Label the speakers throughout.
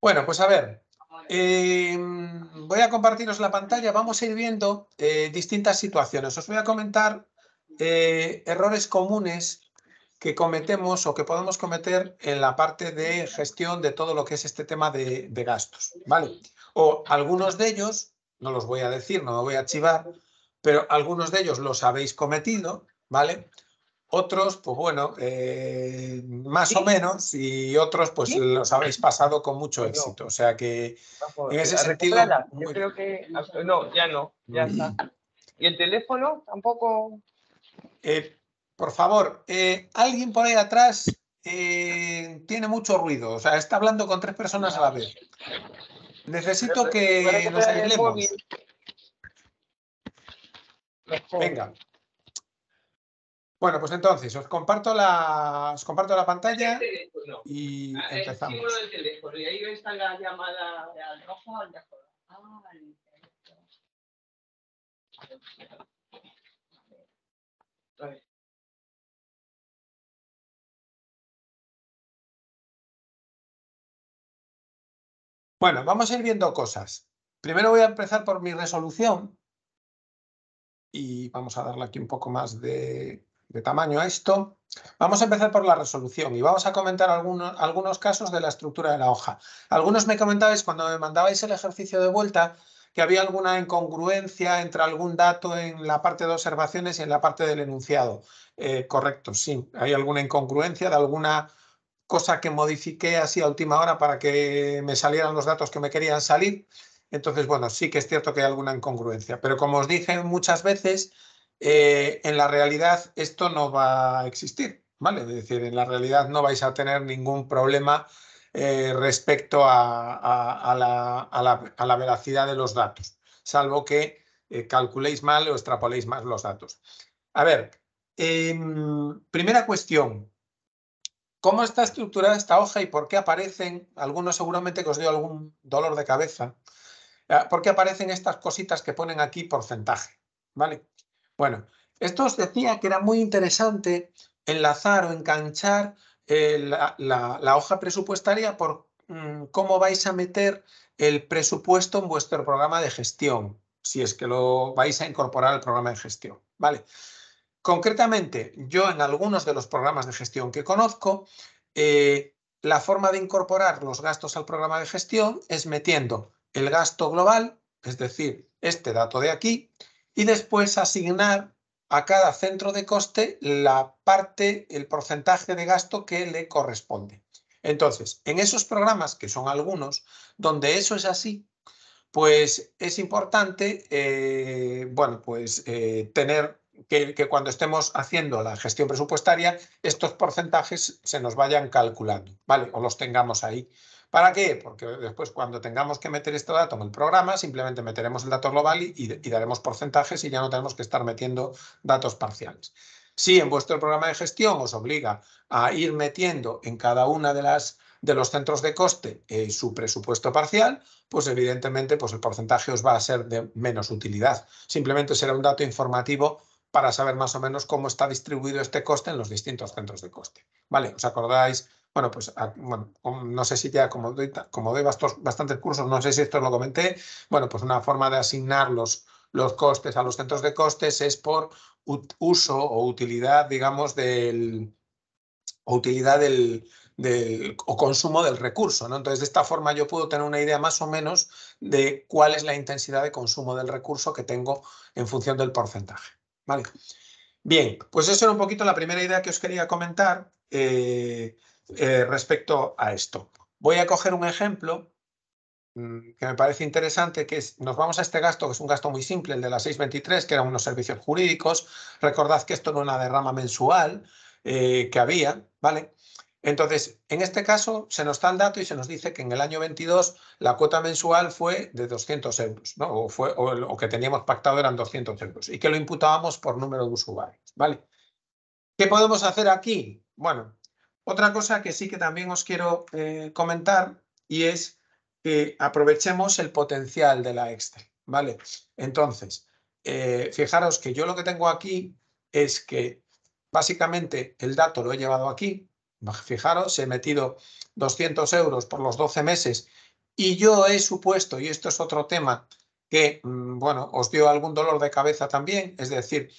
Speaker 1: Bueno, pues a ver, eh, voy a compartiros la pantalla, vamos a ir viendo eh, distintas situaciones. Os voy a comentar eh, errores comunes que cometemos o que podemos cometer en la parte de gestión de todo lo que es este tema de, gastos, ¿vale? O algunos de ellos, no los voy a decir, no me voy a archivar, pero algunos de ellos los habéis cometido, ¿vale? Otros, pues bueno, eh, más o menos, y otros, pues los habéis pasado con mucho éxito. O sea que
Speaker 2: en ese eh, sentido. Yo creo que. No, ya no, ya está. Mm. ¿Y el teléfono
Speaker 1: tampoco? Eh, por favor, alguien por ahí atrás tiene mucho ruido. O sea, está hablando con tres personas a la vez. Necesito que nos Venga. Bueno, pues entonces os comparto la, os comparto la pantalla este y ah, empezamos.
Speaker 2: Bueno, vamos a ir viendo cosas. Primero voy a empezar por mi resolución y
Speaker 1: vamos a darle aquí un poco más de de tamaño a esto, Vamos a empezar por la resolución y vamos a comentar algunos, algunos casos de la estructura de la hoja. Algunos me comentabais cuando me mandabais el ejercicio de vuelta que había alguna incongruencia entre algún dato en la parte de observaciones y en la parte del enunciado. Eh, correcto, sí, hay alguna incongruencia de alguna cosa que modifiqué así a última hora para que me salieran los datos que me querían salir. Entonces, bueno, sí que es cierto que hay alguna incongruencia, pero como os dije muchas veces, eh, en la realidad esto no va a existir, ¿vale? Es decir, en la realidad no vais a tener ningún problema eh, respecto a, la, la, veracidad de los datos, salvo que eh, calculéis mal o extrapoléis más los datos. A ver, em, primera cuestión. ¿Cómo está estructurada esta hoja y por qué aparecen, algunos seguramente que os dio algún dolor de cabeza, ah, por qué aparecen estas cositas que ponen aquí porcentaje? ¿Vale? Bueno, esto os decía que era muy interesante enlazar o enganchar eh, la, hoja presupuestaria por mm, cómo vais a meter el presupuesto en vuestro programa de gestión, si es que lo vais a incorporar al programa de gestión. ¿vale? Concretamente, yo en algunos de los programas de gestión que conozco, eh, la forma de incorporar los gastos al programa de gestión es metiendo el gasto global, es decir, este dato de aquí, y después asignar a cada centro de coste la parte, el porcentaje de gasto que le corresponde. Entonces, en esos programas, que son algunos, donde eso es así, pues es importante, eh, bueno, pues eh, tener que, que, cuando estemos haciendo la gestión presupuestaria, estos porcentajes se nos vayan calculando, ¿vale? O los tengamos ahí ¿Para qué? Porque después cuando tengamos que meter este dato en el programa, simplemente meteremos el dato global y, daremos porcentajes y ya no tenemos que estar metiendo datos parciales. Si en vuestro programa de gestión os obliga a ir metiendo en cada una de las de los centros de coste eh, su presupuesto parcial, pues evidentemente pues el porcentaje os va a ser de menos utilidad. Simplemente será un dato informativo para saber más o menos cómo está distribuido este coste en los distintos centros de coste. ¿Vale? ¿Os acordáis bueno, pues ah, no sé si ya, como doy, bastantes cursos, no sé si esto lo comenté, bueno, pues una forma de asignar los, costes a los centros de costes es por uso o utilidad, digamos, del, o utilidad del, o consumo del recurso. ¿no? Entonces, de esta forma yo puedo tener una idea más o menos de cuál es la intensidad de consumo del recurso que tengo en función del porcentaje. ¿vale? Bien, pues eso era un poquito la primera idea que os quería comentar. Eh, eh, respecto a esto. Voy a coger un ejemplo mm, que me parece interesante, que es, nos vamos a este gasto, que es un gasto muy simple, el de la 623, que eran unos servicios jurídicos. Recordad que esto no era una derrama mensual eh, que había, ¿vale? Entonces, en este caso, se nos da el dato y se nos dice que en el año 22 la cuota mensual fue de 200 euros, ¿no? o, fue, o lo que teníamos pactado eran 200 euros y que lo imputábamos por número de usuarios. ¿vale? ¿Qué podemos hacer aquí? Bueno, otra cosa que sí que también os quiero eh, comentar y es que aprovechemos el potencial de la Excel, ¿vale? Entonces, eh, fijaros que yo lo que tengo aquí es que básicamente el dato lo he llevado aquí, fijaros, he metido 200 euros por los 12 meses y yo he supuesto, y esto es otro tema que, mm, bueno, os dio algún dolor de cabeza también, es decir,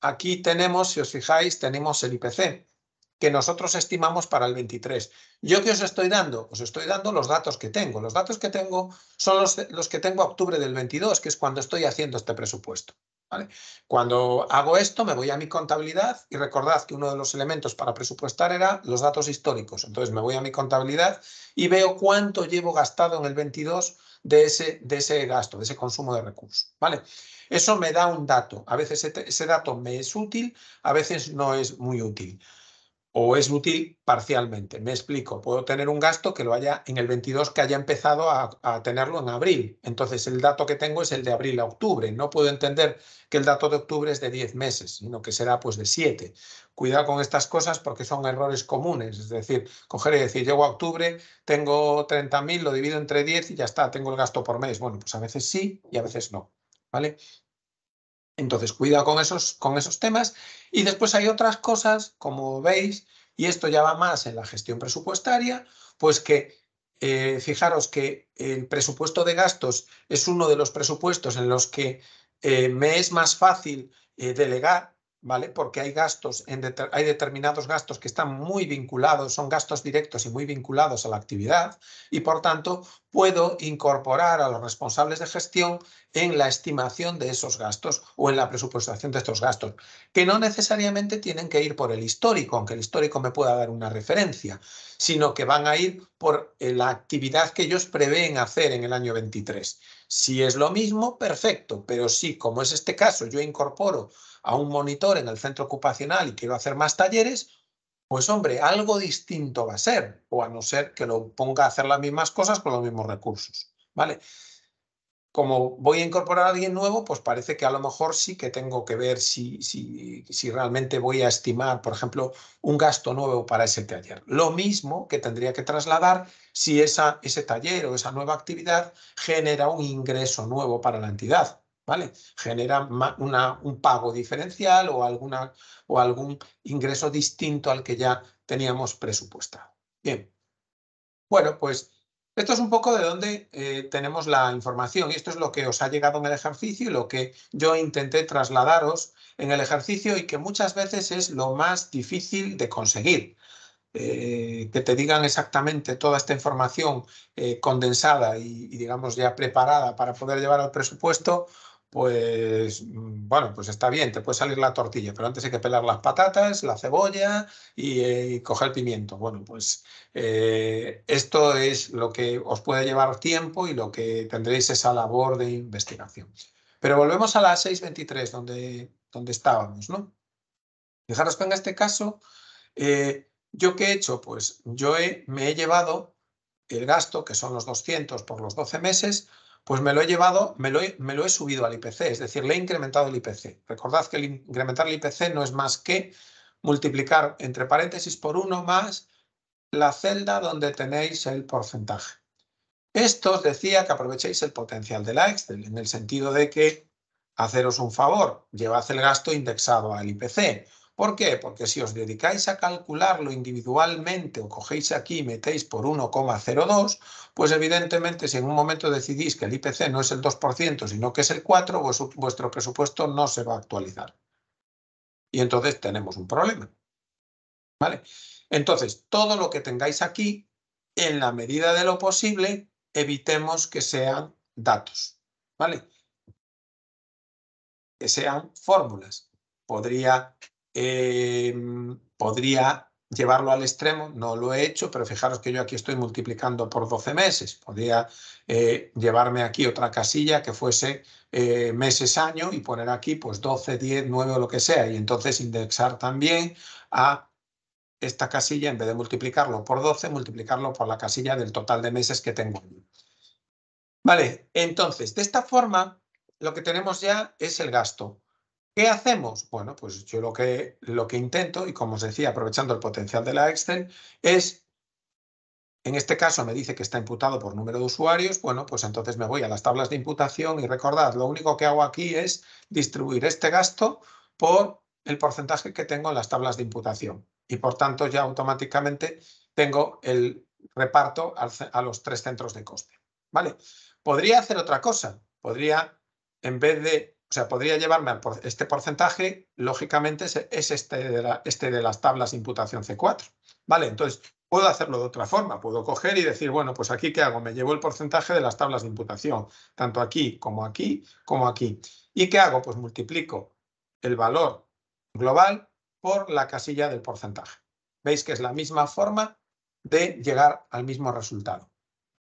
Speaker 1: aquí tenemos, si os fijáis, tenemos el IPC, que nosotros estimamos para el 23. ¿Yo qué os estoy dando? Os estoy dando los datos que tengo. Los datos que tengo son los, que tengo a octubre del 22, que es cuando estoy haciendo este presupuesto. ¿vale? Cuando hago esto, me voy a mi contabilidad y recordad que uno de los elementos para presupuestar era los datos históricos. Entonces me voy a mi contabilidad y veo cuánto llevo gastado en el 22 de ese, de ese gasto, de ese consumo de recursos. ¿vale? Eso me da un dato. A veces ese dato me es útil, a veces no es muy útil o es útil parcialmente. Me explico, puedo tener un gasto que lo haya en el 22 que haya empezado a, tenerlo en abril. Entonces el dato que tengo es el de abril a octubre. No puedo entender que el dato de octubre es de 10 meses, sino que será pues de 7. Cuidado con estas cosas porque son errores comunes. Es decir, coger y decir, llego a octubre, tengo 30.000, lo divido entre 10 y ya está, tengo el gasto por mes. Bueno, pues a veces sí y a veces no. ¿Vale? Entonces, cuidado con esos, con esos temas. Y después hay otras cosas, como veis, y esto ya va más en la gestión presupuestaria, pues que eh, fijaros que el presupuesto de gastos es uno de los presupuestos en los que eh, me es más fácil eh, delegar porque hay gastos, hay determinados gastos que están muy vinculados, son gastos directos y muy vinculados a la actividad y por tanto puedo incorporar a los responsables de gestión en la estimación de esos gastos o en la presupuestación de estos gastos, que no necesariamente tienen que ir por el histórico, aunque el histórico me pueda dar una referencia, sino que van a ir por eh, la actividad que ellos prevén hacer en el año 23. Si es lo mismo, perfecto, pero si, como es este caso, yo incorporo a un monitor en el centro ocupacional y quiero hacer más talleres, pues hombre, algo distinto va a ser, o a no ser que lo ponga a hacer las mismas cosas con los mismos recursos, ¿vale? Como voy a incorporar a alguien nuevo, pues parece que a lo mejor sí que tengo que ver si, si, realmente voy a estimar, por ejemplo, un gasto nuevo para ese taller. Lo mismo que tendría que trasladar si esa, ese taller o esa nueva actividad genera un ingreso nuevo para la entidad. ¿vale? Genera un pago diferencial o, alguna, o algún ingreso distinto al que ya teníamos presupuestado. Bien, bueno, pues esto es un poco de dónde eh, tenemos la información y esto es lo que os ha llegado en el ejercicio y lo que yo intenté trasladaros en el ejercicio y que muchas veces es lo más difícil de conseguir. Eh, que te digan exactamente toda esta información eh, condensada y, digamos, ya preparada para poder llevar al presupuesto, pues mm, bueno, pues está bien, te puede salir la tortilla, pero antes hay que pelar las patatas, la cebolla y, eh, coger pimiento. Bueno, pues eh, esto es lo que os puede llevar tiempo y lo que tendréis esa labor de investigación. Pero volvemos a la 6.23, donde, donde estábamos, ¿no? Fijaros que en este caso, eh, ¿yo qué he hecho? Pues yo me he llevado el gasto, que son los 200 por los 12 meses, pues me lo he llevado, me lo he, subido al IPC, es decir, le he incrementado el IPC. Recordad que el incrementar el IPC no es más que multiplicar entre paréntesis por uno más la celda donde tenéis el porcentaje. Esto os decía que aprovechéis el potencial de la Excel, en el sentido de que haceros un favor, llevad el gasto indexado al IPC ¿Por qué? Porque si os dedicáis a calcularlo individualmente o cogéis aquí y metéis por 1,02, pues evidentemente si en un momento decidís que el IPC no es el 2%, sino que es el 4, pues vuestro presupuesto no se va a actualizar. Y entonces tenemos un problema. ¿Vale? Entonces, todo lo que tengáis aquí, en la medida de lo posible, evitemos que sean datos. ¿Vale? Que sean fórmulas. Podría Em, podría llevarlo al extremo, no lo he hecho, pero fijaros que yo aquí estoy multiplicando por 12 meses, podría eh, llevarme aquí otra casilla que fuese eh, meses año y poner aquí pues 12, 10, 9 o lo que sea y entonces indexar también a esta casilla en vez de multiplicarlo por 12, multiplicarlo por la casilla del total de meses que tengo. Vale, entonces de esta forma lo que tenemos ya es el gasto. ¿Qué hacemos? Bueno, pues yo lo que, lo que intento, y como os decía, aprovechando el potencial de la Excel, es, en este caso me dice que está imputado por número de usuarios, bueno, pues entonces me voy a las tablas de imputación y recordad, lo único que hago aquí es distribuir este gasto por el porcentaje que tengo en las tablas de imputación. Y por tanto ya automáticamente tengo el reparto a los tres centros de coste. ¿Vale? Podría hacer otra cosa. Podría, en vez de o sea, podría llevarme este porcentaje, lógicamente es, este, este de las tablas de imputación C4. Vale, entonces puedo hacerlo de otra forma, puedo coger y decir, bueno, pues aquí qué hago, me llevo el porcentaje de las tablas de imputación, tanto aquí como aquí, como aquí. ¿Y qué hago? Pues multiplico el valor global por la casilla del porcentaje. ¿Veis que es la misma forma de llegar al mismo resultado?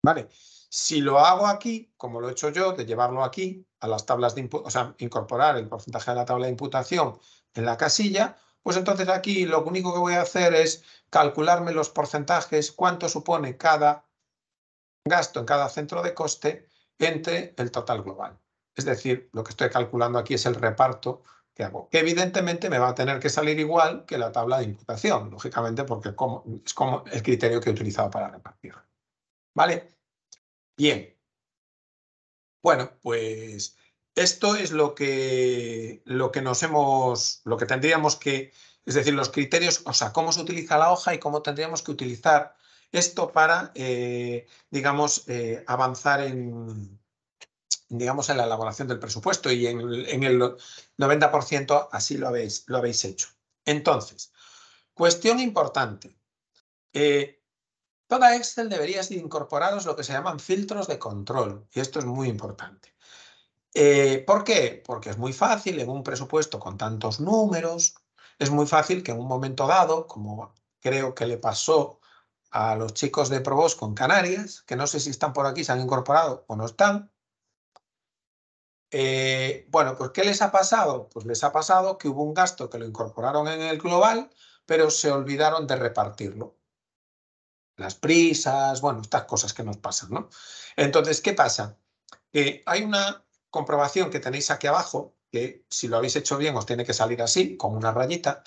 Speaker 1: ¿Vale? Si lo hago aquí, como lo he hecho yo, de llevarlo aquí a las tablas de o sea, incorporar el porcentaje de la tabla de imputación en la casilla, pues entonces aquí lo único que voy a hacer es calcularme los porcentajes, cuánto supone cada gasto en cada centro de coste entre el total global. Es decir, lo que estoy calculando aquí es el reparto que hago, evidentemente me va a tener que salir igual que la tabla de imputación, lógicamente porque es como el criterio que he utilizado para repartir. ¿Vale? Bien. Bueno, pues esto es lo que, lo que nos hemos, lo que tendríamos que, es decir, los criterios, o sea, cómo se utiliza la hoja y cómo tendríamos que utilizar esto para, eh, digamos, eh, avanzar en, digamos, en la elaboración del presupuesto y en, el 90% así lo habéis, lo habéis hecho. Entonces, cuestión importante. Eh, Toda Excel debería ser incorporados lo que se llaman filtros de control, y esto es muy importante. Eh, ¿Por qué? Porque es muy fácil en un presupuesto con tantos números, es muy fácil que en un momento dado, como creo que le pasó a los chicos de Probos con Canarias, que no sé si están por aquí, se han incorporado o no están. Eh, bueno, pues ¿qué les ha pasado? Pues les ha pasado que hubo un gasto que lo incorporaron en el global, pero se olvidaron de repartirlo las prisas, bueno, estas cosas que nos pasan, ¿no? Entonces, ¿qué pasa? hay una comprobación que tenéis aquí abajo, que si lo habéis hecho bien os tiene que salir así, con una rayita,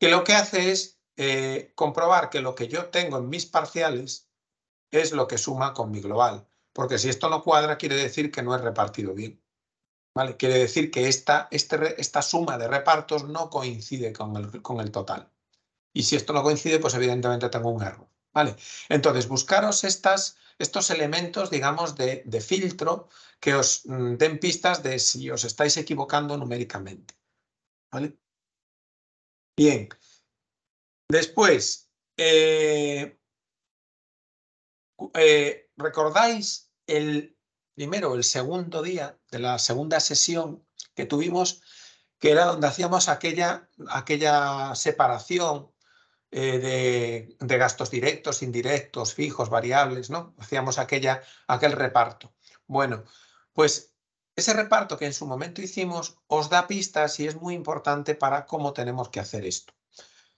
Speaker 1: que lo que hace es eh, comprobar que lo que yo tengo en mis parciales es lo que suma con mi global. Porque si esto no cuadra, quiere decir que no es repartido bien. ¿Vale? Quiere decir que esta, este esta suma de repartos no coincide con el, con el total. Y si esto no coincide, pues evidentemente tengo un error. Vale, entonces buscaros estas, estos elementos, digamos, de, filtro que os mm, den pistas de si os estáis equivocando numéricamente.
Speaker 2: Bien. Después, eh, eh, ¿recordáis el
Speaker 1: primero, el segundo día de la segunda sesión que tuvimos, que era donde hacíamos aquella, aquella separación eh, de, gastos directos, indirectos, fijos, variables, ¿no? Hacíamos aquella, aquel reparto. Bueno, pues ese reparto que en su momento hicimos os da pistas y es muy importante para cómo tenemos que hacer esto.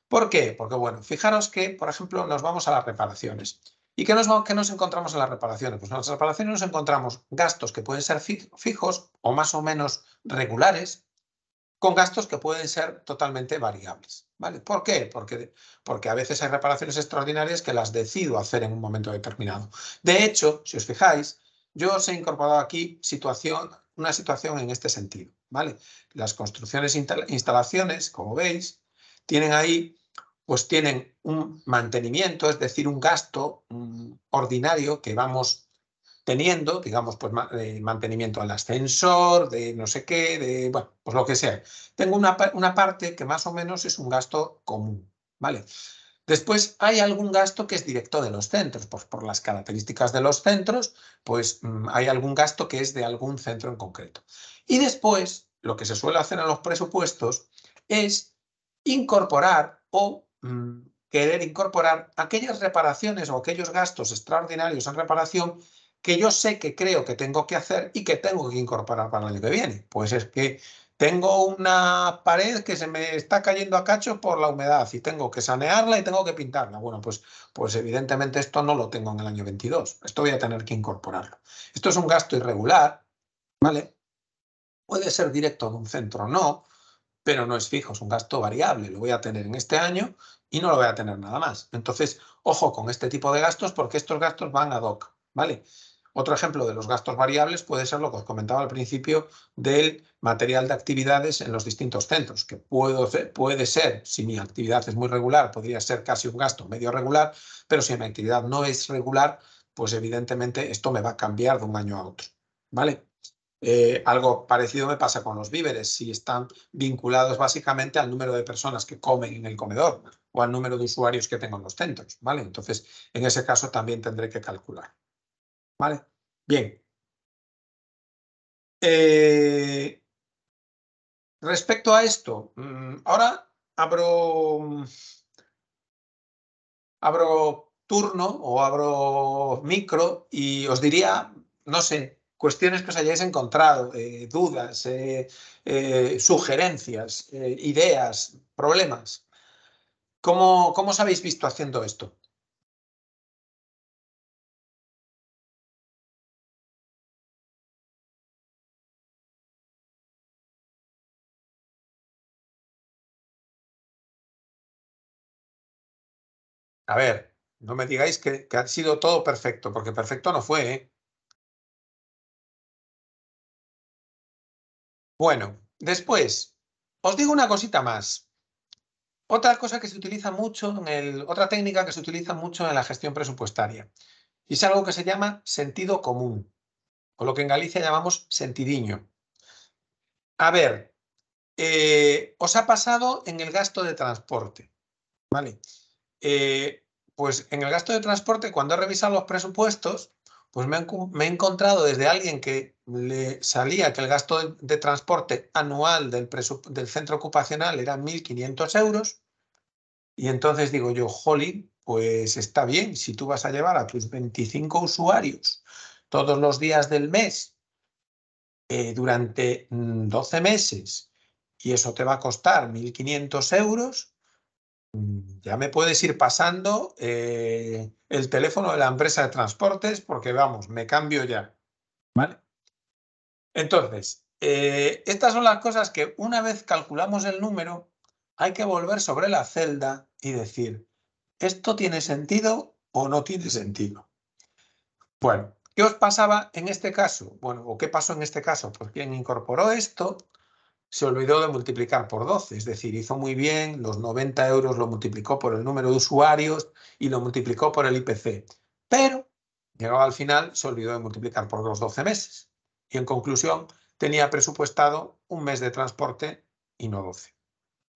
Speaker 1: ¿Por qué? Porque, bueno, fijaros que, por ejemplo, nos vamos a las reparaciones. ¿Y nos, qué nos encontramos en las reparaciones? Pues en las reparaciones nos encontramos gastos que pueden ser fijos o más o menos regulares, con gastos que pueden ser totalmente variables. ¿vale? ¿Por qué? Porque, porque a veces hay reparaciones extraordinarias que las decido hacer en un momento determinado. De hecho, si os fijáis, yo os he incorporado aquí situación, una situación en este sentido. ¿vale? Las construcciones e instalaciones, como veis, tienen ahí pues tienen un mantenimiento, es decir, un gasto mm, ordinario que vamos teniendo, digamos, pues mantenimiento al ascensor, de no sé qué, de, bueno, pues lo que sea. Tengo una, parte que más o menos es un gasto común, ¿vale? Después hay algún gasto que es directo de los centros, pues por las características de los centros, pues mm, hay algún gasto que es de algún centro en concreto. Y después, lo que se suele hacer en los presupuestos es incorporar o mm, querer incorporar aquellas reparaciones o aquellos gastos extraordinarios en reparación que yo sé que creo que tengo que hacer y que tengo que incorporar para el año que viene. Pues es que tengo una pared que se me está cayendo a cacho por la humedad y tengo que sanearla y tengo que pintarla. Bueno, pues, pues evidentemente esto no lo tengo en el año 22. Esto voy a tener que incorporarlo. Esto es un gasto irregular, ¿vale? Puede ser directo de un centro, no, pero no es fijo, es un gasto variable. Lo voy a tener en este año y no lo voy a tener nada más. Entonces, ojo con este tipo de gastos porque estos gastos van ad hoc, ¿vale? Otro ejemplo de los gastos variables puede ser lo que os comentaba al principio del material de actividades en los distintos centros, que puede ser, si mi actividad es muy regular, podría ser casi un gasto medio regular, pero si mi actividad no es regular, pues evidentemente esto me va a cambiar de un año a otro. ¿Vale? Eh, algo parecido me pasa con los víveres, si están vinculados básicamente al número de personas que comen en el comedor o al número de usuarios que tengo en los centros, ¿vale? Entonces, en ese caso también tendré que calcular. ¿Vale? Bien.
Speaker 2: Eh, respecto a esto, mm, ahora abro, abro
Speaker 1: turno o abro micro y os diría, no sé, cuestiones que os hayáis encontrado, eh, dudas, eh, sugerencias,
Speaker 2: ideas, problemas. ¿Cómo, ¿Cómo os habéis visto haciendo esto? A ver, no me digáis que, ha sido todo perfecto, porque perfecto no fue. ¿eh? Bueno, después, os digo una
Speaker 1: cosita más. Otra cosa que se utiliza mucho en otra técnica que se utiliza mucho en la gestión presupuestaria. Y es algo que se llama sentido común, o lo que en Galicia llamamos sentidiño. A ver, eh, os ha pasado en el gasto de transporte, ¿vale? Eh, pues en el gasto de transporte, cuando he revisado los presupuestos, pues me, he encontrado desde alguien que le salía que el gasto de, transporte anual del, del, centro ocupacional era 1.500 euros. Y entonces digo yo, jolín, pues está bien, si tú vas a llevar a tus 25 usuarios todos los días del mes eh, durante 12 mm, meses y eso te va a costar 1.500 euros, Mm, ya me puedes ir pasando eh, el teléfono de la empresa de transportes porque vamos, me cambio ya. ¿Vale? Entonces, eh, estas son las cosas que una vez calculamos el número, hay que volver sobre la celda y decir, ¿esto tiene sentido o no tiene sentido? Bueno, ¿qué os pasaba en este caso? Bueno, ¿o qué pasó en este caso? Pues quien incorporó esto se olvidó de multiplicar por 12, es decir, hizo muy bien, los 90 euros lo multiplicó por el número de usuarios y lo multiplicó por el IPC, pero llegaba al final, se olvidó de multiplicar por los 12 meses y en conclusión tenía presupuestado un mes de transporte y no 12.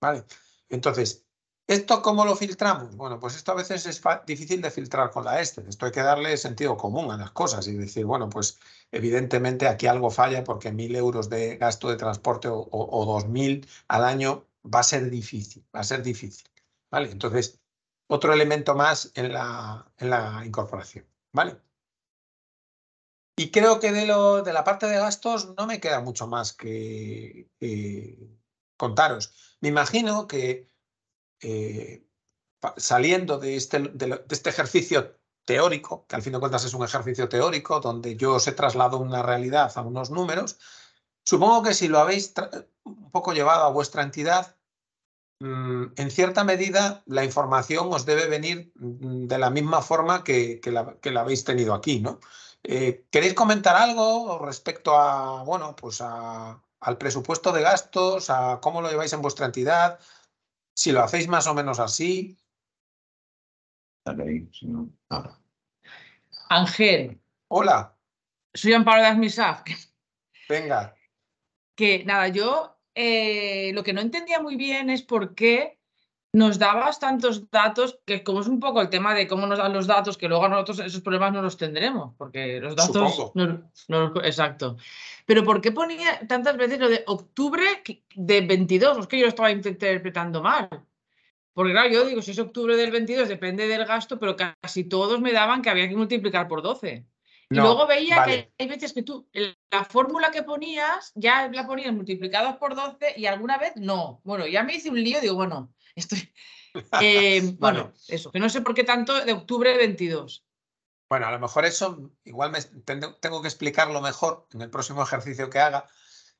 Speaker 1: ¿Vale? Entonces, ¿Esto cómo lo filtramos? Bueno, pues esto a veces es difícil de filtrar con la este. Esto hay que darle sentido común a las cosas y decir, bueno, pues evidentemente aquí algo falla porque mil euros de gasto de transporte o, dos mil al año va a ser difícil, va a ser difícil. ¿Vale? Entonces, otro elemento más en la, en la incorporación. ¿Vale? Y creo que de, lo, de la parte de gastos no me queda mucho más que contaros. Me imagino que eh, saliendo de este, de, este, ejercicio teórico, que al fin de cuentas es un ejercicio teórico, donde yo os he trasladado una realidad a unos números, supongo que si lo habéis un poco llevado a vuestra entidad, mm, en cierta medida la información os debe venir mm, de la misma forma que, la, habéis tenido aquí, ¿no? Eh, ¿Queréis comentar algo respecto a, bueno, pues al presupuesto de gastos, a cómo lo lleváis en vuestra entidad, si lo hacéis más o menos así. Ahí,
Speaker 3: si Ángel. Hola. Soy Amparo de Asmisaf. Venga. Que nada, yo eh, lo que no entendía muy bien es por qué nos dabas tantos datos que como es un poco el tema de cómo nos dan los datos, que luego nosotros esos problemas no los tendremos, porque los datos... No, exacto. Pero ¿por qué ponía tantas veces lo de octubre de 22? Es que yo lo estaba interpretando mal. Porque claro, yo digo, si es octubre del 22, depende del gasto, pero casi todos me daban que había que multiplicar por 12.
Speaker 4: y luego veía que
Speaker 3: hay veces que tú, la fórmula que ponías, ya la ponías multiplicados por 12 y alguna vez no. Bueno, ya me hice un lío, digo, bueno, Estoy... Eh, bueno, eso. Que no sé por qué tanto de
Speaker 1: octubre 22. Bueno, a lo mejor eso, igual tengo que explicarlo mejor en el próximo ejercicio que haga,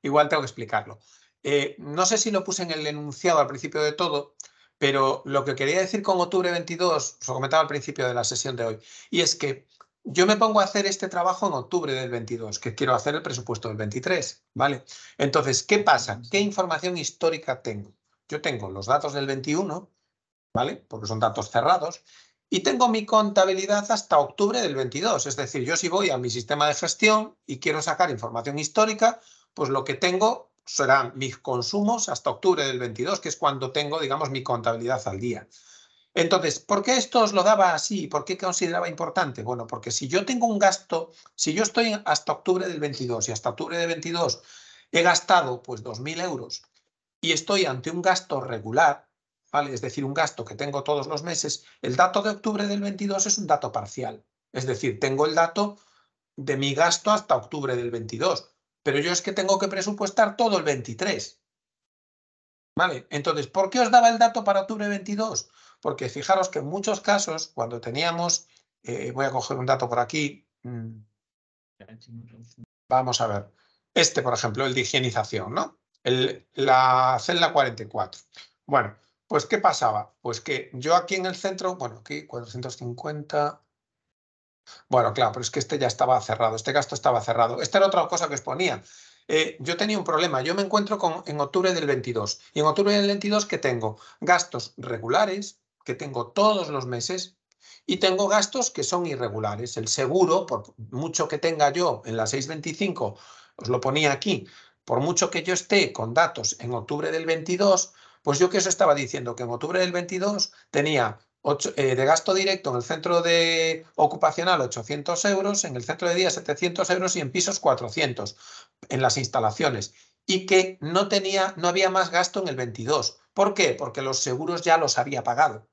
Speaker 1: igual tengo que explicarlo. Eh, no sé si lo puse en el enunciado al principio de todo, pero lo que quería decir con octubre 22, os lo comentaba al principio de la sesión de hoy, y es que yo me pongo a hacer este trabajo en octubre del 22, que quiero hacer el presupuesto del 23, ¿vale? Entonces, ¿qué pasa? ¿Qué información histórica tengo? Yo tengo los datos del 21, ¿vale? Porque son datos cerrados, y tengo mi contabilidad hasta octubre del 22. Es decir, yo si voy a mi sistema de gestión y quiero sacar información histórica, pues lo que tengo serán mis consumos hasta octubre del 22, que es cuando tengo, digamos, mi contabilidad al día. Entonces, ¿por qué esto os lo daba así? ¿Por qué consideraba importante? Bueno, porque si yo tengo un gasto, si yo estoy hasta octubre del 22 y hasta octubre del 22 he gastado pues 2.000 euros y estoy ante un gasto regular, ¿vale? es decir, un gasto que tengo todos los meses, el dato de octubre del 22 es un dato parcial. Es decir, tengo el dato de mi gasto hasta octubre del 22, pero yo es que tengo que presupuestar todo el 23. ¿Vale? Entonces, ¿por qué os daba el dato para octubre 22? Porque fijaros que en muchos casos, cuando teníamos, eh, voy a coger un dato por aquí, mm, vamos a ver, este por ejemplo, el de higienización, ¿no? la celda 44. Bueno, pues ¿qué pasaba? Pues que yo aquí en el centro, bueno, aquí 450... Bueno, claro, pero es que este ya estaba cerrado, este gasto estaba cerrado. Esta era otra cosa que os ponía. Eh, yo tenía un problema, yo me encuentro con, en octubre del 22. Y en octubre del 22 que tengo gastos regulares, que tengo todos los meses, y tengo gastos que son irregulares. El seguro, por mucho que tenga yo en la 625, os lo ponía aquí, por mucho que yo esté con datos en octubre del 22, pues yo que os estaba diciendo que en octubre del 22 tenía eh, de gasto directo en el centro de ocupacional 800 euros, en el centro de día 700 euros y en pisos 400 en las instalaciones y que no tenía, no había más gasto en el 22. ¿Por qué? Porque los seguros ya los había pagado.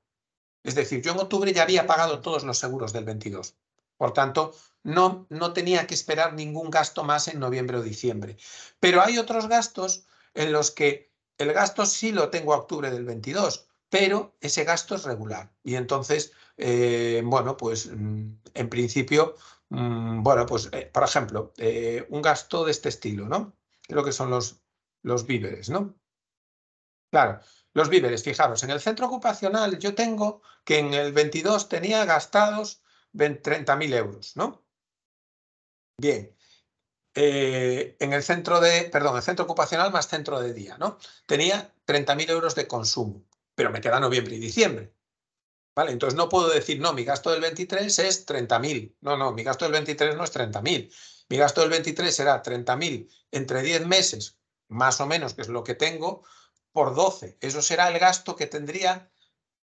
Speaker 1: Es decir, yo en octubre ya había pagado todos los seguros del 22. Por tanto, no, no tenía que esperar ningún gasto más en noviembre o diciembre. Pero hay otros gastos en los que el gasto sí lo tengo a octubre del 22, pero ese gasto es regular. Y entonces, eh, bueno, pues mm, en principio, mm, bueno, pues eh, por ejemplo, eh, un gasto de este estilo, ¿no? Lo que son los, los víveres, ¿no? Claro, los víveres, fijaros, en el centro ocupacional yo tengo que en el 22 tenía gastados 30.000 euros, ¿no? Bien. Eh, en el centro de, perdón, el centro ocupacional más centro de día, ¿no? Tenía 30.000 euros de consumo, pero me queda noviembre y diciembre. ¿Vale? Entonces no puedo decir, no, mi gasto del 23 es 30.000. No, no, mi gasto del 23 no es 30.000. Mi gasto del 23 será 30.000 entre 10 meses, más o menos, que es lo que tengo, por 12. Eso será el gasto que tendría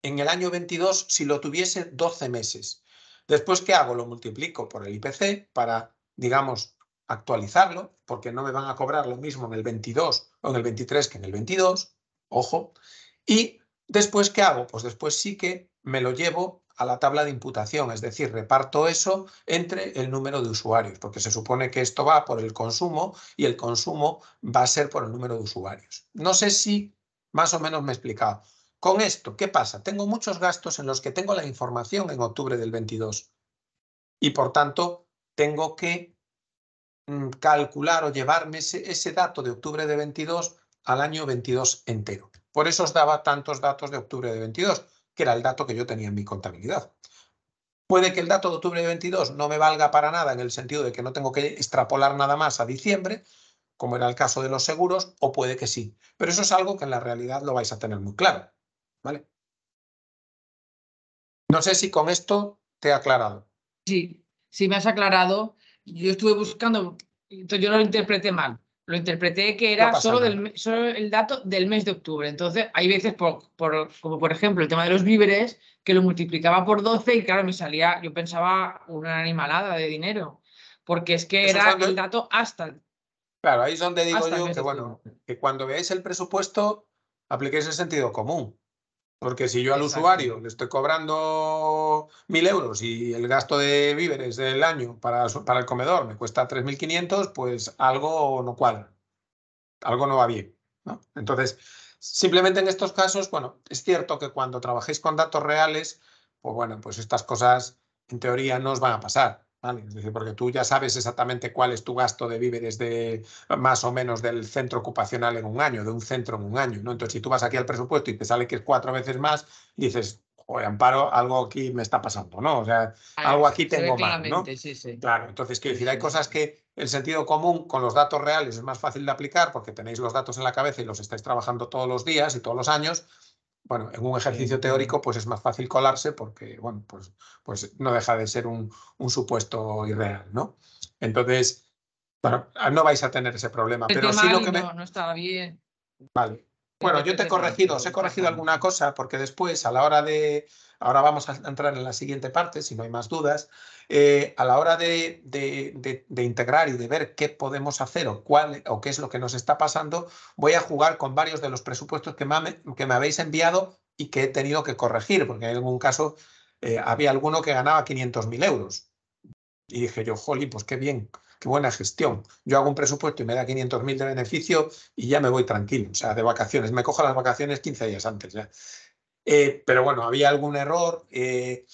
Speaker 1: en el año 22 si lo tuviese 12 meses. Después, ¿qué hago? Lo multiplico por el IPC para digamos, actualizarlo, porque no me van a cobrar lo mismo en el 22 o en el 23 que en el 22, ojo. Y después, ¿qué hago? Pues después sí que me lo llevo a la tabla de imputación, es decir, reparto eso entre el número de usuarios, porque se supone que esto va por el consumo y el consumo va a ser por el número de usuarios. No sé si más o menos me he explicado. Con esto, ¿qué pasa? Tengo muchos gastos en los que tengo la información en octubre del 22 y por tanto tengo que mm, calcular o llevarme ese, dato de octubre de 22 al año 22 entero. Por eso os daba tantos datos de octubre de 22, que era el dato que yo tenía en mi contabilidad. Puede que el dato de octubre de 22 no me valga para nada en el sentido de que no tengo que extrapolar nada más a diciembre, como era el caso de los seguros, o puede que sí. Pero eso es algo que en la realidad lo vais a tener muy claro. ¿vale? No sé si con esto te he aclarado.
Speaker 3: Sí si me has aclarado, yo estuve buscando, entonces yo no lo interpreté mal. Lo interpreté que era solo, el dato del mes de octubre. Entonces, hay veces, por, como por ejemplo el tema de los víveres, que lo multiplicaba por 12 y claro, me salía, yo pensaba una animalada de dinero, porque es que era el dato hasta.
Speaker 1: Claro, ahí es donde digo yo que, bueno, que cuando veáis el presupuesto, apliquéis el sentido común. Porque si yo al usuario le estoy cobrando mil euros y el gasto de víveres del año para, el comedor me cuesta tres mil quinientos, pues algo no cuadra, algo no va bien. Entonces, simplemente en estos casos, bueno, es cierto que cuando trabajéis con datos reales, pues bueno, pues estas cosas en teoría no os van a pasar decir, porque tú ya sabes exactamente cuál es tu gasto de víveres de ah, más o menos del centro ocupacional en un año, de un centro en un año, ¿no? Entonces, si tú vas aquí al presupuesto y te sale que es cuatro veces más, dices, oye, Amparo, algo aquí me está pasando, ¿no? O sea, algo aquí tengo mal, ¿no? Claro, entonces, quiero decir, hay cosas que el sentido común con los datos reales es más fácil de aplicar porque tenéis los datos en la cabeza y los estáis trabajando todos los días y todos los años, bueno, en un ejercicio teórico pues es más fácil colarse porque, bueno, pues, pues no deja de ser un, supuesto irreal, ¿no? Entonces, bueno, no vais a tener ese problema, pero sí lo que me...
Speaker 3: no estaba bien.
Speaker 1: Vale, bueno, yo te he corregido, os he corregido alguna cosa porque después a la hora de, ahora vamos a entrar en la siguiente parte, si no hay más dudas, eh, a la hora de, de, integrar y de ver qué podemos hacer o, cuál, o qué es lo que nos está pasando, voy a jugar con varios de los presupuestos que, me, que me habéis enviado y que he tenido que corregir, porque en algún caso eh, había alguno que ganaba 500.000 euros. Y dije yo, jolí, pues qué bien, qué buena gestión. Yo hago un presupuesto y me da 500.000 de beneficio y ya me voy tranquilo, o sea, de vacaciones. Me cojo las vacaciones 15 días antes. Eh, pero bueno, había algún error eh,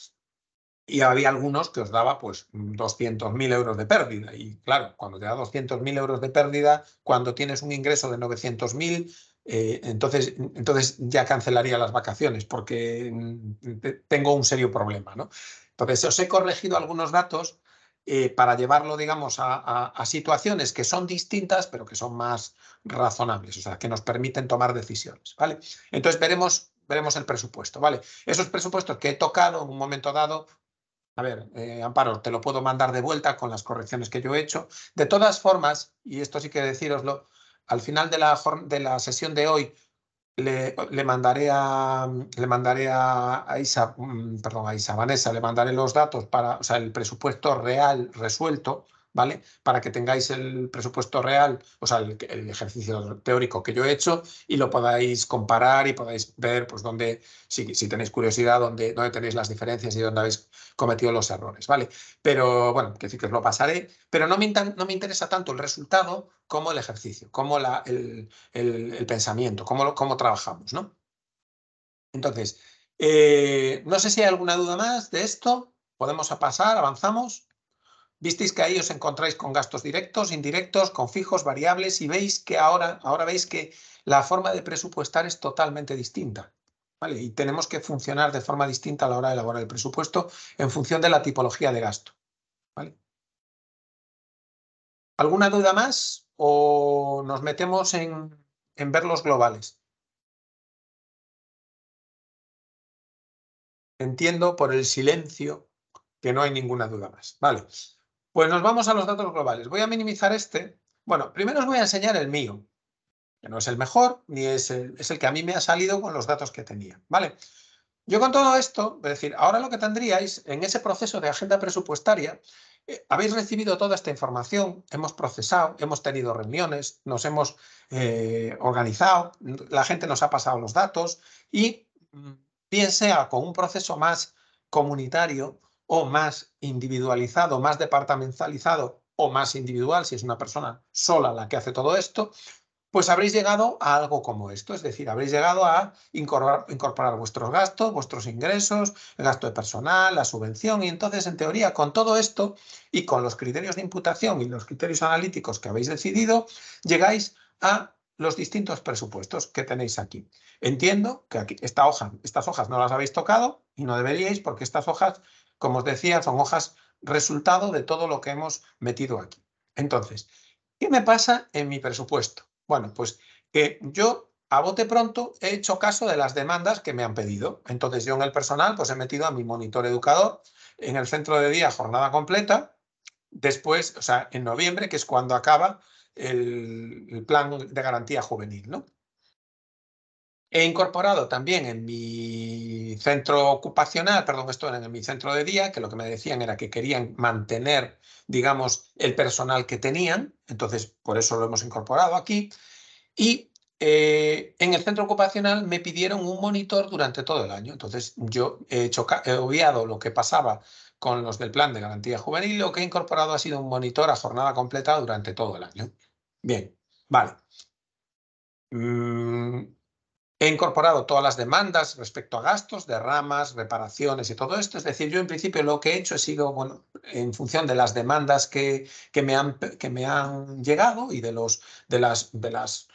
Speaker 1: y había algunos que os daba pues 200.000 euros de pérdida. Y claro, cuando te da 200.000 euros de pérdida, cuando tienes un ingreso de 900.000... Eh, entonces, entonces ya cancelaría las vacaciones porque mm, tengo un serio problema. ¿no? Entonces, os he corregido algunos datos eh, para llevarlo, digamos, a, situaciones que son distintas, pero que son más razonables, o sea, que nos permiten tomar decisiones, ¿vale? Entonces veremos, veremos el presupuesto, ¿vale? Esos presupuestos que he tocado en un momento dado, a ver, eh, Amparo, te lo puedo mandar de vuelta con las correcciones que yo he hecho. De todas formas, y esto sí que deciroslo, al final de la, de la sesión de hoy le, le, mandaré a le mandaré a, a, Isa, mm, perdón, a Isa Vanessa, le mandaré los datos para, o sea, el presupuesto real resuelto ¿vale? Para que tengáis el presupuesto real, o sea, el, ejercicio teórico que yo he hecho y lo podáis comparar y podáis ver, pues, dónde, si, tenéis curiosidad, dónde, tenéis las diferencias y dónde habéis cometido los errores, ¿vale? Pero, bueno, que decir que os lo pasaré, pero no me, no me interesa tanto el resultado como el ejercicio, como la, el, pensamiento, cómo, trabajamos, ¿no? Entonces, eh, no sé si hay alguna duda más de esto. Podemos pasar, avanzamos. Visteis que ahí os encontráis con gastos directos, indirectos, con fijos, variables y veis que ahora, ahora veis que la forma de presupuestar es totalmente distinta. ¿vale? Y tenemos que funcionar de forma distinta a la hora de elaborar el presupuesto en función de la tipología de gasto. ¿vale? ¿Alguna duda más
Speaker 2: o nos metemos en, en ver los globales? Entiendo por el silencio
Speaker 1: que no hay ninguna duda más. Vale. Pues nos vamos a los datos globales. Voy a minimizar este. Bueno, primero os voy a enseñar el mío, que no es el mejor, ni es el, que a mí me ha salido con los datos que tenía. ¿vale? Yo con todo esto, es decir, ahora lo que tendríais en ese proceso de agenda presupuestaria, eh, habéis recibido toda esta información, hemos procesado, hemos tenido reuniones, nos hemos eh, organizado, la gente nos ha pasado los datos y mm, bien sea con un proceso más comunitario, o más individualizado, más departamentalizado o más individual, si es una persona sola la que hace todo esto, pues habréis llegado a algo como esto, es decir, habréis llegado a incorporar, incorporar vuestros gastos, vuestros ingresos, el gasto de personal, la subvención, y entonces, en teoría, con todo esto y con los criterios de imputación y los criterios analíticos que habéis decidido, llegáis a los distintos presupuestos que tenéis aquí. Entiendo que aquí, esta hoja, estas hojas no las habéis tocado y no deberíais porque estas hojas como os decía, son hojas resultado de todo lo que hemos metido aquí. Entonces, ¿qué me pasa en mi presupuesto? Bueno, pues que yo a bote pronto he hecho caso de las demandas que me han pedido. Entonces yo en el personal pues he metido a mi monitor educador, en el centro de día jornada completa, después, o sea, en noviembre, que es cuando acaba el, el plan de garantía juvenil, ¿no? He incorporado también en mi centro ocupacional, perdón, esto era en mi centro de día, que lo que me decían era que querían mantener, digamos, el personal que tenían, entonces por eso lo hemos incorporado aquí. Y eh, en el centro ocupacional me pidieron un monitor durante todo el año, entonces yo he, obviado lo que pasaba con los del plan de garantía juvenil, lo que he incorporado ha sido un monitor a jornada completa durante todo el año. Bien, vale. Mm, He incorporado todas las demandas respecto a gastos derramas, reparaciones y todo esto. Es decir, yo en principio lo que he hecho es sigo bueno, en función de las demandas que, que, me, han, que me han llegado y de, los, de las, de las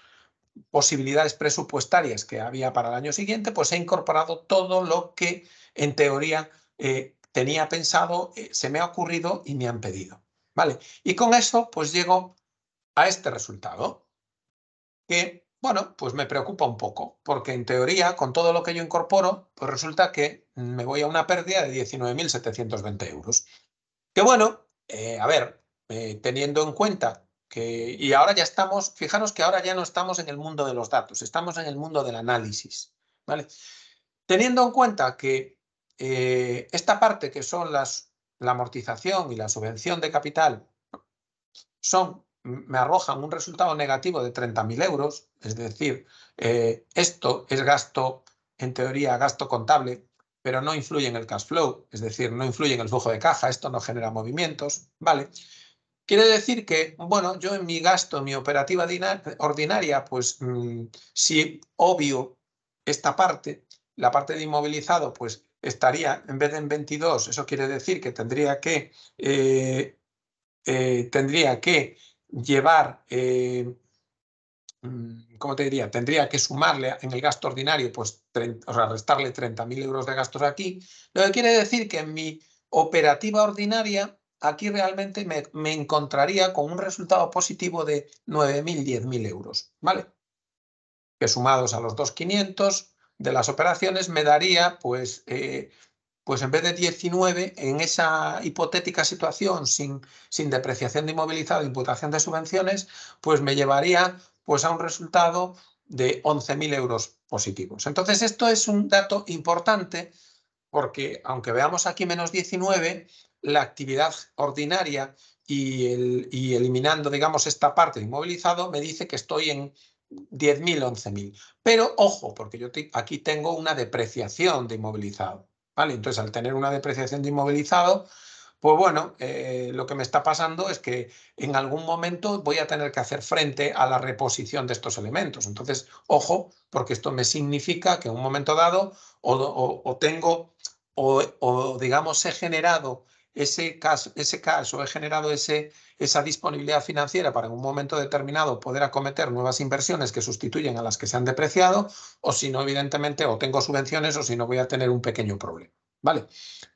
Speaker 1: posibilidades presupuestarias que había para el año siguiente, pues he incorporado todo lo que en teoría eh, tenía pensado, eh, se me ha ocurrido y me han pedido. ¿Vale? Y con eso, pues llego a este resultado, que bueno, pues me preocupa un poco, porque en teoría, con todo lo que yo incorporo, pues resulta que me voy a una pérdida de 19.720 euros. Que bueno, eh, a ver, eh, teniendo en cuenta que, y ahora ya estamos, fijaros que ahora ya no estamos en el mundo de los datos, estamos en el mundo del análisis, ¿vale? Teniendo en cuenta que eh, esta parte que son las, la amortización y la subvención de capital son me arrojan un resultado negativo de 30.000 euros, es decir, eh, esto es gasto, en teoría, gasto contable, pero no influye en el cash flow, es decir, no influye en el flujo de caja, esto no genera movimientos, ¿vale? Quiere decir que, bueno, yo en mi gasto, en mi operativa ordinaria, pues mm, si obvio esta parte, la parte de inmovilizado, pues estaría en vez de en 22, eso quiere decir que tendría que, eh, eh, tendría que llevar, eh, mm, ¿cómo te diría? Tendría que sumarle en el gasto ordinario, pues, o sea, restarle 30.000 euros de gastos aquí, lo que quiere decir que en mi operativa ordinaria, aquí realmente me, encontraría con un resultado positivo de 9.000, 10.000 euros, ¿vale? Que sumados a los 2.500 de las operaciones me daría, pues, eh, pues en vez de 19, en esa hipotética situación sin, sin depreciación de inmovilizado, imputación de subvenciones, pues me llevaría pues, a un resultado de 11.000 euros positivos. Entonces, esto es un dato importante porque, aunque veamos aquí menos 19, la actividad ordinaria y, eliminando, digamos, esta parte de inmovilizado, me dice que estoy en 10.000, 11.000. Pero ojo, porque yo aquí tengo una depreciación de inmovilizado. Entonces, al tener una depreciación de inmovilizado, pues bueno, eh, lo que me está pasando es que en algún momento voy a tener que hacer frente a la reposición de estos elementos. Entonces, ojo, porque esto me significa que en un momento dado o, tengo o, digamos, he generado ese caso, ese caso he generado ese, esa disponibilidad financiera para en un momento determinado poder acometer nuevas inversiones que sustituyen a las que se han depreciado, o si no, evidentemente, o tengo subvenciones o si no voy a tener un pequeño problema. ¿Vale?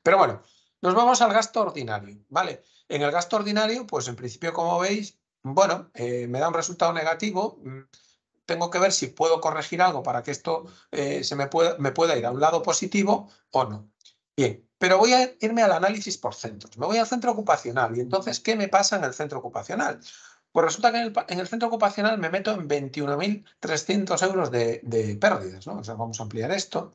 Speaker 1: Pero bueno, nos vamos al gasto ordinario. ¿Vale? En el gasto ordinario, pues en principio, como veis, bueno, eh, me da un resultado negativo mm, tengo que ver si puedo corregir algo para que esto eh, se me pueda, me pueda ir a un lado positivo o no. Bien, pero voy a irme al análisis por centros. Me voy al centro ocupacional. ¿Y entonces qué me pasa en el centro ocupacional? Pues resulta que en el, centro ocupacional me meto en 21.300 euros de, pérdidas. sea, vamos a ampliar esto.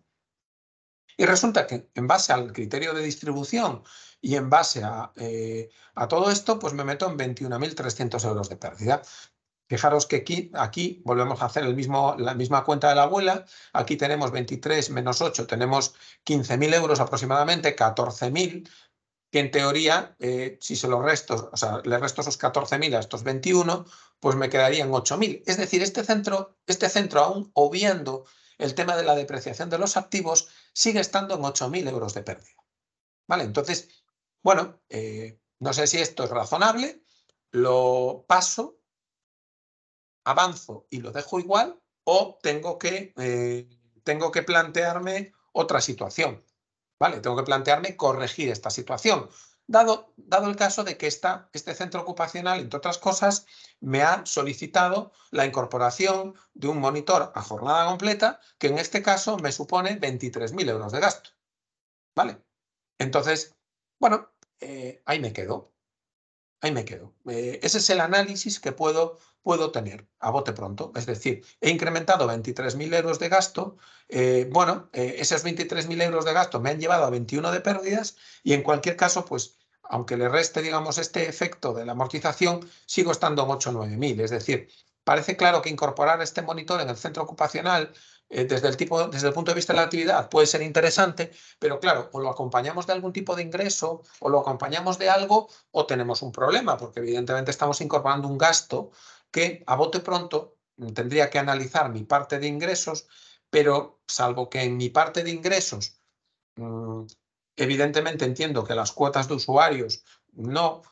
Speaker 1: Y resulta que en base al criterio de distribución y en base a, eh, a todo esto, pues me meto en 21.300 euros de pérdida. Fijaros que aquí, volvemos a hacer el mismo, la misma cuenta de la abuela. Aquí tenemos 23 menos 8, tenemos 15.000 euros aproximadamente, 14.000, que en teoría, eh, si se los resto, o sea, le resto esos 14.000 a estos 21, pues me quedarían 8.000. Es decir, este centro, este centro, aún obviando el tema de la depreciación de los activos, sigue estando en 8.000 euros de pérdida. ¿Vale? Entonces, bueno, eh, no sé si esto es razonable, lo paso avanzo y lo dejo igual o tengo que, eh, tengo que plantearme otra situación. ¿Vale? Tengo que plantearme corregir esta situación. Dado, dado el caso de que esta, este centro ocupacional, entre otras cosas, me ha solicitado la incorporación de un monitor a jornada completa, que en este caso me supone 23.000 euros de gasto. ¿Vale? Entonces, bueno, eh, ahí me quedo. Ahí me quedo. Eh, ese es el análisis que puedo puedo tener a bote pronto. Es decir, he incrementado 23.000 euros de gasto. Eh, bueno, eh, esos 23.000 euros de gasto me han llevado a 21 de pérdidas y en cualquier caso, pues aunque le reste, digamos, este efecto de la amortización, sigo estando en 8 o 9.000. Es decir, parece claro que incorporar este monitor en el centro ocupacional eh, desde, el tipo, desde el punto de vista de la actividad puede ser interesante, pero claro, o lo acompañamos de algún tipo de ingreso, o lo acompañamos de algo, o tenemos un problema, porque evidentemente estamos incorporando un gasto que a bote pronto tendría que analizar mi parte de ingresos, pero salvo que en mi parte de ingresos, mm, evidentemente entiendo que las cuotas de usuarios no,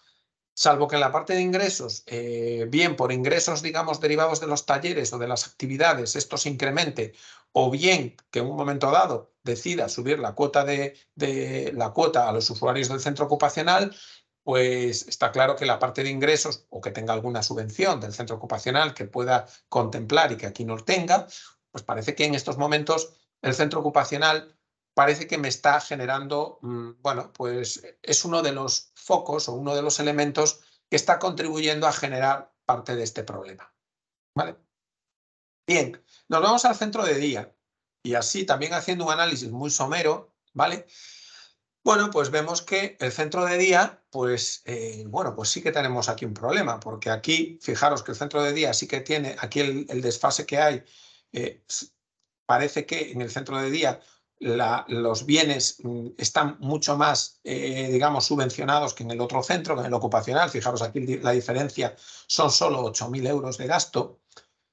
Speaker 1: salvo que en la parte de ingresos, eh, bien por ingresos, digamos, derivados de los talleres o de las actividades, esto se incremente, o bien que en un momento dado decida subir la cuota, de, la cuota a los usuarios del centro ocupacional, pues está claro que la parte de ingresos o que tenga alguna subvención del centro ocupacional que pueda contemplar y que aquí no tenga, pues parece que en estos momentos el centro ocupacional parece que me está generando, mm, bueno, pues es uno de los focos o uno de los elementos que está contribuyendo a generar parte de este problema. ¿Vale? Bien, nos vamos al centro de día y así también haciendo un análisis muy somero, ¿vale? Bueno, pues vemos que el centro de día, pues eh, bueno, pues sí que tenemos aquí un problema, porque aquí, fijaros que el centro de día sí que tiene, aquí el, desfase que hay, eh, parece que en el centro de día los bienes mm, están mucho más, eh, digamos, subvencionados que en el otro centro, que en el ocupacional. Fijaros, aquí la diferencia son solo 8.000 euros de gasto,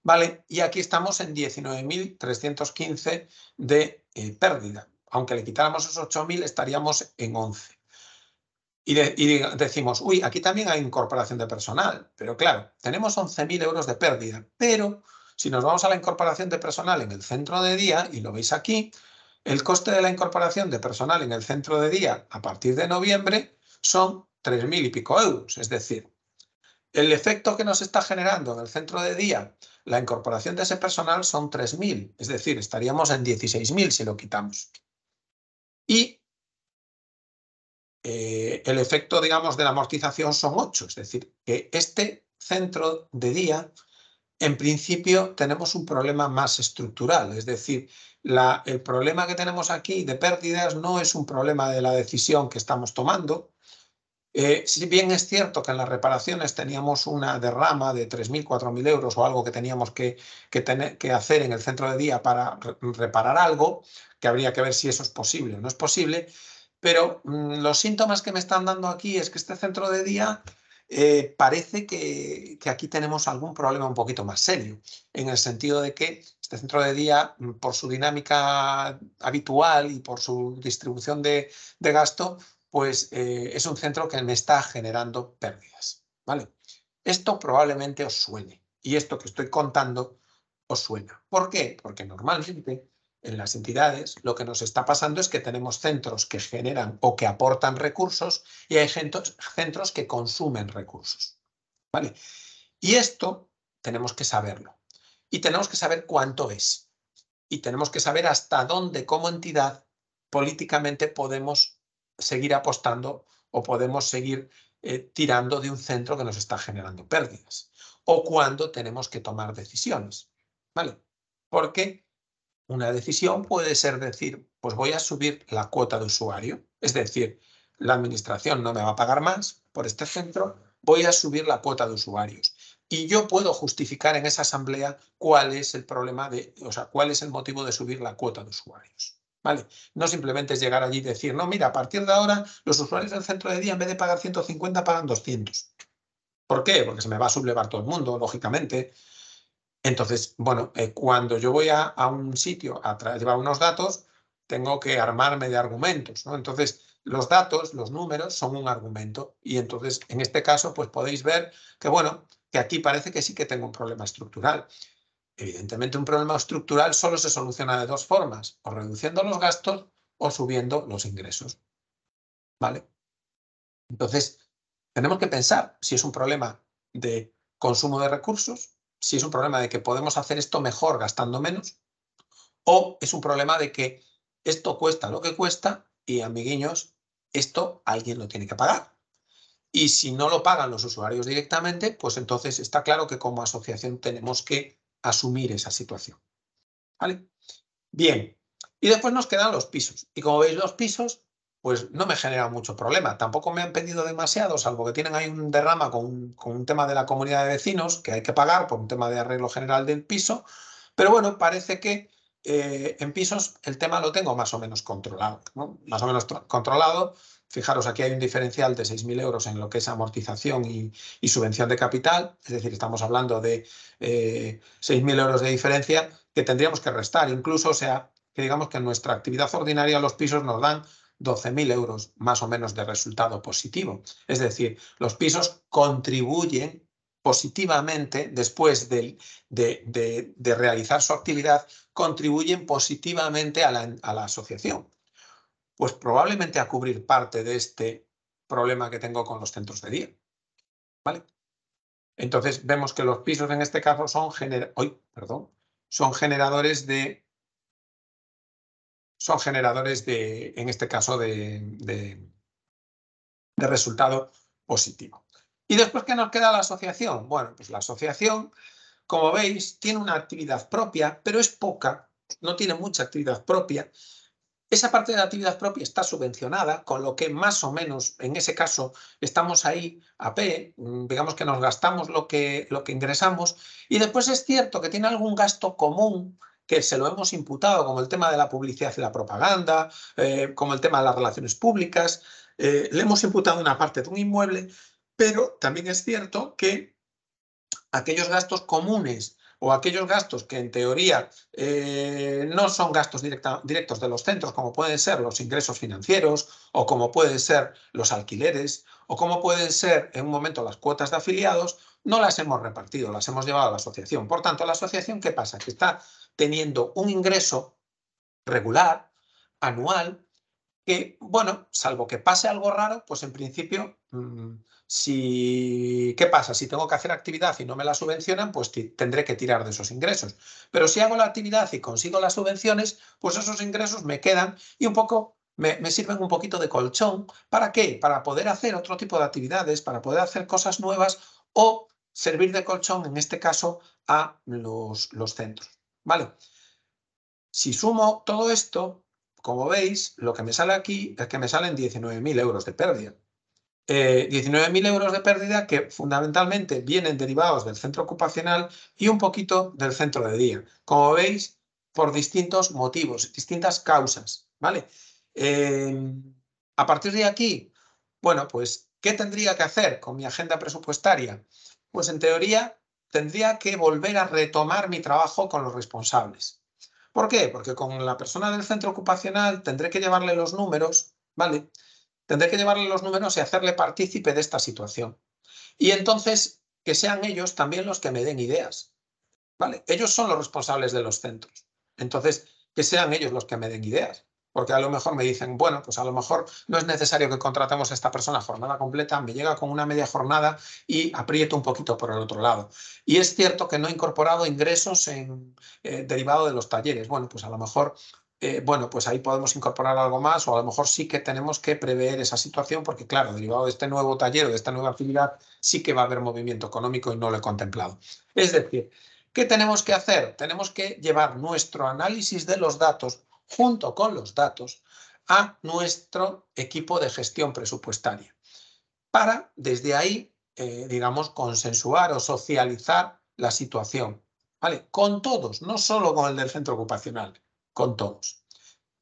Speaker 1: ¿vale? Y aquí estamos en 19.315 de pérdida aunque le quitáramos esos 8.000, estaríamos en 11. Y, decimos, uy, aquí también hay incorporación de personal, pero claro, tenemos 11.000 euros de pérdida, pero si nos vamos a la incorporación de personal en el centro de día, y lo veis aquí, el coste de la incorporación de personal en el centro de día a partir de noviembre son 3.000 y pico euros, es decir, el efecto que nos está generando en el centro de día la incorporación de ese personal son 3.000, es decir, estaríamos en 16.000 si lo quitamos. Y eh, el efecto, digamos, de la amortización son ocho, es decir, que este centro de día, en principio, tenemos un problema más estructural, es decir, el problema que tenemos aquí de pérdidas no es un problema de la decisión que estamos tomando, eh, si bien es cierto que en las reparaciones teníamos una derrama de 3.000, 4.000 euros o algo que teníamos que, tener, que hacer en el centro de día para reparar algo, que habría que ver si eso es posible o no es posible, pero mm, los síntomas que me están dando aquí es que este centro de día eh, parece que, aquí tenemos algún problema un poquito más serio, en el sentido de que este centro de día, mm, por su dinámica habitual y por su distribución de gasto, pues eh, es un centro que me está generando pérdidas. ¿vale? Esto probablemente os suene y esto que estoy contando os suena. ¿Por qué? Porque normalmente en las entidades lo que nos está pasando es que tenemos centros que generan o que aportan recursos y hay centros que consumen recursos. ¿vale? Y esto tenemos que saberlo. Y tenemos que saber cuánto es. Y tenemos que saber hasta dónde como entidad políticamente podemos seguir apostando o podemos seguir eh, tirando de un centro que nos está generando pérdidas. O cuando tenemos que tomar decisiones. ¿Vale? Porque una decisión puede ser decir, pues voy a subir la cuota de usuario, es decir, la administración no me va a pagar más por este centro, voy a subir la cuota de usuarios. Y yo puedo justificar en esa asamblea cuál es el problema de, o sea, cuál es el motivo de subir la cuota de usuarios. ¿vale? No simplemente es llegar allí y decir, no, mira, a partir de ahora los usuarios del centro de día en vez de pagar 150 pagan 200. ¿Por qué? Porque se me va a sublevar todo el mundo, lógicamente. Entonces, bueno, eh, cuando yo voy a, un sitio a llevar unos datos, tengo que armarme de argumentos, ¿no? Entonces, los datos, los números, son un argumento. Y entonces, en este caso, pues podéis ver que, bueno, que aquí parece que sí que tengo un problema estructural. Evidentemente, un problema estructural solo se soluciona de dos formas, o reduciendo los gastos o subiendo los ingresos. ¿Vale? Entonces, tenemos que pensar si es un problema de consumo de recursos, si es un problema de que podemos hacer esto mejor gastando menos, o es un problema de que esto cuesta lo que cuesta y, amiguiños, esto alguien lo tiene que pagar. Y si no lo pagan los usuarios directamente, pues entonces está claro que como asociación tenemos que asumir esa situación. ¿Vale? Bien, y después nos quedan los pisos. Y como veis, los pisos, pues no me genera mucho problema. Tampoco me han pedido demasiado, salvo que tienen ahí un derrama con un, tema de la comunidad de vecinos que hay que pagar por un tema de arreglo general del piso. Pero bueno, parece que eh, en pisos el tema lo tengo más o menos controlado. Más o menos controlado Fijaros, aquí hay un diferencial de 6.000 euros en lo que es amortización y, subvención de capital, es decir, estamos hablando de 6.000 eh, euros de diferencia que tendríamos que restar, incluso, o sea, que digamos que en nuestra actividad ordinaria los pisos nos dan 12.000 euros más o menos de resultado positivo. Es decir, los pisos contribuyen positivamente después de, realizar su actividad, contribuyen positivamente a la asociación pues probablemente a cubrir parte de este problema que tengo con los centros de día. ¿Vale? Entonces vemos que los pisos en este caso son, perdón, son generadores de son generadores de, en este caso, de, de, de resultado positivo. ¿Y después qué nos queda la asociación? Bueno, pues la asociación, como veis, tiene una actividad propia, pero es poca, no tiene mucha actividad propia, esa parte de la actividad propia está subvencionada, con lo que más o menos en ese caso estamos ahí a P, mm, digamos que nos gastamos lo que, lo que ingresamos y después es cierto que tiene algún gasto común que se lo hemos imputado, como el tema de la publicidad y la propaganda, eh, como el tema de las relaciones públicas, eh, le hemos imputado una parte de un inmueble, pero también es cierto que aquellos gastos comunes o aquellos gastos que en teoría eh, no son gastos directos de los centros, como pueden ser los ingresos financieros o como pueden ser los alquileres o como pueden ser en un momento las cuotas de afiliados, no las hemos repartido, las hemos llevado a la asociación. Por tanto, la asociación, ¿qué pasa? Que está teniendo un ingreso regular, anual, que, bueno, salvo que pase algo raro, pues en principio... Mm, si, ¿Qué pasa? Si tengo que hacer actividad y no me la subvencionan, pues tendré que tirar de esos ingresos. Pero si hago la actividad y consigo las subvenciones, pues esos ingresos me quedan y un poco me, sirven un poquito de colchón. ¿Para qué? Para poder hacer otro tipo de actividades, para poder hacer cosas nuevas o servir de colchón, en este caso, a los, los centros. ¿Vale? Si sumo todo esto, como veis, lo que me sale aquí es que me salen 19.000 euros de pérdida. 19.000 eh, euros de pérdida que fundamentalmente vienen derivados del centro ocupacional y un poquito del centro de día. Como veis, por distintos motivos, distintas causas, ¿vale? Em, a partir de aquí, bueno, pues, ¿qué tendría que hacer con mi agenda presupuestaria? Pues, en teoría, tendría que volver a retomar mi trabajo con los responsables. ¿Por qué? Porque con la persona del centro ocupacional tendré que llevarle los números, ¿vale? Tendré que llevarle los números y hacerle partícipe de esta situación. Y entonces que sean ellos también los que me den ideas. ¿Vale? Ellos son los responsables de los centros. Entonces, que sean ellos los que me den ideas. Porque a lo mejor me dicen, bueno, pues a lo mejor no es necesario que contratemos a esta persona jornada completa, me llega con una media jornada y aprieto un poquito por el otro lado. Y es cierto que no he incorporado ingresos en, eh, derivado de los talleres. Bueno, pues a lo mejor eh, bueno, pues ahí podemos incorporar algo más o a lo mejor sí que tenemos que prever esa situación porque, claro, derivado de este nuevo taller o de esta nueva actividad, sí que va a haber movimiento económico y no lo he contemplado. Es decir, ¿qué tenemos que hacer? Tenemos que llevar nuestro análisis de los datos junto con los datos a nuestro equipo de gestión presupuestaria para, desde ahí, eh, digamos, consensuar o socializar la situación, ¿vale? Con todos, no solo con el del centro ocupacional con todos.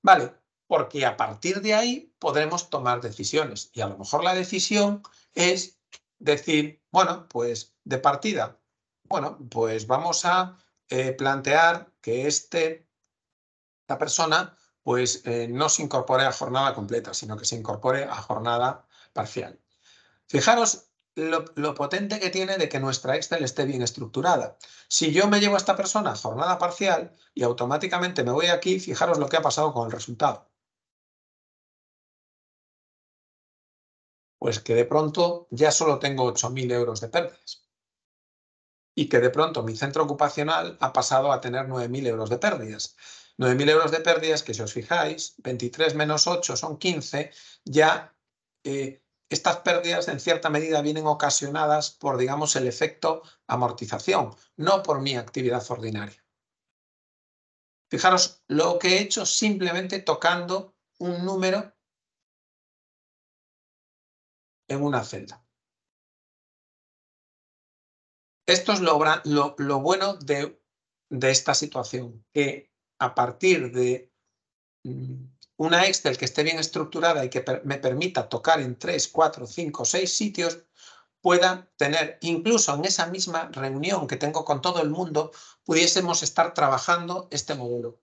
Speaker 1: ¿Vale? Porque a partir de ahí podremos tomar decisiones y a lo mejor la decisión es decir, bueno, pues de partida, bueno, pues vamos a eh, plantear que este, esta persona pues eh, no se incorpore a jornada completa, sino que se incorpore a jornada parcial. Fijaros lo, potente que tiene de que nuestra Excel esté bien estructurada.
Speaker 2: Si yo me llevo a esta persona a jornada parcial y automáticamente me voy aquí, fijaros lo que ha pasado con el resultado. Pues que de pronto ya solo tengo 8.000 euros de pérdidas. Y que de pronto
Speaker 1: mi centro ocupacional ha pasado a tener 9.000 euros de pérdidas. 9.000 euros de pérdidas, que si os fijáis, 23 menos 8 son 15, ya eh, estas pérdidas, en cierta medida, vienen ocasionadas por, digamos, el efecto amortización, no
Speaker 2: por mi actividad ordinaria. Fijaros lo que he hecho simplemente tocando un número en una celda. Esto es lo,
Speaker 1: bueno de, esta situación, que a partir de mm, una Excel que esté bien estructurada y que me permita tocar en 3, 4, 5, 6 sitios, pueda tener, incluso en esa misma reunión que tengo con todo el mundo, pudiésemos estar trabajando este modelo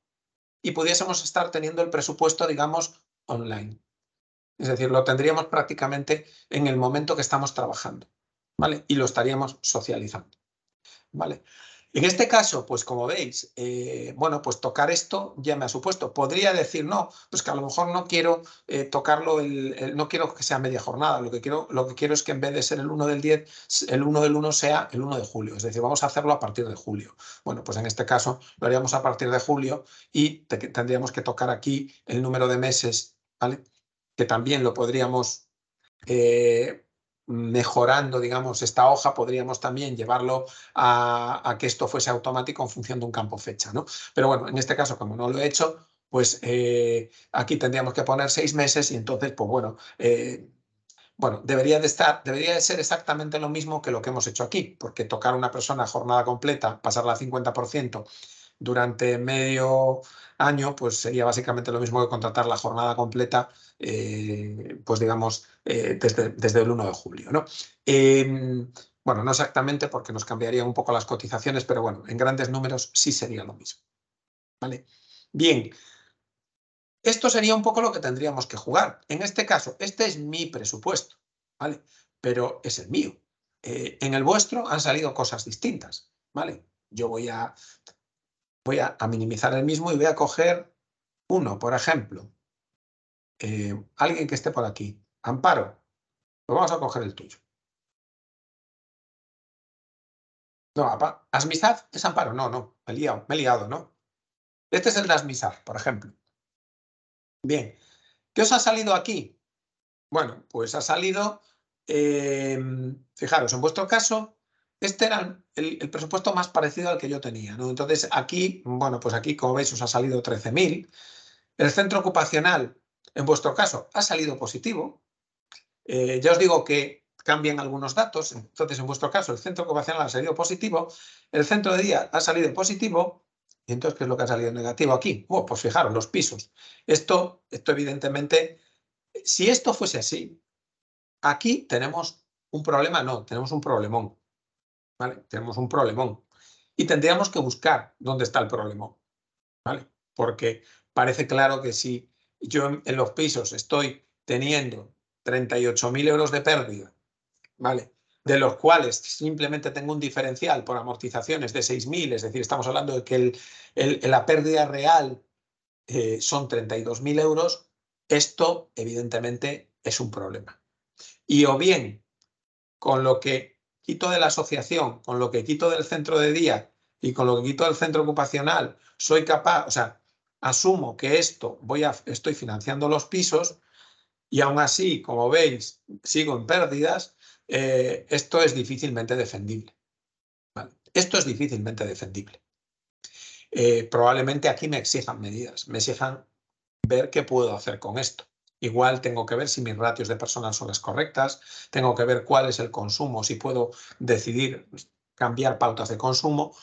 Speaker 1: y pudiésemos estar teniendo el presupuesto, digamos, online. Es decir, lo tendríamos prácticamente en el momento que estamos trabajando, ¿vale? Y lo estaríamos socializando, ¿vale? En este caso, pues como veis, eh, bueno, pues tocar esto ya me ha supuesto. Podría decir, no, pues que a lo mejor no quiero eh, tocarlo, no quiero que sea media jornada, lo que, quiero, lo que quiero es que en vez de ser el 1 del 10, el 1 del 1 sea el 1 de julio, es decir, vamos a hacerlo a partir de julio. Bueno, pues en este caso lo haríamos a partir de julio y tendríamos que tocar aquí el número de meses, ¿vale? Que también lo podríamos... Eh, mejorando, digamos, esta hoja, podríamos también llevarlo a, que esto fuese automático en función de un campo fecha, ¿no? Pero bueno, en este caso, como no lo he hecho, pues eh, aquí tendríamos que poner seis meses y entonces, pues bueno, eh, bueno, debería de, estar, debería de ser exactamente lo mismo que lo que hemos hecho aquí, porque tocar a una persona jornada completa, pasarla al 50%, durante medio año, pues sería básicamente lo mismo que contratar la jornada completa, eh, pues digamos, eh, desde, el 1 de julio. ¿no? Em, bueno, no exactamente porque nos cambiarían un poco las cotizaciones, pero bueno, en grandes números sí sería lo mismo. ¿Vale? Bien, esto sería un poco lo que tendríamos que jugar. En este caso, este es mi presupuesto, ¿vale? Pero es el mío. Eh, en el vuestro han salido cosas distintas, ¿vale? Yo voy a voy a, minimizar el mismo y voy a coger uno, por
Speaker 2: ejemplo. Eh, alguien que esté por aquí. Amparo, pues vamos a coger el tuyo. No, Asmizad es Amparo. No, no, me he liado, me he liado, ¿no? Este es el de por ejemplo.
Speaker 1: Bien, ¿qué os ha salido aquí? Bueno, pues ha salido, eh, fijaros, en vuestro caso, este era el, presupuesto más parecido al que yo tenía. ¿no? Entonces, aquí, bueno, pues aquí, como veis, os ha salido 13.000. El centro ocupacional, en vuestro caso, ha salido positivo. Eh, ya os digo que cambian algunos datos. Entonces, en vuestro caso, el centro ocupacional ha salido positivo. El centro de día ha salido positivo. Y entonces, ¿qué es lo que ha salido negativo aquí? Oh, pues fijaros, los pisos. Esto, esto evidentemente, si esto fuese así, aquí tenemos un problema, no, tenemos un problemón. Tenemos un problemón y tendríamos que buscar dónde está el problemón, ¿vale? Porque parece claro que si yo en, los pisos estoy teniendo 38.000 euros de pérdida, ¿vale? De los cuales simplemente tengo un diferencial por amortizaciones de 6.000, es decir, estamos hablando de que la pérdida real eh, son 32.000 euros, esto evidentemente es un problema. Y o bien, con lo que quito de la asociación, con lo que quito del centro de día y con lo que quito del centro ocupacional, soy capaz, o sea, asumo que esto voy a, estoy financiando los pisos y aún así, como veis, sigo en pérdidas, eh, esto es difícilmente defendible. Esto es difícilmente defendible. Eh, probablemente aquí me exijan medidas, me exijan ver qué puedo hacer con esto. Igual tengo que ver si mis ratios de personal son las correctas, tengo que ver cuál es el consumo, si puedo decidir cambiar pautas de consumo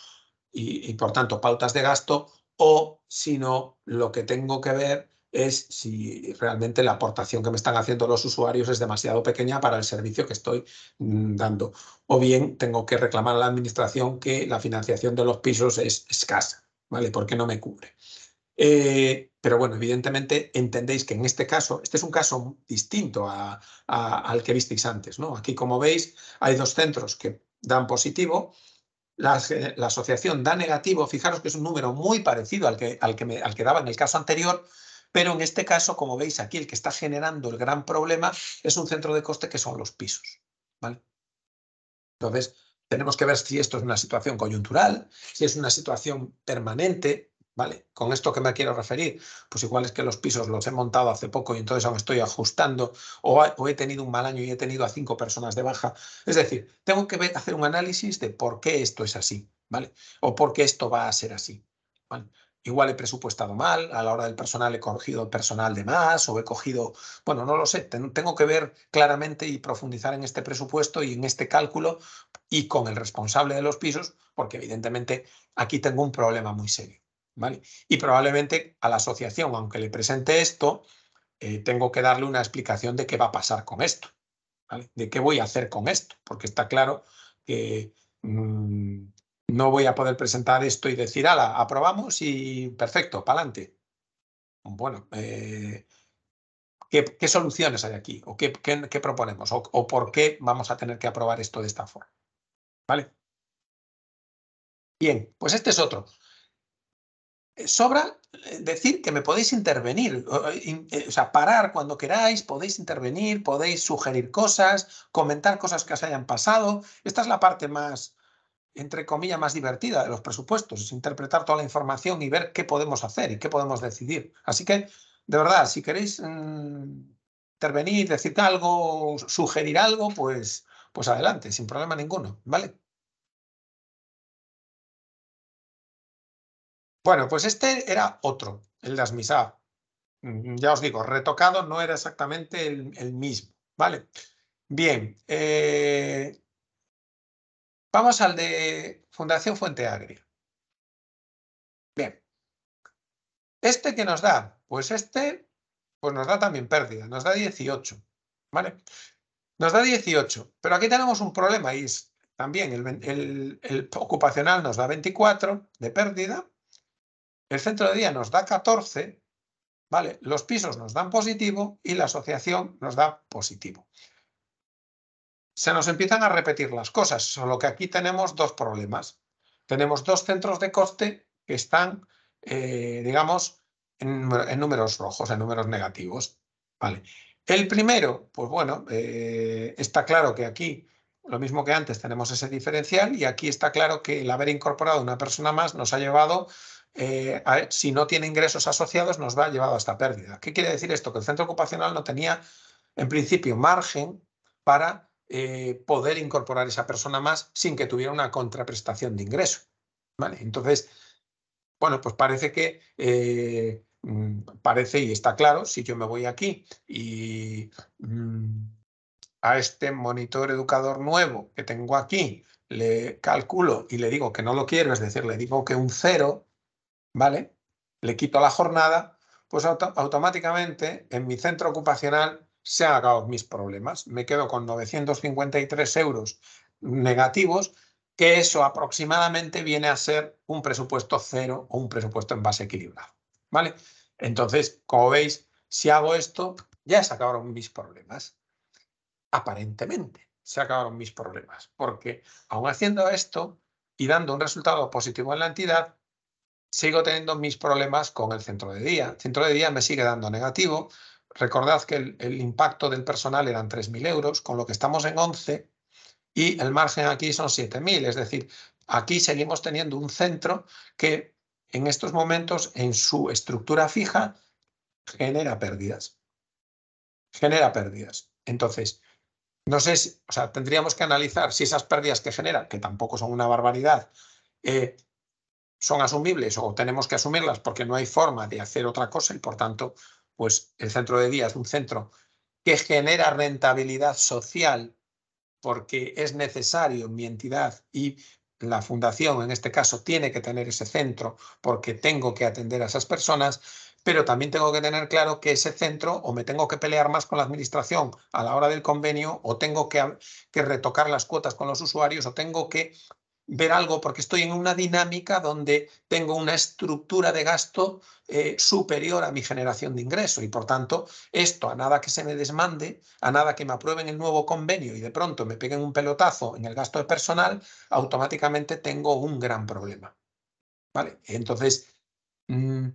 Speaker 1: y, por tanto pautas de gasto, o si no, lo que tengo que ver es si realmente la aportación que me están haciendo los usuarios es demasiado pequeña para el servicio que estoy mm, dando. O bien tengo que reclamar a la administración que la financiación de los pisos es escasa, ¿vale? Porque no me cubre. Eh, pero bueno, evidentemente entendéis que en este caso, este es un caso distinto al que visteis antes. ¿no? Aquí, como veis, hay dos centros que dan positivo, la, asociación da negativo, fijaros que es un número muy parecido al que, al, que al que daba en el caso anterior, pero en este caso, como veis aquí, el que está generando el gran problema es un centro de coste que son los pisos. ¿vale? Entonces, tenemos que ver si esto es una situación coyuntural, si es una situación permanente, ¿Vale? ¿Con esto que me quiero referir? Pues igual es que los pisos los he montado hace poco y entonces aún estoy ajustando o, he tenido un mal año y he tenido a cinco personas de baja. Es decir, tengo que hacer un análisis de por qué esto es así, ¿vale? O por qué esto va a ser así, Igual he presupuestado mal, a la hora del personal he cogido personal de más o he cogido, bueno, no lo sé, tengo que ver claramente y profundizar en este presupuesto y en este cálculo y con el responsable de los pisos, porque evidentemente aquí tengo un problema muy serio. Y probablemente a la asociación, aunque le presente esto, eh, tengo que darle una explicación de qué va a pasar con esto, De qué voy a hacer con esto, porque está claro que mm, no voy a poder presentar esto y decir, ala, aprobamos y perfecto, para adelante. Bueno, eh, ¿qué, soluciones hay aquí? ¿O qué, proponemos? O, ¿O por qué vamos a tener que aprobar esto de esta forma? ¿Vale? Bien, pues este es otro. Eh, sobra eh, decir que me podéis intervenir, eh, o sea, parar cuando queráis, podéis intervenir, podéis sugerir cosas, comentar cosas que os hayan pasado. Esta es la parte más, entre comillas, más divertida de los presupuestos, es interpretar toda la información y ver qué podemos hacer y qué podemos decidir. Así que, de verdad, si queréis mm, intervenir, decir algo, sugerir algo,
Speaker 2: pues, pues adelante, sin problema ninguno, ¿vale? Bueno, pues este era otro, el de Asmisa.
Speaker 1: Mm, ya os digo, retocado no era exactamente el, mismo, ¿vale? Bien, eh, vamos al de Fundación Fuente Agria. Bien, ¿este que nos da? Pues este pues nos da también pérdida, nos da 18, ¿vale? Nos da 18, pero aquí tenemos un problema y también el, el ocupacional nos da 24 de pérdida el centro de día nos da 14, ¿vale? Los pisos nos dan positivo y la asociación nos da positivo. Se nos empiezan a repetir las cosas, solo que aquí tenemos dos problemas. Tenemos dos centros de coste que están, eh, digamos, en, números rojos, en números negativos. ¿vale? El primero, pues bueno, eh, está claro que aquí, lo mismo que antes, tenemos ese diferencial y aquí está claro que el haber incorporado una persona más nos ha llevado eh, si no tiene ingresos asociados, nos va llevado a esta pérdida. ¿Qué quiere decir esto? Que el centro ocupacional no tenía, en principio, margen para eh, poder incorporar esa persona más sin que tuviera una contraprestación de ingreso. ¿vale? Entonces, bueno, pues parece que eh, mm, parece y está claro, si yo me voy aquí y mm, a este monitor educador nuevo que tengo aquí le calculo y le digo que no lo quiero, es decir, le digo que un cero ¿vale? Le quito la jornada, pues automáticamente en mi centro ocupacional se han acabado mis problemas. Me quedo con 953 euros negativos, que eso aproximadamente viene a ser un presupuesto cero o un presupuesto en base equilibrado, ¿vale? Entonces, como veis, si hago esto, ya se acabaron mis problemas. Aparentemente se acabaron mis problemas, porque aún haciendo esto y dando un resultado positivo en la entidad, sigo teniendo mis problemas con el centro de día. El centro de día me sigue dando negativo. Recordad que el, impacto del personal eran 3.000 euros, con lo que estamos en 11 y el margen aquí son 7.000. Es decir, aquí seguimos teniendo un centro que en estos momentos en su estructura fija genera pérdidas. Genera pérdidas. Entonces, no sé o sea, tendríamos que analizar si esas pérdidas que genera, que tampoco son una barbaridad, eh, son asumibles o tenemos que asumirlas porque no hay forma de hacer otra cosa y por tanto, pues el centro de día es un centro que genera rentabilidad social porque es necesario mi entidad y la fundación en este caso tiene que tener ese centro porque tengo que atender a esas personas, pero también tengo que tener claro que ese centro o me tengo que pelear más con la administración a la hora del convenio o tengo que, que retocar las cuotas con los usuarios o tengo que ver algo porque estoy en una dinámica donde tengo una estructura de gasto eh, superior a mi generación de ingreso y por tanto esto a nada que se me desmande, a nada que me aprueben el nuevo convenio y de pronto me peguen un pelotazo en el gasto de personal, automáticamente tengo un gran problema. ¿Vale? Entonces, mm,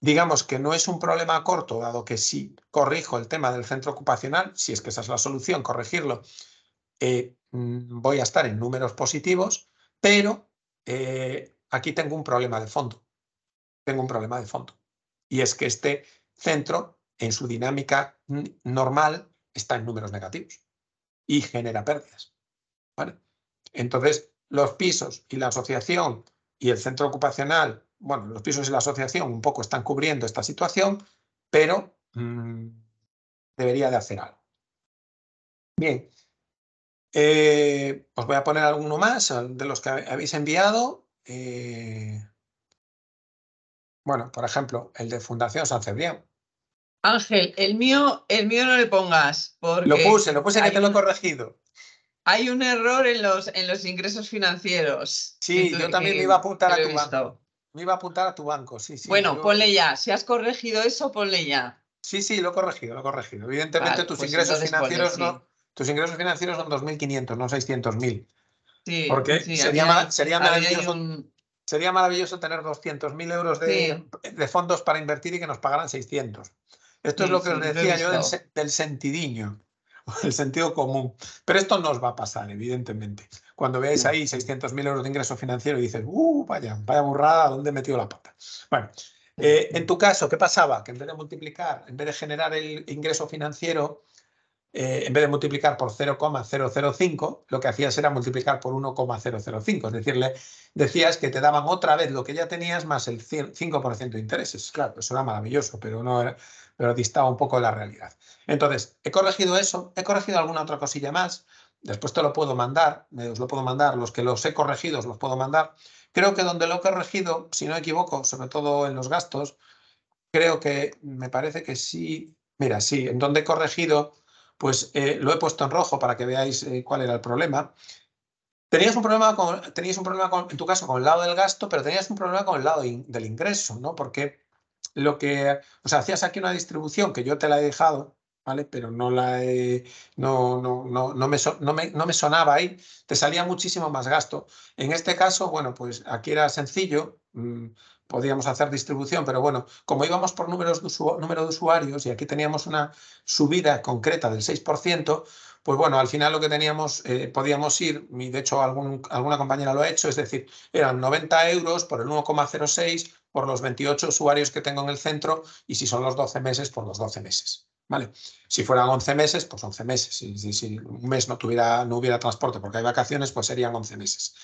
Speaker 1: digamos que no es un problema corto, dado que si corrijo el tema del centro ocupacional, si es que esa es la solución, corregirlo, eh, Mm, voy a estar en números positivos, pero eh, aquí tengo un problema de fondo. Tengo un problema de fondo. Y es que este centro, en su dinámica normal, está en números negativos y genera pérdidas. Entonces, los pisos y la asociación y el centro ocupacional, bueno, los pisos y la asociación un poco están cubriendo esta situación, pero mm, debería de hacer algo. Bien, os eh, pues voy a poner alguno más de los que habéis enviado. Eh. bueno, por ejemplo, el de Fundación San Cebrián.
Speaker 4: Ángel, el mío, el mío no le pongas. lo puse, lo puse que te lo he corregido. Hay un error en los, en los ingresos financieros. Sí, yo también me iba a apuntar a tu banco. Me iba a apuntar a tu banco, sí, sí. Bueno, ponle ya. Si has corregido eso, ponle
Speaker 1: ya. Sí, sí, lo he corregido, lo he corregido. Evidentemente tus pues ingresos financieros no, tus ingresos financieros son 2.500, no 600.000.
Speaker 4: Sí, porque sería, sería,
Speaker 1: maravilloso, tener 200.000 euros de, fondos para invertir y que nos pagaran 600. Esto es lo que os decía yo del, sentidiño, el sentido común. Pero esto no os va a pasar, evidentemente. Cuando veáis ahí 600.000 euros de ingreso financiero y dices, ¡uh, vaya, vaya burrada, ¿dónde he metido la pata? Bueno, eh, en tu caso, ¿qué pasaba? Que en vez de multiplicar, en vez de generar el ingreso financiero, eh, en vez de multiplicar por 0,005, lo que hacías era multiplicar por 1,005. Es decir, le decías que te daban otra vez lo que ya tenías más el 5% de intereses. Claro, eso era maravilloso, pero no era, pero distaba un poco de la realidad. Entonces, he corregido eso, he corregido alguna otra cosilla más. Después te lo puedo mandar, os lo puedo mandar, los que los he corregido os los puedo mandar. Creo que donde lo he corregido, si no equivoco, sobre todo en los gastos, creo que me parece que sí. Mira, sí, en donde he corregido pues eh, lo he puesto en rojo para que veáis eh, cuál era el problema. Tenías un problema, con, tenías un problema en tu caso con el lado del gasto, pero tenías un problema con el lado del ingreso, ¿no? Porque lo que, o sea, hacías aquí una distribución que yo te la he dejado, ¿vale? Pero no la no, me, no, me, sonaba ahí, te salía muchísimo más gasto. En este caso, bueno, pues aquí era sencillo, mm, podíamos hacer distribución, pero bueno, como íbamos por números número de usuarios y aquí teníamos una subida concreta del 6%, pues bueno, al final lo que teníamos, eh, podíamos ir, y de hecho algún, alguna compañera lo ha hecho, es decir, eran 90 euros por el 1,06 por los 28 usuarios que tengo en el centro y si son los 12 meses, por pues los 12 meses. ¿Vale? Si fueran 11 meses, pues 11 meses. Si, si un mes no, tuviera, no hubiera transporte porque hay vacaciones, pues serían 11 meses.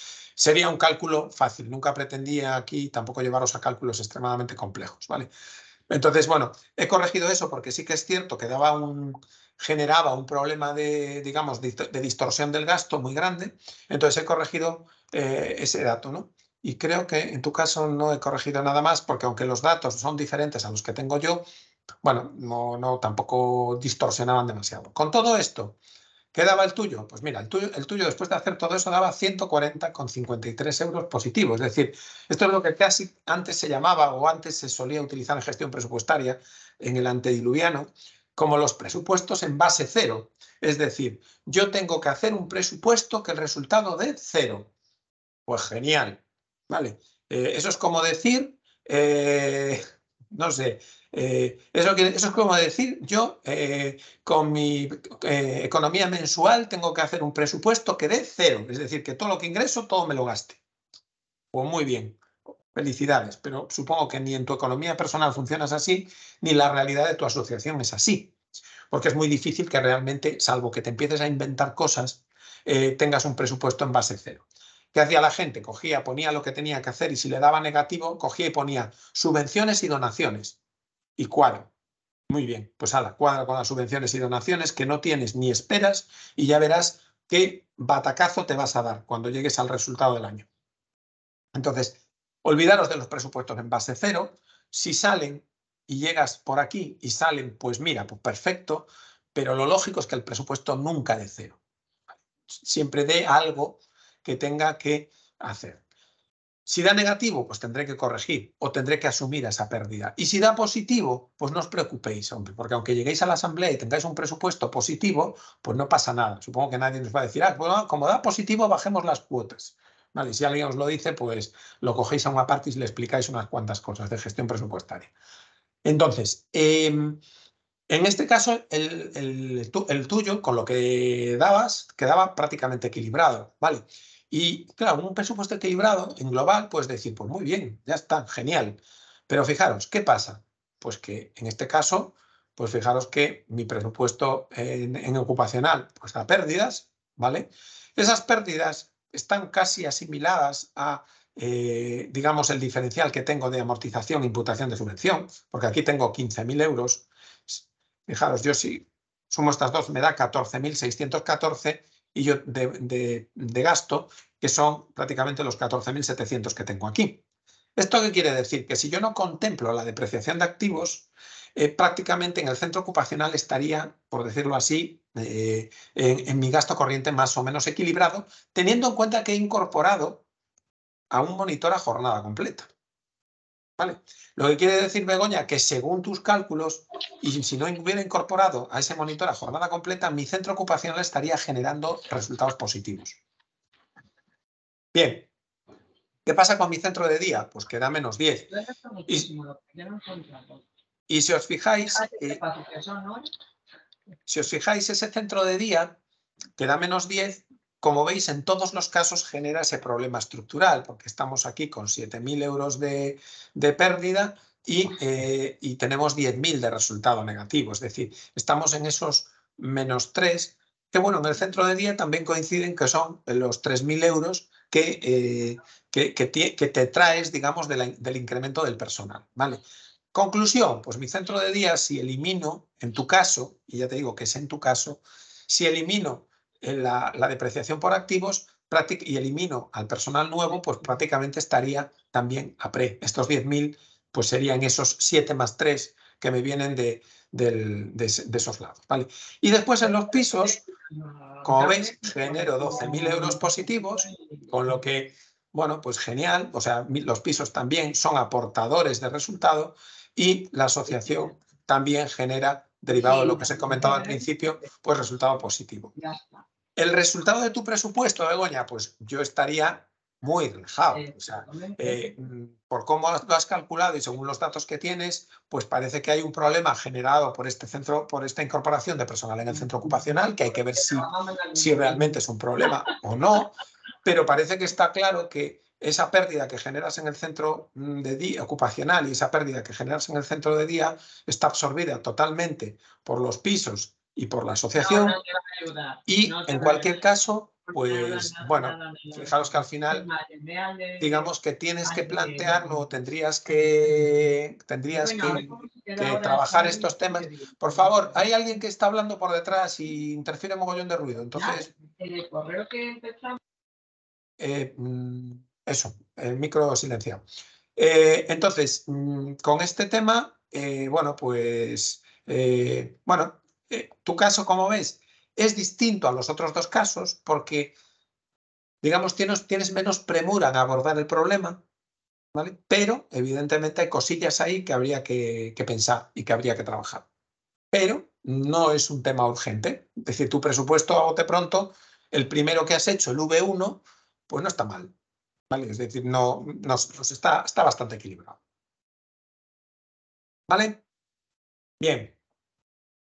Speaker 1: Sería un cálculo fácil, nunca pretendía aquí tampoco llevaros a cálculos extremadamente complejos, ¿vale? Entonces, bueno, he corregido eso porque sí que es cierto que daba un, generaba un problema de, digamos, de, distorsión del gasto muy grande, entonces he corregido eh, ese dato, ¿no? Y creo que en tu caso no he corregido nada más porque aunque los datos son diferentes a los que tengo yo, bueno, no tampoco distorsionaban demasiado. Con todo esto, ¿Qué daba el tuyo? Pues mira, el tuyo, después de hacer todo eso daba 140,53 euros positivos. Es decir, esto es lo que casi antes se llamaba o antes se solía utilizar en gestión presupuestaria en el antediluviano como los presupuestos en base cero. Es decir, yo tengo que hacer un presupuesto que el resultado dé cero. Pues genial. Vale. Eh, eso es como decir, eh, no sé, eh, eso, que, es como decir, yo eh, con mi eh, economía mensual tengo que hacer un presupuesto que dé cero, es decir, que todo lo que ingreso, todo me lo gaste. Pues muy bien, felicidades, pero supongo que ni en tu economía personal funcionas así, ni la realidad de tu asociación es así, porque es muy difícil que realmente, salvo que te empieces a inventar cosas, tengas un presupuesto en base cero. ¿Qué hacía la gente? Cogía, ponía lo que tenía que hacer y si le daba negativo, cogía y ponía subvenciones y donaciones y cuadro. Muy bien, pues ala, cuadra con las subvenciones y donaciones que no tienes ni esperas y ya verás qué batacazo te vas a dar cuando llegues al resultado del año. Entonces, olvidaros de los presupuestos en base cero. Si salen y llegas por aquí y salen, pues mira, pues perfecto, pero lo lógico es que el presupuesto nunca de cero. Siempre dé algo que tenga que hacer. Si da negativo, pues tendré que corregir o tendré que asumir esa pérdida. Y si da positivo, pues no os preocupéis, hombre, porque aunque lleguéis a la asamblea y tengáis un presupuesto positivo, pues no pasa nada. Supongo que nadie nos va a decir, ah, bueno, como da positivo, bajemos las cuotas. Vale, si alguien os lo dice, pues lo cogéis a una parte y le explicáis unas cuantas cosas de gestión presupuestaria. Entonces, em, en este caso, el, tuyo, con lo que dabas, quedaba prácticamente equilibrado, ¿vale? Y claro, un presupuesto equilibrado en global, pues decir, pues muy bien, ya está, genial. Pero fijaros, ¿qué pasa? Pues que en este caso, pues fijaros que mi presupuesto en, ocupacional pues da pérdidas, ¿vale? Esas pérdidas están casi asimiladas a, eh, digamos, el diferencial que tengo de amortización, e imputación de subvención, porque aquí tengo 15.000 euros. Fijaros, yo si sumo estas dos me da 14.614 y yo de, gasto, que son prácticamente los 14.700 que tengo aquí. ¿Esto qué quiere decir? Que si yo no contemplo la depreciación de activos, eh, prácticamente en el centro ocupacional estaría, por decirlo así, eh, en, mi gasto corriente más o menos equilibrado, teniendo en cuenta que he incorporado a un monitor a jornada completa. Lo que quiere decir, Begoña, que según tus cálculos, y si no hubiera incorporado a ese monitor a jornada completa, mi centro ocupacional estaría generando resultados positivos. Bien. ¿Qué pasa con mi centro de día? Pues queda menos 10. Y, si os fijáis, ah, eh, si os fijáis, ese centro de día queda menos 10 como veis, en todos los casos genera ese problema estructural, porque estamos aquí con 7.000 euros de, pérdida y, eh, tenemos 10.000 de resultado negativo. Es decir, estamos en esos menos 3, que bueno, en el centro de día también coinciden que son los 3.000 euros que, eh, que, te, traes, digamos, del incremento del personal. ¿vale? Conclusión, pues mi centro de día, si elimino, en tu caso, y ya te digo que es en tu caso, si elimino eh, la, depreciación por activos y elimino al personal nuevo, pues prácticamente estaría también a pre. Estos 10.000 pues serían esos 7 más 3 que me vienen de, de, esos lados. ¿vale? Y después en los pisos, como veis, genero 12.000 euros positivos, con lo que, bueno, pues genial. O sea, los pisos también son aportadores de resultado y la asociación también genera derivado de lo que os he comentado al principio, pues resultado positivo. El resultado de tu presupuesto, Begoña, pues yo estaría muy relajado. Eh, o sea, eh, mm, por cómo lo has calculado y según los datos que tienes, pues parece que hay un problema generado por este centro, por esta incorporación de personal en el centro ocupacional, que hay que ver si, si realmente es un problema o no, pero parece que está claro que esa pérdida que generas en el centro mm, de día ocupacional y esa pérdida que generas en el centro de día está absorbida totalmente por los pisos y por la asociación.
Speaker 2: y en cualquier
Speaker 1: caso, pues bueno, fijaros que al final, digamos que tienes que plantearlo, tendrías que, tendrías que, trabajar estos temas. Por pues, favor, pues, hay pues. alguien que está hablando por detrás y interfiere un mogollón de ruido. Entonces, eh, mm, eso, el micro silenciado. Eh, entonces, mm, con este tema, eh, bueno, pues, bueno, tu caso, como ves, es distinto a los otros dos casos porque, digamos, tienes, tienes menos premura de abordar el problema, ¿vale? Pero, evidentemente, hay cosillas ahí que habría que, pensar y que habría que trabajar. Pero no es un tema urgente. Es decir, tu presupuesto, a pronto, el primero que has hecho, el V1, pues no está mal. ¿vale? Es decir, no,
Speaker 2: está bastante equilibrado. ¿Vale? Bien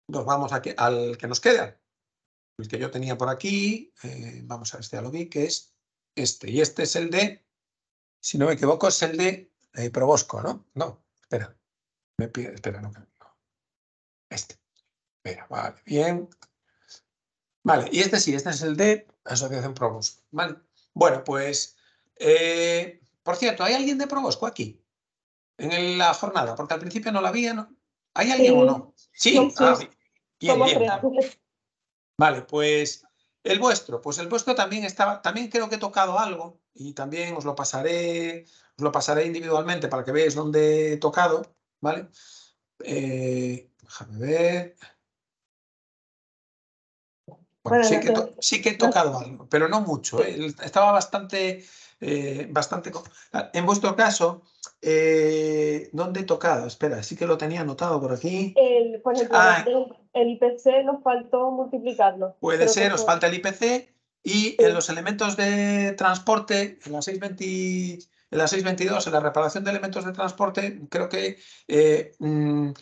Speaker 2: nos vamos a al que nos queda. El que yo tenía por aquí,
Speaker 1: eh, vamos a ver este lo vi, que es este. Y este es el de, si no me equivoco, es el de eh, Probosco, ¿no? No, espera. Me pide, espera, no, Este. Espera, vale, bien. Vale, y este sí, este es el de Asociación Probosco. Vale. Bueno, pues, eh, por cierto, ¿hay alguien de Probosco aquí? En la jornada, porque al principio no la había, ¿no? ¿Hay alguien o no? Sí, ah, Vale, pues el vuestro, pues el vuestro también estaba, también creo que he tocado algo y también os lo pasaré, os lo pasaré individualmente para que veáis dónde he tocado, ¿vale? Eh, déjame ver. sí, que he tocado algo, pero no mucho. ¿eh? Estaba bastante, eh, bastante... En vuestro caso, eh, ¿dónde he tocado? Espera, sí que lo tenía anotado por aquí.
Speaker 4: El, ah, el, IPC nos faltó multiplicarlo. Puede ser, os falta
Speaker 1: el IPC y en los elementos de transporte, en la en la 622, en la reparación de elementos de transporte, creo que eh, mm,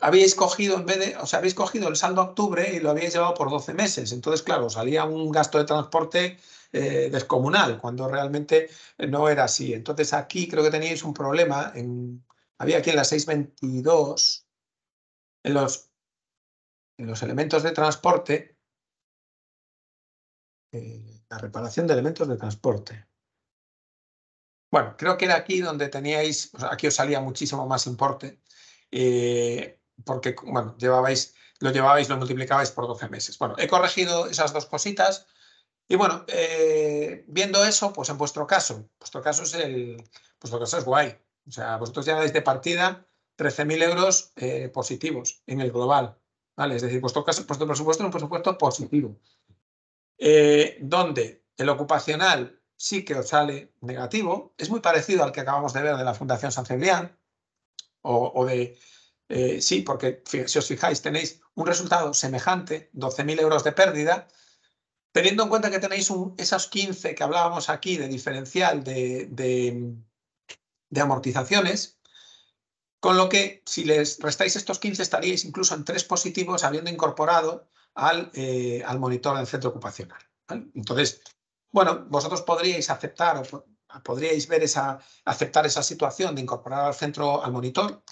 Speaker 1: habíais cogido en vez de, o sea, habéis cogido el saldo octubre y lo habíais llevado por 12 meses. Entonces, claro, salía un gasto de transporte eh, descomunal, cuando realmente no era así. Entonces, aquí creo que teníais un problema. había aquí en la 622, en
Speaker 2: los, los elementos de transporte, eh, la reparación de elementos de transporte. Bueno, creo que era aquí
Speaker 1: donde teníais, aquí os salía muchísimo más importe. Eh, porque bueno, llevabais, lo llevabais, lo multiplicabais por 12 meses. Bueno, he corregido esas dos cositas. Y bueno, eh, viendo eso, pues en vuestro caso, vuestro caso es el, vuestro caso es guay. O sea, vosotros ya dais de partida 13.000 euros eh, positivos en el global, ¿vale? Es decir, vuestro caso, vuestro presupuesto es un presupuesto positivo. Eh, donde el ocupacional sí que os sale negativo, es muy parecido al que acabamos de ver de la Fundación San Cebrián o de eh, sí, porque si os fijáis, tenéis un resultado semejante, 12.000 euros de pérdida, teniendo en cuenta que tenéis esos 15 que hablábamos aquí de diferencial de, amortizaciones, con lo que si les restáis estos 15 estaríais incluso en tres positivos habiendo incorporado al, eh, al monitor del centro ocupacional. Entonces, bueno, vosotros podríais aceptar o podríais ver esa, aceptar esa situación de incorporar al centro, al monitor,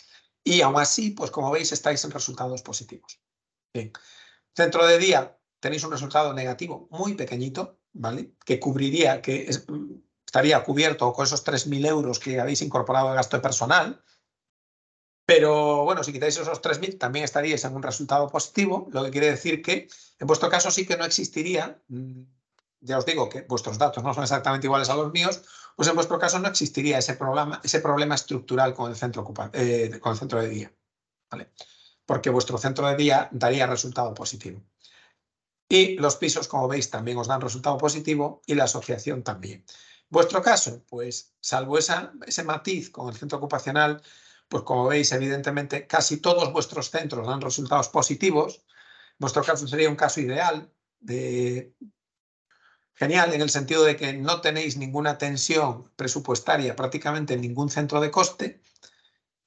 Speaker 1: y aún así, pues como veis, estáis en resultados positivos. Bien. Dentro de día tenéis un resultado negativo muy pequeñito, ¿vale? Que cubriría, que estaría cubierto con esos 3.000 euros que habéis incorporado de gasto personal. Pero bueno, si quitáis esos 3.000 también estaríais en un resultado positivo, lo que quiere decir que en vuestro caso sí que no existiría, mm, ya os digo que vuestros datos no son exactamente iguales a los míos, pues en vuestro caso no existiría ese, ese problema estructural con el centro, eh, con centro de día, ¿vale? porque vuestro centro de día daría resultado positivo. Y los pisos, como veis, también os dan resultado positivo y la asociación también. Vuestro caso, pues salvo ese matiz con el centro ocupacional, pues como veis, evidentemente, casi todos vuestros centros dan resultados positivos. Vuestro caso sería un caso ideal de genial en el sentido de que no tenéis ninguna tensión presupuestaria prácticamente en ningún centro de coste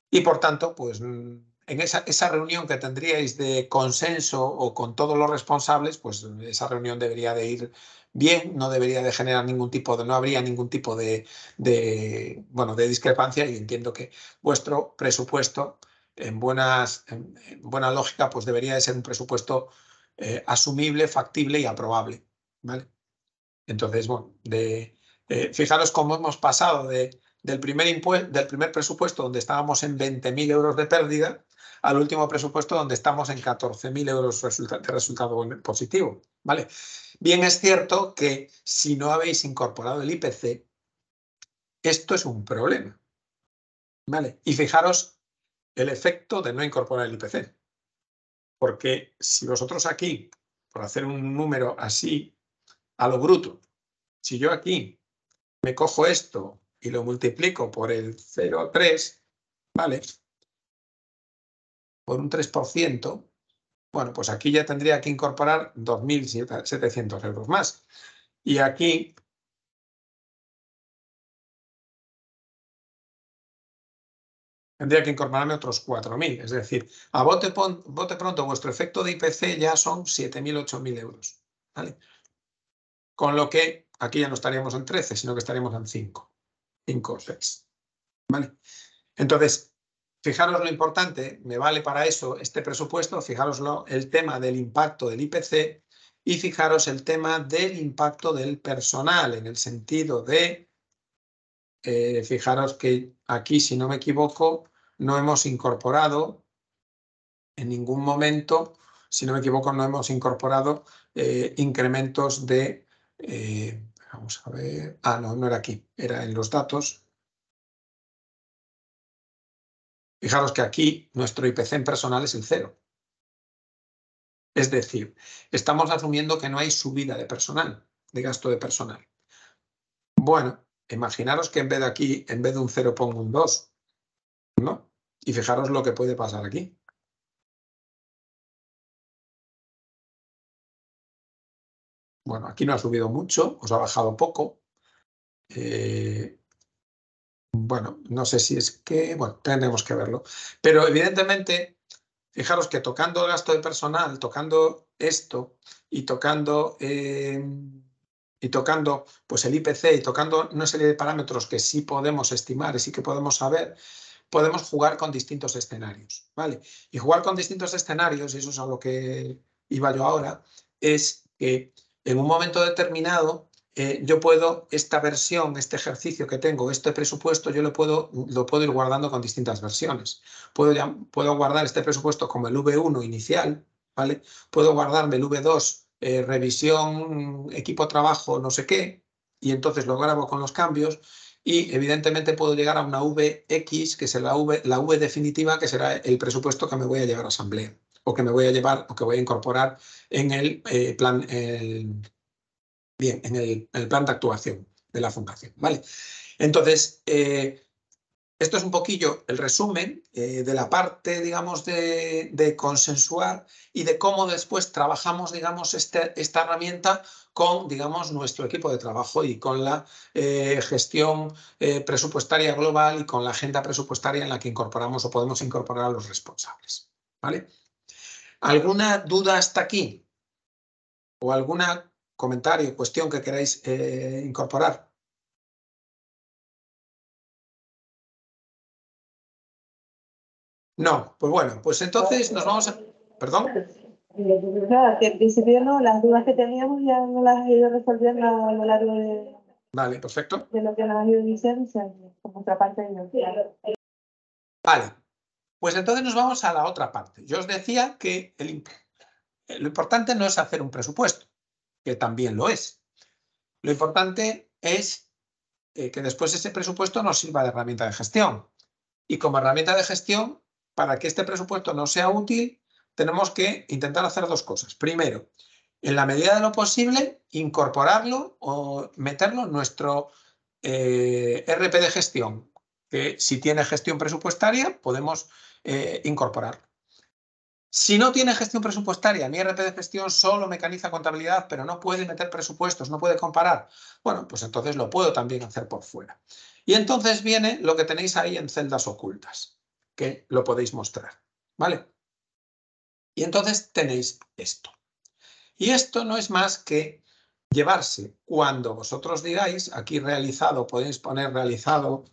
Speaker 1: y por tanto, pues mm, en esa, reunión que tendríais de consenso o con todos los responsables, pues esa reunión debería de ir bien, no debería de generar ningún tipo de, no habría ningún tipo de, bueno, de discrepancia y entiendo que vuestro presupuesto en, buenas, buena lógica, pues debería de ser un presupuesto eh, asumible, factible y aprobable. ¿vale? Entonces, bueno, de, eh, fijaros cómo hemos pasado del, primer del primer presupuesto donde estábamos en 20.000 euros de pérdida al último presupuesto donde estamos en 14.000 euros de resultado positivo. ¿vale? Bien es cierto que si no habéis incorporado el IPC, esto es un problema. ¿vale? Y fijaros el efecto de no incorporar el IPC. Porque si vosotros aquí, por hacer un número así, a lo bruto. Si yo aquí me cojo esto y lo multiplico por el 0,3, ¿vale? Por un 3%,
Speaker 2: bueno, pues aquí ya tendría que incorporar 2.700 euros más. Y aquí tendría que incorporarme otros 4.000. Es decir, a bote,
Speaker 1: pronto, vuestro efecto de IPC ya son 7.000, 8.000 euros. ¿vale? Con lo que aquí ya no estaríamos en 13, sino que estaríamos en 5. 5 o 6. ¿Vale? Entonces, fijaros lo importante, me vale para eso este presupuesto, fijaros el tema del impacto del IPC y fijaros el tema del impacto del personal, en el sentido de, eh, fijaros que aquí, si no me equivoco, no hemos incorporado en ningún momento, si no me equivoco, no hemos incorporado eh, incrementos de eh, vamos a ver. Ah, no, no era aquí, era en los datos.
Speaker 2: Fijaros que aquí nuestro IPC en personal es el cero. Es decir, estamos asumiendo que no hay subida de personal,
Speaker 1: de gasto de personal. Bueno, imaginaros que en vez de aquí, en vez de un 0
Speaker 2: pongo un 2, ¿no? Y fijaros lo que puede pasar aquí. Bueno, aquí no ha subido mucho, os ha bajado poco. Eh, bueno,
Speaker 1: no sé si es que, bueno, tenemos que verlo. Pero evidentemente, fijaros que tocando el gasto de personal, tocando esto y tocando, eh, y tocando pues el IPC y tocando una serie de parámetros que sí podemos estimar y sí que podemos saber, podemos jugar con distintos escenarios, ¿vale? Y jugar con distintos escenarios, y eso es algo lo que iba yo ahora, es que en un momento determinado, eh, yo puedo, esta versión, este ejercicio que tengo, este presupuesto, yo lo puedo, lo puedo ir guardando con distintas versiones. Puedo, puedo guardar este presupuesto como el V1 inicial, ¿vale? Puedo guardarme el V2, eh, revisión, equipo trabajo, no sé qué, y entonces lo grabo con los cambios. Y evidentemente puedo llegar a una VX, que es la V, la v definitiva, que será el presupuesto que me voy a llevar a asamblea o que me voy a llevar o que voy a incorporar en el eh, plan, bien, en el, plan de actuación de la fundación. ¿vale? Entonces, eh, esto es un poquillo el resumen eh, de la parte, digamos, de, de, consensuar y de cómo después trabajamos, digamos, este, esta herramienta con, digamos, nuestro equipo de trabajo y con la gestión presupuestaria global y con la agenda presupuestaria en la que incorporamos o podemos incorporar a los responsables. ¿Vale?
Speaker 2: ¿Alguna duda hasta aquí? ¿O algún comentario, cuestión que queráis eh, incorporar? No, pues bueno, pues entonces nos vamos a...
Speaker 4: ¿Perdón? las dudas que teníamos ya no las he ido resolviendo a lo largo de...
Speaker 1: Vale, perfecto.
Speaker 4: De lo que nos ha ido diciendo, o parte.
Speaker 1: Vale, pues entonces nos vamos a la otra parte. Yo os decía que lo importante no es hacer un presupuesto, que también lo es. Lo importante es eh, que después ese presupuesto nos sirva de herramienta de gestión. Y como herramienta de gestión, para que este presupuesto no sea útil, tenemos que intentar hacer dos cosas. Primero, en la medida de lo posible, incorporarlo o meterlo en nuestro eh, RP de gestión, que si tiene gestión presupuestaria, podemos eh, incorporarlo. Si no tiene gestión presupuestaria, mi RP de gestión solo mecaniza contabilidad, pero no puede meter presupuestos, no puede comparar, bueno, pues entonces lo puedo también hacer por fuera. Y entonces viene lo que tenéis ahí en celdas ocultas, que lo podéis mostrar, ¿vale? Y entonces tenéis esto. Y esto no es más que llevarse cuando vosotros digáis, aquí realizado, podéis poner realizado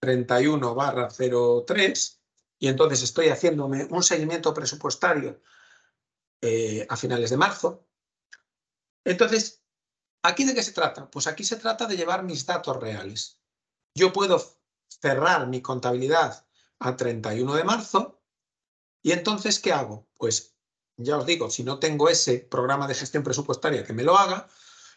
Speaker 1: 31 barra 03, y entonces estoy haciéndome un seguimiento presupuestario eh, a finales de marzo. Entonces, ¿aquí de qué se trata? Pues aquí se trata de llevar mis datos reales. Yo puedo cerrar mi contabilidad a 31 de marzo y entonces, ¿qué hago? Pues ya os digo, si no tengo ese programa de gestión presupuestaria que me lo haga,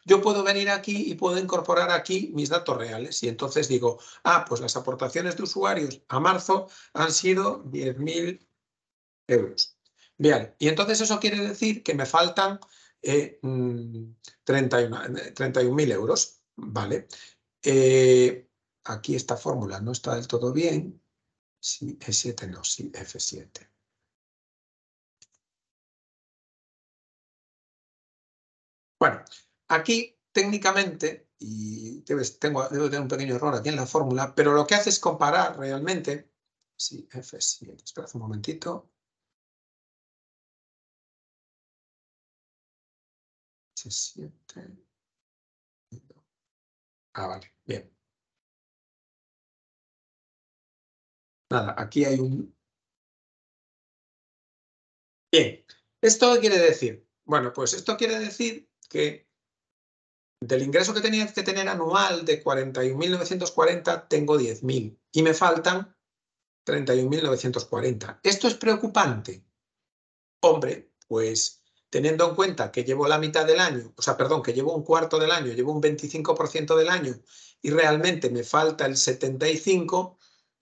Speaker 1: yo puedo venir aquí y puedo incorporar aquí mis datos reales. Y entonces digo, ah, pues las aportaciones de usuarios a marzo han sido 10.000 euros. Bien, y entonces eso quiere decir que me faltan 31.000 eh, mm, euros, ¿vale? Eh, aquí esta fórmula no está
Speaker 2: del todo bien. Si E7 no, sí, F7. Bueno, Aquí, técnicamente, y tengo, debo tener un pequeño error aquí en la fórmula, pero lo que hace es comparar realmente, sí, F, 7. espera un momentito, Se 7 ah, vale, bien. Nada, aquí hay un... Bien, esto quiere decir, bueno, pues esto quiere decir que
Speaker 1: del ingreso que tenía que tener anual de 41.940, tengo 10.000 y me faltan 31.940. ¿Esto es preocupante? Hombre, pues teniendo en cuenta que llevo la mitad del año, o sea, perdón, que llevo un cuarto del año, llevo un 25% del año y realmente me falta el 75%,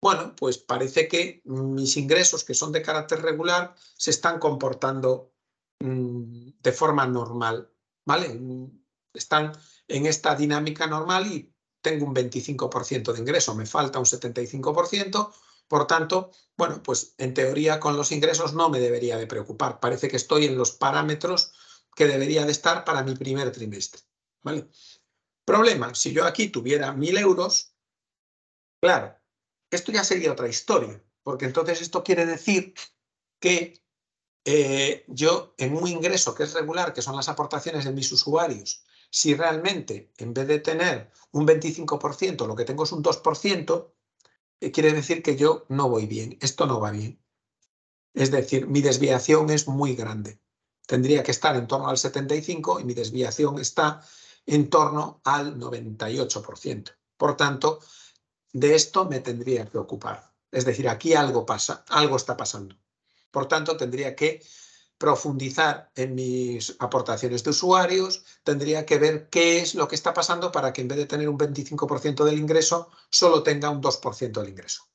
Speaker 1: bueno, pues parece que mis ingresos que son de carácter regular se están comportando mm, de forma normal, ¿vale? están en esta dinámica normal y tengo un 25% de ingreso, me falta un 75%, por tanto, bueno, pues en teoría con los ingresos no me debería de preocupar, parece que estoy en los parámetros que debería de estar para mi primer trimestre, ¿vale? Problema, si yo aquí tuviera 1.000 euros, claro, esto ya sería otra historia, porque entonces esto quiere decir que eh, yo en un ingreso que es regular, que son las aportaciones de mis usuarios, si realmente en vez de tener un 25% lo que tengo es un 2%, eh, quiere decir que yo no voy bien, esto no va bien. Es decir, mi desviación es muy grande. Tendría que estar en torno al 75% y mi desviación está en torno al 98%. Por tanto, de esto me tendría que ocupar. Es decir, aquí algo pasa, algo está pasando. Por tanto, tendría que profundizar en mis aportaciones de usuarios, tendría que ver qué es lo que está pasando para que en vez de tener un 25% del ingreso, solo tenga un 2% del ingreso.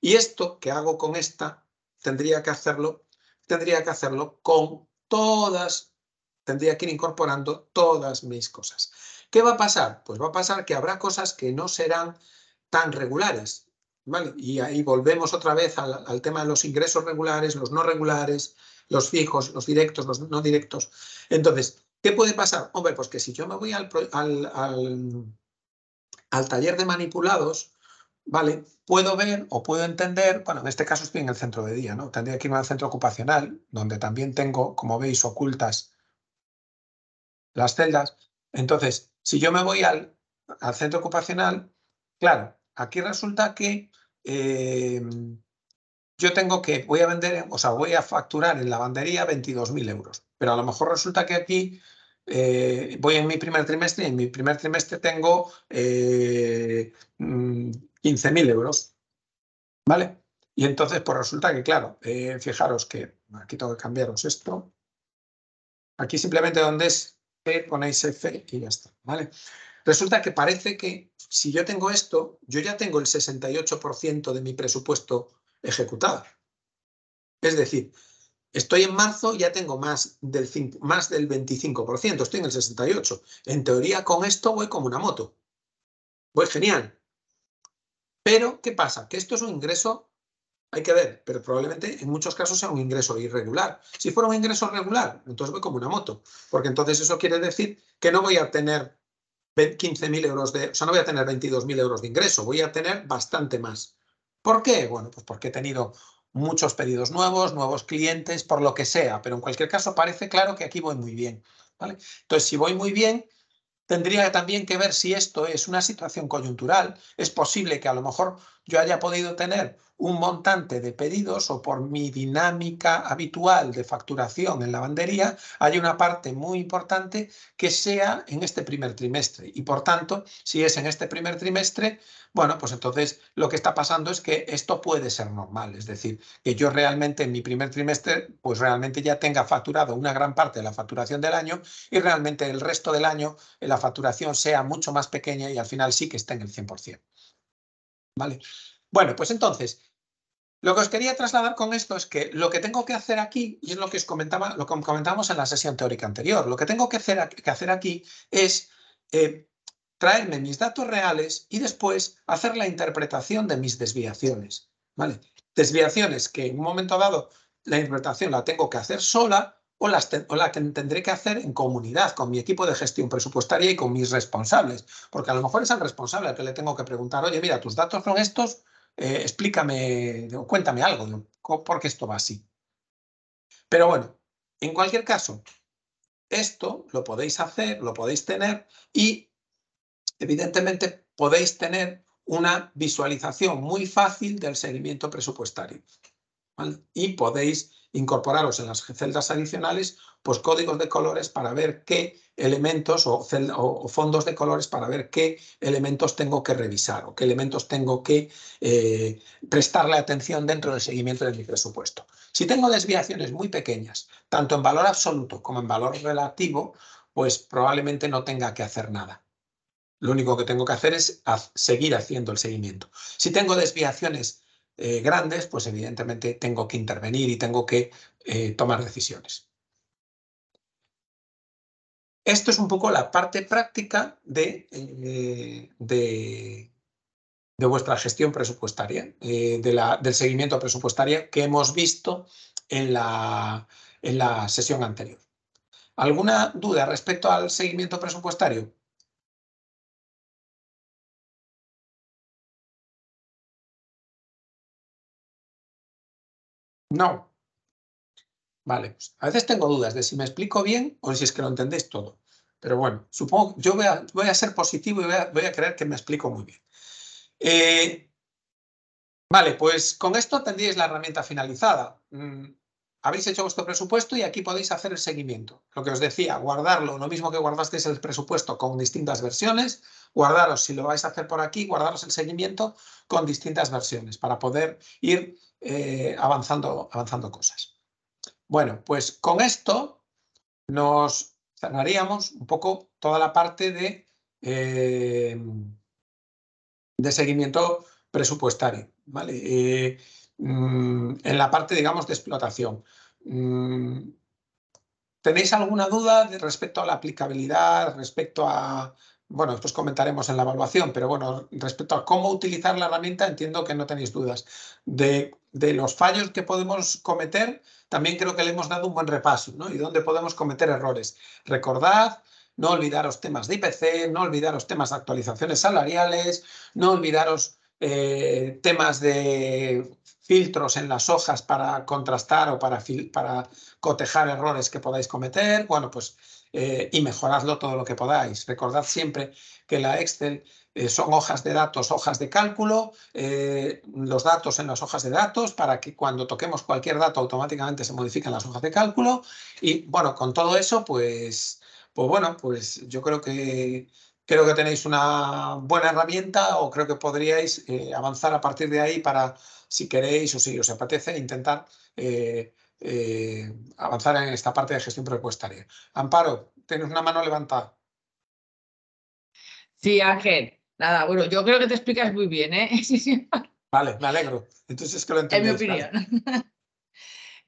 Speaker 1: Y esto que hago con esta, tendría que hacerlo, tendría que hacerlo con todas, tendría que ir incorporando todas mis cosas. ¿Qué va a pasar? Pues va a pasar que habrá cosas que no serán tan regulares, y ahí volvemos otra vez al, tema de los ingresos regulares, los no regulares, los fijos, los directos, los no directos. Entonces, ¿qué puede pasar? Hombre, pues que si yo me voy al, al, taller de manipulados, ¿vale? Puedo ver o puedo entender, bueno, en este caso estoy en el centro de día, ¿no? Tendría que irme al centro ocupacional, donde también tengo, como veis, ocultas las celdas. Entonces, si yo me voy al, al centro ocupacional, claro, Aquí resulta que em, yo tengo que, voy a vender, o sea, voy a facturar en lavandería 22.000 euros, pero a lo mejor resulta que aquí eh, voy en mi primer trimestre y en mi primer trimestre tengo 15.000 eh, mm, euros, ¿vale? Y entonces, pues resulta que, claro, eh, fijaros que aquí tengo que cambiaros esto. Aquí simplemente donde es P ponéis F y ya está, ¿vale? Resulta que parece que si yo tengo esto, yo ya tengo el 68% de mi presupuesto ejecutado. Es decir, estoy en marzo, ya tengo más del, más del 25%, estoy en el 68%. En teoría, con esto voy como una moto. Voy pues genial. Pero, ¿qué pasa? Que esto es un ingreso, hay que ver, pero probablemente en muchos casos sea un ingreso irregular. Si fuera un ingreso regular, entonces voy como una moto, porque entonces eso quiere decir que no voy a tener 15.000 euros de, o sea, no voy a tener 22.000 euros de ingreso, voy a tener bastante más. ¿Por qué? Bueno, pues porque he tenido muchos pedidos nuevos, nuevos clientes, por lo que sea, pero en cualquier caso parece claro que aquí voy muy bien. ¿vale? Entonces, si voy muy bien, tendría también que ver si esto es una situación coyuntural. Es posible que a lo mejor yo haya podido tener un montante de pedidos o por mi dinámica habitual de facturación en lavandería, hay una parte muy importante que sea en este primer trimestre. Y por tanto, si es en este primer trimestre, bueno, pues entonces lo que está pasando es que esto puede ser normal. Es decir, que yo realmente en mi primer trimestre, pues realmente ya tenga facturado una gran parte de la facturación del año y realmente el resto del año la facturación sea mucho más pequeña y al final sí que esté en el 100%. Vale. Bueno, pues entonces, lo que os quería trasladar con esto es que lo que tengo que hacer aquí, y es lo que os comentaba, lo que comentábamos en la sesión teórica anterior, lo que tengo que hacer, que hacer aquí es eh, traerme mis datos reales y después hacer la interpretación de mis desviaciones. ¿vale? Desviaciones que en un momento dado la interpretación la tengo que hacer sola o, la que tendré que hacer en comunidad con mi equipo de gestión presupuestaria y con mis responsables, porque a lo mejor es el responsable al que le tengo que preguntar, oye, mira, tus datos son estos, eh, explícame cuéntame algo, porque esto va así. Pero bueno, en cualquier caso, esto lo podéis hacer, lo podéis tener y evidentemente podéis tener una visualización muy fácil del seguimiento presupuestario. Y podéis incorporaros en las celdas adicionales pues códigos de colores para ver qué elementos o, fondos de colores para ver qué elementos tengo que revisar o qué elementos tengo que eh, prestarle atención dentro del seguimiento de mi presupuesto. Si tengo desviaciones muy pequeñas, tanto en valor absoluto como en valor relativo, pues probablemente no tenga que hacer nada. Lo único que tengo que hacer es seguir haciendo el seguimiento. Si tengo desviaciones eh, grandes, pues evidentemente tengo que intervenir y tengo que eh, tomar decisiones. Esto es un poco la parte práctica de, eh, de, de vuestra gestión presupuestaria, de la, del seguimiento presupuestario que hemos visto
Speaker 2: en la, en la sesión anterior. ¿Alguna duda respecto al seguimiento presupuestario? No. Vale, pues a veces tengo dudas de si me explico bien o si es que lo entendéis todo. Pero
Speaker 1: bueno, supongo yo voy a, ser positivo y voy a, creer que me explico muy bien. Eh, vale, pues con esto tendríais la herramienta finalizada. Mm, habéis hecho vuestro presupuesto y aquí podéis hacer el seguimiento. Lo que os decía, guardarlo, lo mismo que guardasteis el presupuesto con distintas versiones, guardaros, si lo vais a hacer por aquí, guardaros el seguimiento con distintas versiones para poder ir eh, avanzando, avanzando cosas. Bueno, pues con esto nos cerraríamos un poco toda la parte de, eh, de seguimiento presupuestario, ¿vale? Eh, mm, en la parte, digamos, de explotación. Mm, ¿Tenéis alguna duda de respecto a la aplicabilidad, respecto a, bueno, después comentaremos en la evaluación, pero bueno, respecto a cómo utilizar la herramienta, entiendo que no tenéis dudas. De, los fallos que podemos cometer, también creo que le hemos dado un buen repaso, ¿no? Y dónde podemos cometer errores. Recordad no olvidaros temas de IPC, no olvidaros temas de actualizaciones salariales, no olvidaros eh, temas de filtros en las hojas para contrastar o para, para cotejar errores que podáis cometer. Bueno, pues eh, y mejoradlo todo lo que podáis. Recordad siempre que la Excel eh, son hojas de datos, hojas de cálculo, eh, los datos en las hojas de datos para que cuando toquemos cualquier dato automáticamente se modifiquen las hojas de cálculo. Y bueno, con todo eso, pues, pues bueno, pues yo creo que creo que tenéis una buena herramienta o creo que podríais avanzar a partir de ahí para, si queréis o si os apetece, intentar eh, avanzar en esta parte de gestión presupuestaria. Amparo, tienes una mano levantada.
Speaker 3: Sí, Ángel. Nada, bueno, yo creo que te explicas muy bien, ¿eh?
Speaker 1: vale, me alegro. Entonces que lo entendéis. En mi
Speaker 3: opinión.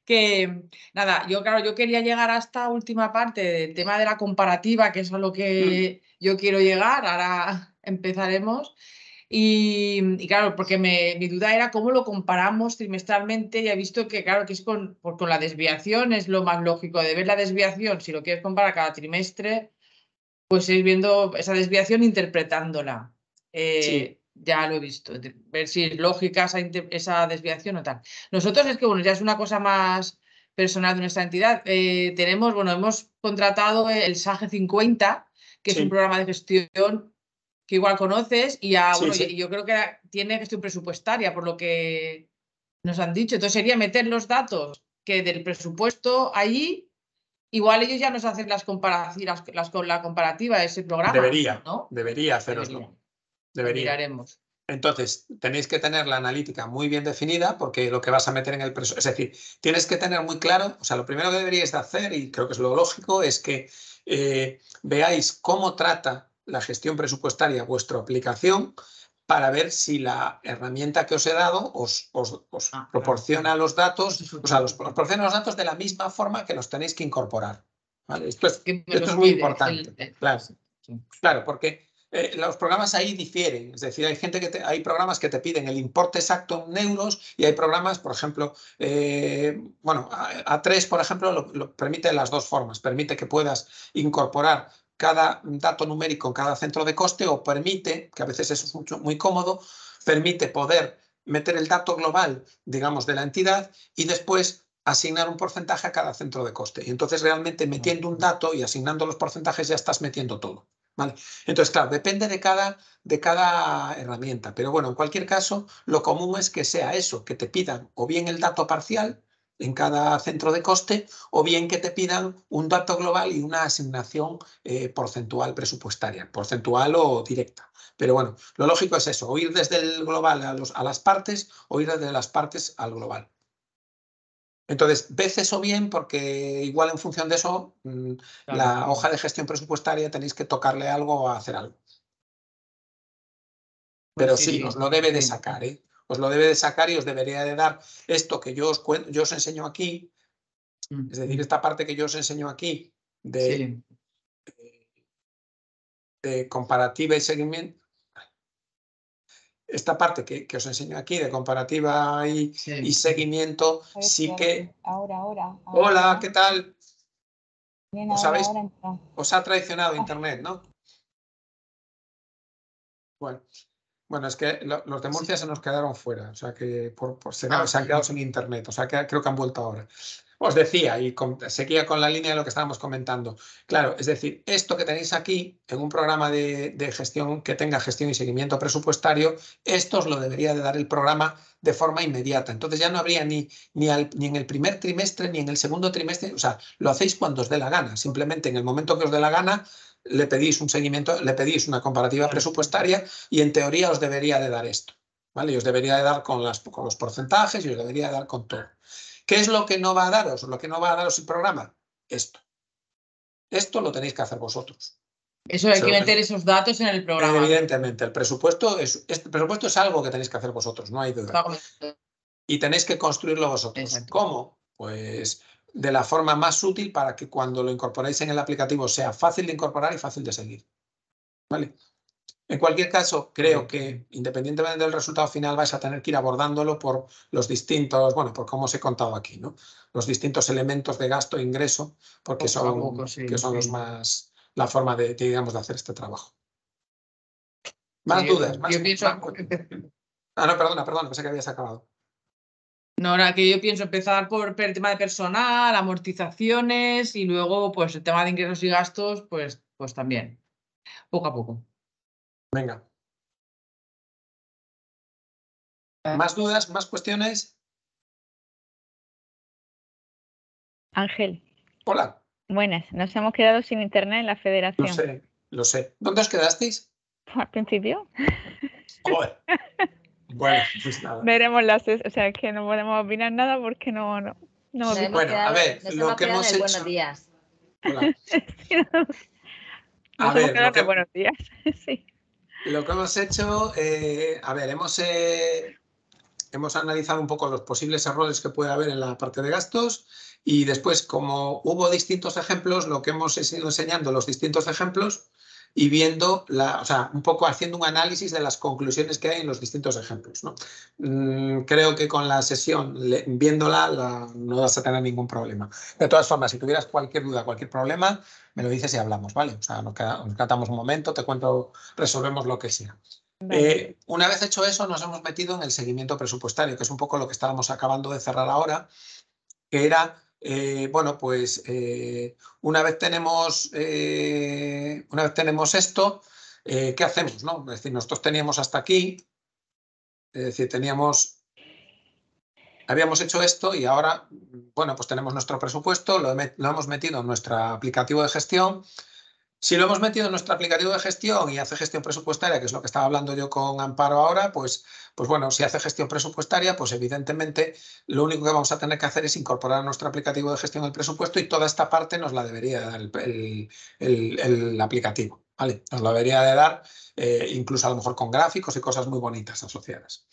Speaker 3: que nada, yo claro, yo quería llegar a esta última parte del tema de la comparativa, que es a lo que mm. yo quiero llegar, ahora empezaremos. Y, claro, porque mi duda era cómo lo comparamos trimestralmente. Ya he visto que, claro, que es con, la desviación, es lo más lógico de ver la desviación. Si lo quieres comparar cada trimestre, pues ir viendo esa desviación interpretándola. Eh, ya lo he visto, ver si es lógica esa, desviación o tal. Nosotros es que, bueno, ya es una cosa más personal de nuestra entidad. Eh, tenemos, bueno, hemos contratado el SAGE 50, que es un programa de gestión que igual conoces y yo creo que tiene gestión presupuestaria, por lo que nos han dicho. Entonces sería meter los datos que del presupuesto allí, igual ellos ya nos hacen las comparaciones, las, con la comparativa de ese programa. Debería, ¿no?
Speaker 1: Debería haceroslo, Debería. Entonces, tenéis que tener la analítica muy bien definida porque lo que vas a meter en el presupuesto, es decir, tienes que tener muy claro, o sea, lo primero que deberíais de hacer, y creo que es lo lógico, es que eh, veáis cómo trata la gestión presupuestaria, vuestra aplicación, para ver si la herramienta que os he dado os, ah, proporciona los datos, o sea, os proporciona los datos de la misma forma que los tenéis que incorporar. Esto es, muy importante. Claro, porque eh, los programas ahí difieren, es decir, hay gente que hay programas que te piden el importe exacto en euros y hay programas, por ejemplo, eh, bueno, A3, por ejemplo, permite las dos formas, permite que puedas incorporar cada dato numérico cada centro de coste o permite, que a veces eso es mucho, muy cómodo, permite poder meter el dato global, digamos, de la entidad y después asignar un porcentaje a cada centro de coste. Y entonces realmente metiendo un dato y asignando los porcentajes ya estás metiendo todo. ¿vale? Entonces, claro, depende de cada, de cada herramienta. Pero bueno, en cualquier caso, lo común es que sea eso, que te pidan o bien el dato parcial en cada centro de coste o bien que te pidan un dato global y una asignación eh, porcentual presupuestaria, porcentual o directa. Pero bueno, lo lógico es eso, o ir desde el global a, a las partes o ir desde las partes al global. Entonces, veces eso bien porque igual en función de eso,
Speaker 2: mm, la hoja
Speaker 1: de gestión presupuestaria tenéis que tocarle algo o hacer algo. Pues Pero sí, nos lo debe de sacar, ¿eh? os pues lo debe de sacar y os debería de dar esto que yo os, cuento, yo os enseño aquí, mm, es decir, mm. esta parte que yo os enseño aquí de, comparativa y seguimiento, esta parte que, os enseño aquí de comparativa y, seguimiento, sí que...
Speaker 2: Ahora, ahora, Hola, ¿qué tal? ¿Os,
Speaker 1: os ha traicionado ah. Internet, ¿no? Bueno, bueno, es que los de Murcia se nos quedaron fuera, o sea que por, ah, se, han quedado sin internet, o sea que creo que han vuelto ahora. Os decía, y seguía con la línea de lo que estábamos comentando. Claro, es decir, esto que tenéis aquí en un programa de, gestión que tenga gestión y seguimiento presupuestario, esto os lo debería de dar el programa de forma inmediata. Entonces ya no habría ni, ni, ni, en el primer trimestre ni en el segundo trimestre, o sea, lo hacéis cuando os dé la gana, simplemente en el momento que os dé la gana le pedís un seguimiento, le pedís una comparativa presupuestaria y en teoría os debería de dar esto. ¿vale? Y os debería de dar con, los porcentajes y os debería de dar con todo. ¿Qué es lo que no va a daros? Lo que no va a daros el programa, esto. Esto lo tenéis que hacer vosotros. Eso hay que meter
Speaker 3: esos datos en el programa.
Speaker 1: Evidentemente, el este presupuesto es, algo que tenéis que hacer vosotros, no hay duda. Y tenéis que construirlo vosotros. ¿Cómo? Pues de la forma más útil para que cuando lo incorporéis en el aplicativo sea fácil de incorporar y fácil de seguir. ¿Vale? En cualquier caso, creo que independientemente del resultado final vais a tener que ir abordándolo por los distintos, bueno, por cómo os he contado aquí, ¿no? Los distintos elementos de gasto e ingreso, porque son, que son los más, la forma de, digamos, de hacer este trabajo. Más dudas. Ah, no, perdona, perdona, pensé que habías acabado.
Speaker 3: No, ahora que yo pienso empezar por, el tema de personal, amortizaciones y luego pues el tema de ingresos y gastos, pues, pues también, poco a poco.
Speaker 2: Venga. Ah. ¿Más dudas, más cuestiones?
Speaker 4: Ángel. Hola. Buenas, nos hemos quedado sin internet en la federación. Lo
Speaker 2: sé,
Speaker 1: lo sé. ¿Dónde os
Speaker 3: quedasteis? Al principio.
Speaker 1: Joder.
Speaker 2: Bueno, pues nada.
Speaker 3: Veremos las, o sea, que no podemos opinar nada porque no, no, bueno, a ver, lo que hemos hecho. Buenos días. Hola.
Speaker 1: a ver, lo que,
Speaker 3: buenos días. sí.
Speaker 1: Lo que hemos hecho, eh, a ver, hemos, eh, hemos analizado un poco los posibles errores que puede haber en la parte de gastos y después, como hubo distintos ejemplos, lo que hemos ido enseñando, los distintos ejemplos, y viendo, la, o sea, un poco haciendo un análisis de las conclusiones que hay en los distintos ejemplos. ¿no? Mm, creo que con la sesión, viéndola, no vas a tener ningún problema. De todas formas, si tuvieras cualquier duda, cualquier problema, me lo dices y hablamos, ¿vale? O sea, nos, tratamos un momento, te cuento, resolvemos lo que sea. Eh, una vez hecho eso, nos hemos metido en el seguimiento presupuestario, que es un poco lo que estábamos acabando de cerrar ahora, que era eh, bueno, pues eh, una, vez tenemos, eh, una vez tenemos esto, ¿qué hacemos? Es decir, nosotros teníamos hasta aquí, es decir, teníamos, habíamos hecho esto y ahora, bueno, pues tenemos nuestro presupuesto, lo, lo hemos metido en nuestro aplicativo de gestión, si lo hemos metido en nuestro aplicativo de gestión y hace gestión presupuestaria, que es lo que estaba hablando yo con Amparo ahora, pues, pues bueno, si hace gestión presupuestaria, pues evidentemente lo único que vamos a tener que hacer es incorporar a nuestro aplicativo de gestión el presupuesto y toda esta parte nos la debería dar el, aplicativo. ¿vale? Nos la debería de dar eh, incluso a lo mejor con gráficos y cosas muy bonitas asociadas.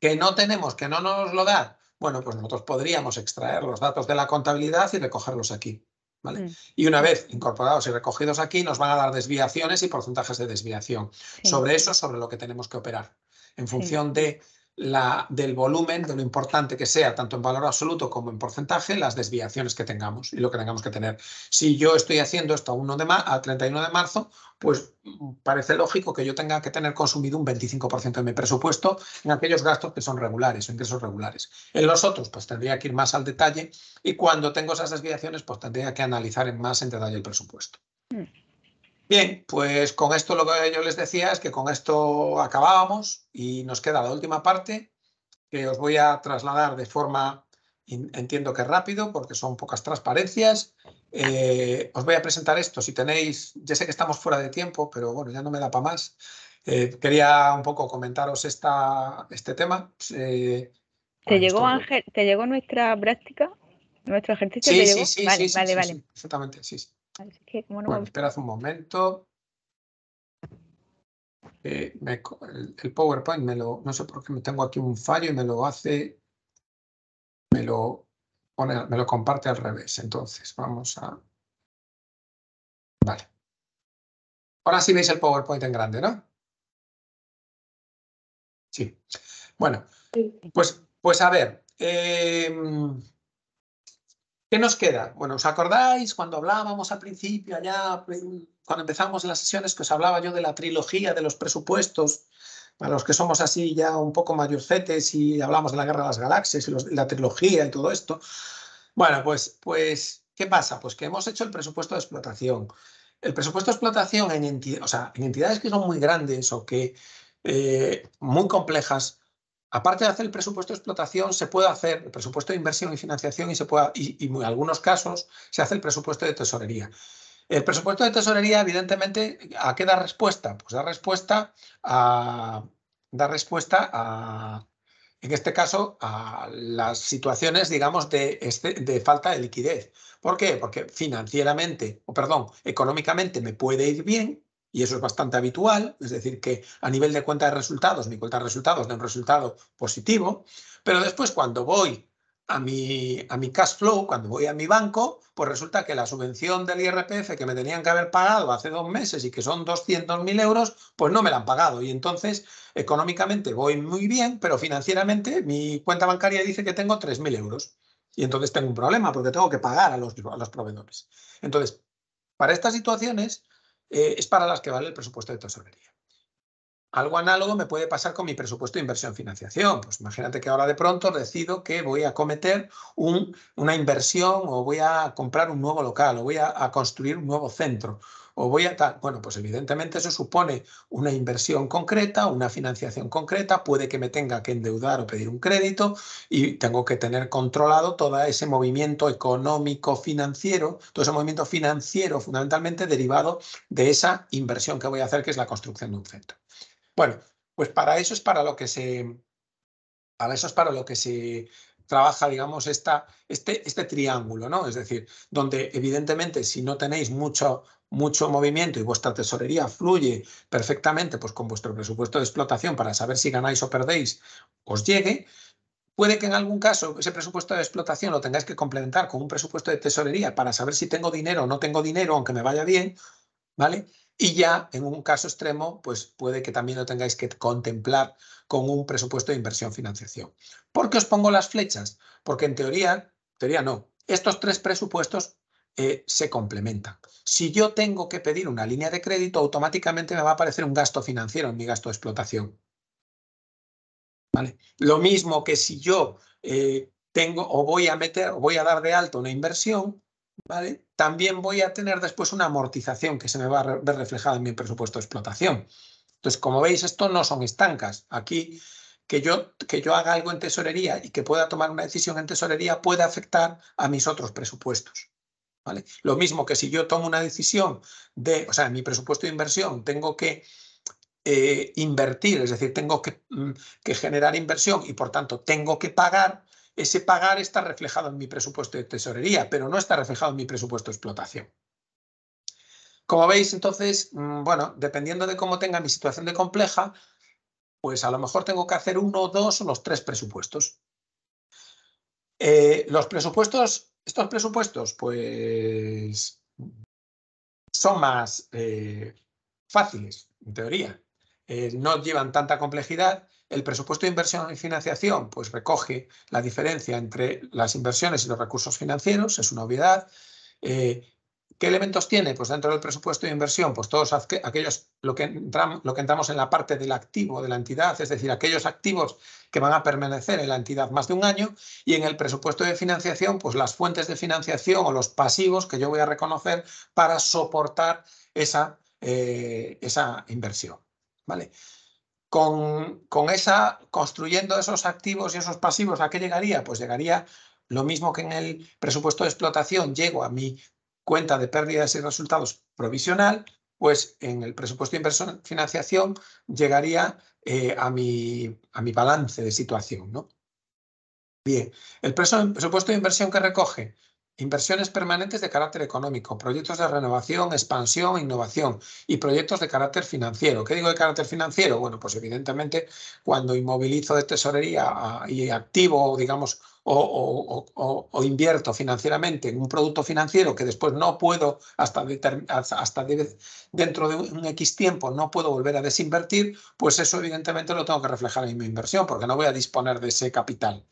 Speaker 1: Que no tenemos, que no nos lo da, bueno, pues nosotros podríamos extraer los datos de la contabilidad y recogerlos aquí. Mm. Y una vez incorporados y recogidos aquí, nos van a dar desviaciones y porcentajes de desviación. Sobre eso, sobre lo que tenemos que operar. En función de la, del volumen, de lo importante que sea, tanto en valor absoluto como en porcentaje, las desviaciones que tengamos y lo que tengamos que tener. Si yo estoy haciendo esto a, 1 de a 31 de marzo, pues mm, parece lógico que yo tenga que tener consumido un 25% de mi presupuesto en aquellos gastos que son regulares o ingresos regulares. En los otros, pues tendría que ir más al detalle y cuando tengo esas desviaciones, pues tendría que analizar más en detalle el presupuesto. Mm. Bien, pues con esto lo que yo les decía es que con esto acabábamos y nos queda la última parte que os voy a trasladar de forma, entiendo que rápido, porque son pocas transparencias. Eh, os voy a presentar esto, si tenéis, ya sé que estamos fuera de tiempo, pero bueno, ya no me da para más. Eh, quería un poco comentaros esta, este tema. Eh,
Speaker 3: ¿Te, llegó, Ángel, ¿Te llegó nuestra práctica? ¿Nuestro
Speaker 1: ejercicio? Sí, sí, llegó? sí, vale, vale, vale. exactamente, sí. sí bueno, esperad un momento. Eh, el, PowerPoint me lo, no sé por qué me
Speaker 2: tengo aquí un fallo y me lo hace, me lo pone, me lo comparte al revés. Entonces, vamos a. Vale. Ahora sí veis el PowerPoint en grande, ¿no? Sí. Bueno, pues, pues a ver. Em,
Speaker 1: ¿Qué nos queda? Bueno, ¿os acordáis cuando hablábamos al principio, allá, mm, cuando empezamos las sesiones, que os hablaba yo de la trilogía de los presupuestos, para los que somos así ya un poco mayorcetes y hablamos de la guerra de las galaxias y la trilogía y todo esto? Bueno, pues, pues, ¿qué pasa? Pues que hemos hecho el presupuesto de explotación. El presupuesto de explotación en, entidades que son muy grandes o que eh, muy complejas, Aparte de hacer el presupuesto de explotación, se puede hacer el presupuesto de inversión y financiación y, se y, en algunos casos se hace el presupuesto de tesorería. El presupuesto de tesorería, evidentemente, ¿a qué da respuesta? Pues da respuesta a, da respuesta a, en este caso, a las situaciones, digamos, de, de, falta de liquidez. ¿Por qué? Porque financieramente, o perdón, económicamente me puede ir bien, y eso es bastante habitual, es decir, que a nivel de cuenta de resultados, mi cuenta de resultados da un resultado positivo, pero después cuando voy a mi, a mi cash flow, cuando voy a mi banco, pues resulta que la subvención del IRPF que me tenían que haber pagado hace dos meses y que son 200.000 euros, pues no me la han pagado. Y entonces, económicamente voy muy bien, pero financieramente mi cuenta bancaria dice que tengo 3.000 euros. Y entonces tengo un problema porque tengo que pagar a los proveedores. Entonces, para estas situaciones, eh, es para las que vale el presupuesto de tesorería. Algo análogo me puede pasar con mi presupuesto de inversión financiación. Pues imagínate que ahora de pronto decido que voy a cometer una inversión o voy a comprar un nuevo local o voy a construir un nuevo centro o voy a Bueno, pues evidentemente eso supone una inversión concreta, una financiación concreta, puede que me tenga que endeudar o pedir un crédito y tengo que tener controlado todo ese movimiento económico financiero, todo ese movimiento financiero fundamentalmente derivado de esa inversión que voy a hacer, que es la construcción de un centro. Bueno, pues para eso es para lo que se... Para eso es para lo que se trabaja, digamos, esta, este, este triángulo, ¿no? Es decir, donde evidentemente si no tenéis mucho, mucho movimiento y vuestra tesorería fluye perfectamente pues, con vuestro presupuesto de explotación para saber si ganáis o perdéis, os llegue, Puede que en algún caso ese presupuesto de explotación lo tengáis que complementar con un presupuesto de tesorería para saber si tengo dinero o no tengo dinero, aunque me vaya bien, ¿vale? Y ya en un caso extremo, pues puede que también lo tengáis que contemplar con un presupuesto de inversión-financiación. ¿Por qué os pongo las flechas? Porque en teoría, teoría no, estos tres presupuestos eh, se complementan. Si yo tengo que pedir una línea de crédito, automáticamente me va a aparecer un gasto financiero en mi gasto de explotación. ¿Vale? Lo mismo que si yo eh, tengo o voy a meter o voy a dar de alto una inversión, ¿vale? También voy a tener después una amortización que se me va a ver reflejada en mi presupuesto de explotación. Entonces, como veis, esto no son estancas. Aquí que yo, que yo haga algo en tesorería y que pueda tomar una decisión en tesorería puede afectar a mis otros presupuestos. Lo mismo que si yo tomo una decisión de, o sea, mi presupuesto de inversión tengo que eh, invertir, es decir, tengo mm, que, generar inversión y por tanto tengo que pagar, ese pagar está reflejado en mi presupuesto de tesorería, pero no está reflejado en mi presupuesto de explotación. Como veis, entonces, mm, bueno, dependiendo de cómo tenga mi situación de compleja, pues a lo mejor tengo que hacer uno, dos o los tres presupuestos. Eh, los presupuestos estos presupuestos, pues, son más eh, fáciles, en teoría. Eh, no llevan tanta complejidad. El presupuesto de inversión y financiación, pues, recoge la diferencia entre las inversiones y los recursos financieros, es una obviedad. Eh, ¿Qué elementos tiene? Pues dentro del presupuesto de inversión, pues todos aquellos, lo que, entramos, en la parte del activo de la entidad, es decir, aquellos activos que van a permanecer en la entidad más de un año, y en el presupuesto de financiación, pues las fuentes de financiación o los pasivos que yo voy a reconocer para soportar esa, eh, esa inversión. ¿Vale? Con, con esa, construyendo esos activos y esos pasivos, ¿a qué llegaría? Pues llegaría lo mismo que en el presupuesto de explotación, llego a mi cuenta de pérdidas y resultados provisional, pues en el presupuesto de inversión financiación llegaría eh, a, mi, a mi balance de situación. ¿no? Bien, el presupuesto de inversión que recoge inversiones permanentes de carácter económico, proyectos de renovación, expansión, innovación y proyectos de carácter financiero. ¿Qué digo de carácter financiero? Bueno, pues evidentemente cuando inmovilizo de tesorería ah, y activo, digamos, o, invierto financieramente en un producto financiero que después no puedo, hasta, dentro de un X tiempo, no puedo volver a desinvertir, pues eso evidentemente lo tengo que reflejar en mi inversión, porque no voy a disponer de ese capital.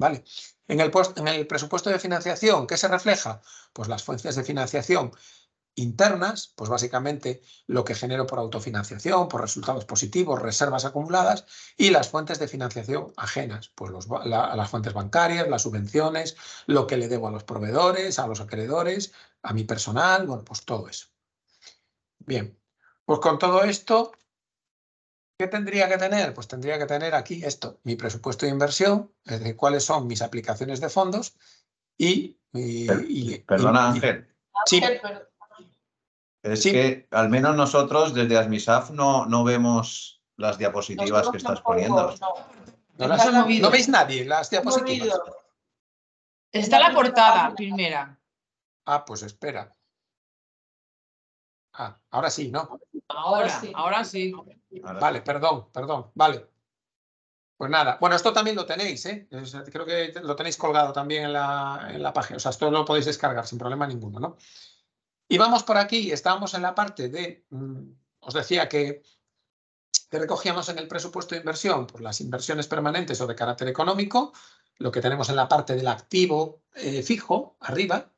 Speaker 1: ¿Vale? En el, en el presupuesto de financiación, ¿qué se refleja? Pues las fuentes de financiación internas, pues básicamente lo que genero por autofinanciación, por resultados positivos, reservas acumuladas, y las fuentes de financiación ajenas, pues las fuentes bancarias, las subvenciones, lo que le debo a los proveedores, a los acreedores, a mi personal, bueno, pues todo eso. Bien, pues con todo esto, ¿qué tendría que tener? Pues tendría que tener aquí esto, mi presupuesto de inversión, es decir, cuáles son mis aplicaciones de fondos y... Perdona, Ángel es que al menos nosotros desde ASMISAF no, no vemos las diapositivas que estás poniendo.
Speaker 3: No, veis
Speaker 1: nadie las diapositivas.
Speaker 3: Está la portada primera.
Speaker 1: Ah, pues espera. Ah, ahora sí, ¿no?
Speaker 2: Ahora, sí. Vale,
Speaker 1: perdón, perdón. Vale. Pues nada. Bueno, esto también lo tenéis, ¿eh? Creo que lo tenéis colgado también en la, en la página. O sea, esto lo podéis descargar sin problema ninguno, ¿no? Y vamos por aquí, estábamos en la parte de, mm, os decía que, recogíamos en el presupuesto de inversión por pues, las inversiones permanentes o de carácter económico, lo que tenemos en la parte del activo eh, fijo, arriba,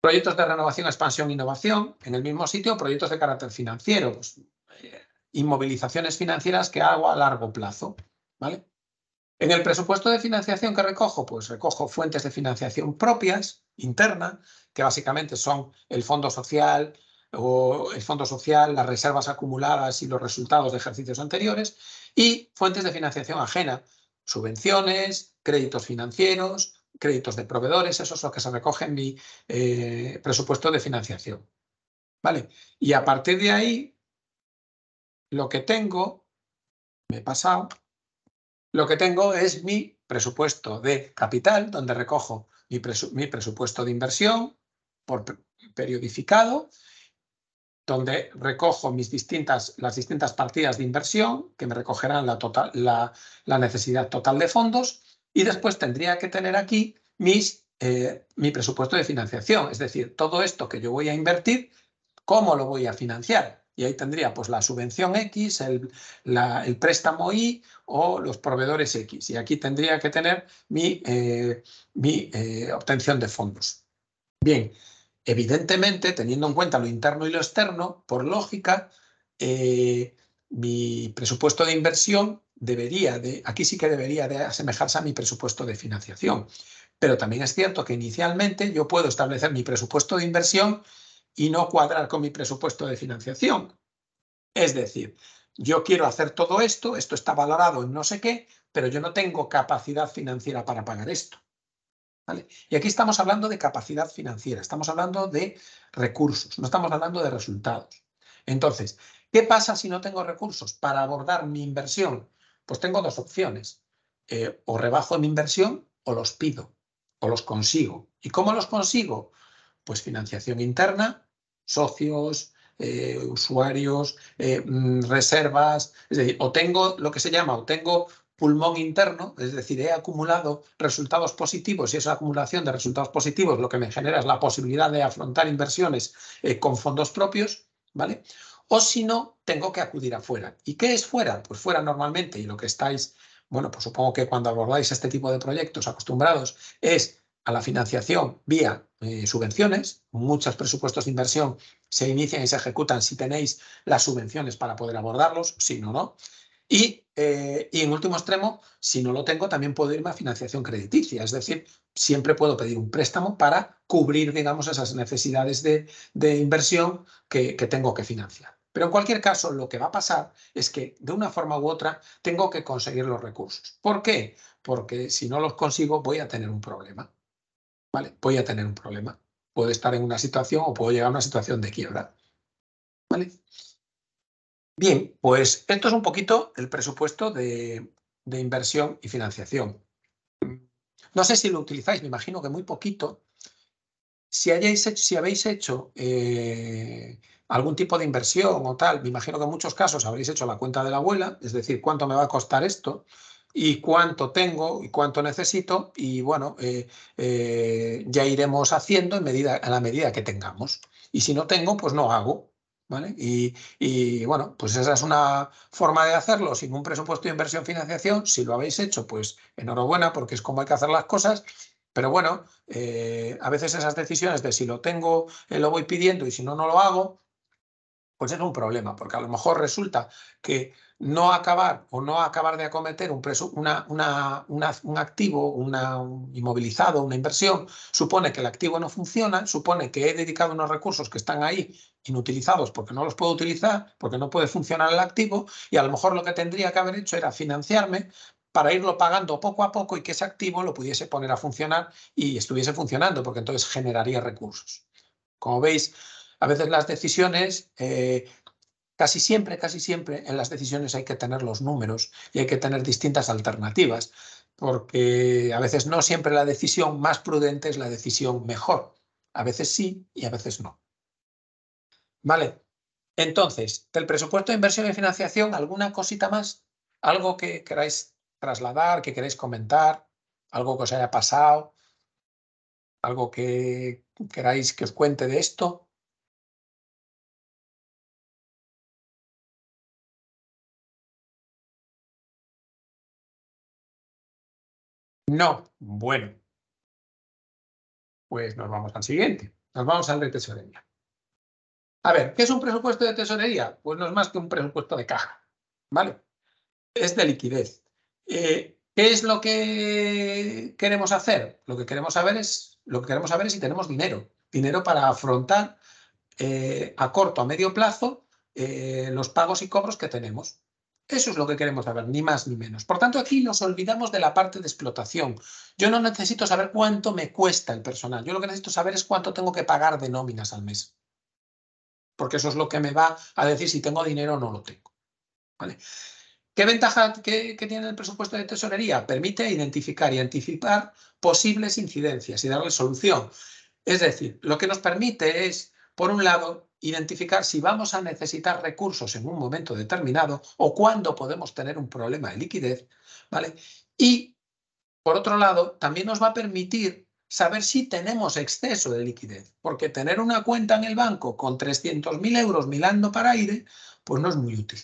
Speaker 1: proyectos de renovación, expansión, innovación, en el mismo sitio, proyectos de carácter financiero, pues, eh, inmovilizaciones financieras que hago a largo plazo, ¿vale? En el presupuesto de financiación que recojo, pues recojo fuentes de financiación propias, interna, que básicamente son el fondo social o el fondo social, las reservas acumuladas y los resultados de ejercicios anteriores, y fuentes de financiación ajena, subvenciones, créditos financieros, créditos de proveedores, eso es lo que se recoge en mi eh, presupuesto de financiación. ¿Vale? Y a partir de ahí, lo que tengo, me he pasado, lo que tengo es mi presupuesto de capital, donde recojo mi, presupuesto de inversión por periodificado, donde recojo mis distintas, las distintas partidas de inversión que me recogerán la, tota-, necesidad total de fondos y después tendría que tener aquí eh, mi presupuesto de financiación, es decir, todo esto que yo voy a invertir, ¿cómo lo voy a financiar? Y ahí tendría pues la subvención X, el, préstamo Y o los proveedores X. Y aquí tendría que tener mi, eh, eh, obtención de fondos. Bien, evidentemente, teniendo en cuenta lo interno y lo externo, por lógica, eh, mi presupuesto de inversión debería de, aquí sí que debería de asemejarse a mi presupuesto de financiación. Pero también es cierto que inicialmente yo puedo establecer mi presupuesto de inversión y no cuadrar con mi presupuesto de financiación. Es decir, yo quiero hacer todo esto, esto está valorado en no sé qué, pero yo no tengo capacidad financiera para pagar esto. ¿Vale? Y aquí estamos hablando de capacidad financiera, estamos hablando de recursos, no estamos hablando de resultados. Entonces, ¿qué pasa si no tengo recursos para abordar mi inversión? Pues tengo dos opciones. Eh, o rebajo mi inversión o los pido, o los consigo. ¿Y cómo los consigo? Pues financiación interna, socios, eh, usuarios, eh, mm, reservas, es decir, o tengo lo que se llama, o tengo pulmón interno, es decir, he acumulado resultados positivos y esa acumulación de resultados positivos lo que me genera es la posibilidad de afrontar inversiones eh, con fondos propios, ¿vale? O si no, tengo que acudir afuera. ¿Y qué es fuera? Pues fuera normalmente, y lo que estáis, bueno, pues supongo que cuando abordáis este tipo de proyectos acostumbrados es a la financiación vía eh, subvenciones. Muchos presupuestos de inversión se inician y se ejecutan si tenéis las subvenciones para poder abordarlos, si no, no. Eh, y, en último extremo, si no lo tengo, también puedo irme a financiación crediticia, es decir, siempre puedo pedir un préstamo para cubrir, digamos, esas necesidades de, inversión que, que tengo que financiar. Pero en cualquier caso, lo que va a pasar es que de una forma u otra tengo que conseguir los recursos. ¿Por qué? Porque si no los consigo voy a tener un problema. ¿vale? Voy a tener un problema. Puedo estar en una situación o puedo llegar a una situación de quiebra. Bien, pues esto es un poquito el presupuesto de, inversión y financiación. No sé si lo utilizáis, me imagino que muy poquito. Si, si habéis hecho eh, algún tipo de inversión o tal, me imagino que en muchos casos habréis hecho la cuenta de la abuela, es decir, cuánto me va a costar esto, y cuánto tengo y cuánto necesito y bueno, eh, eh, ya iremos haciendo en medida, a la medida que tengamos. Y si no tengo, pues no hago. ¿Vale? Y, y, bueno, pues esa es una forma de hacerlo sin un presupuesto de inversión financiación. Si lo habéis hecho, pues enhorabuena porque es como hay que hacer las cosas. Pero bueno, eh, a veces esas decisiones de si lo tengo, lo voy pidiendo y si no, no lo hago, pues es un problema porque a lo mejor resulta que no acabar o no acabar de acometer un, preso, una, una, un activo, un inmovilizado, una inversión, supone que el activo no funciona, supone que he dedicado unos recursos que están ahí inutilizados porque no los puedo utilizar, porque no puede funcionar el activo y a lo mejor lo que tendría que haber hecho era financiarme para irlo pagando poco a poco y que ese activo lo pudiese poner a funcionar y estuviese funcionando, porque entonces generaría recursos. Como veis, a veces las decisiones eh, Casi siempre, casi siempre en las decisiones hay que tener los números y hay que tener distintas alternativas, porque a veces no siempre la decisión más prudente es la decisión mejor. A veces sí y a veces no. Vale,
Speaker 4: entonces,
Speaker 1: del presupuesto de inversión y financiación, ¿alguna cosita más? ¿Algo que queráis trasladar, que queráis comentar? ¿Algo que os haya pasado? ¿Algo que
Speaker 2: queráis que os cuente de esto? No. Bueno. Pues nos vamos al siguiente. Nos vamos al de tesorería. A ver, ¿qué es un presupuesto de tesorería? Pues
Speaker 1: no es más que un presupuesto de caja. ¿Vale? Es de liquidez. Eh, ¿Qué es lo que queremos hacer? Lo que queremos saber es, lo que queremos saber es si tenemos dinero. Dinero para afrontar eh, a corto, a medio plazo, eh, los pagos y cobros que tenemos. Eso es lo que queremos saber, ni más ni menos. Por tanto, aquí nos olvidamos de la parte de explotación. Yo no necesito saber cuánto me cuesta el personal. Yo lo que necesito saber es cuánto tengo que pagar de nóminas al mes. Porque eso es lo que me va a decir si tengo dinero o no lo tengo. ¿Vale? ¿Qué ventaja tiene el presupuesto de tesorería? Permite identificar y anticipar posibles incidencias y darle solución. Es decir, lo que nos permite es por un lado, identificar si vamos a necesitar recursos en un momento determinado o cuándo podemos tener un problema de liquidez, ¿vale? Y, por otro lado, también nos va a permitir saber si tenemos exceso de liquidez, porque tener una cuenta en el banco con 300.000 euros milando para aire, pues no es muy útil.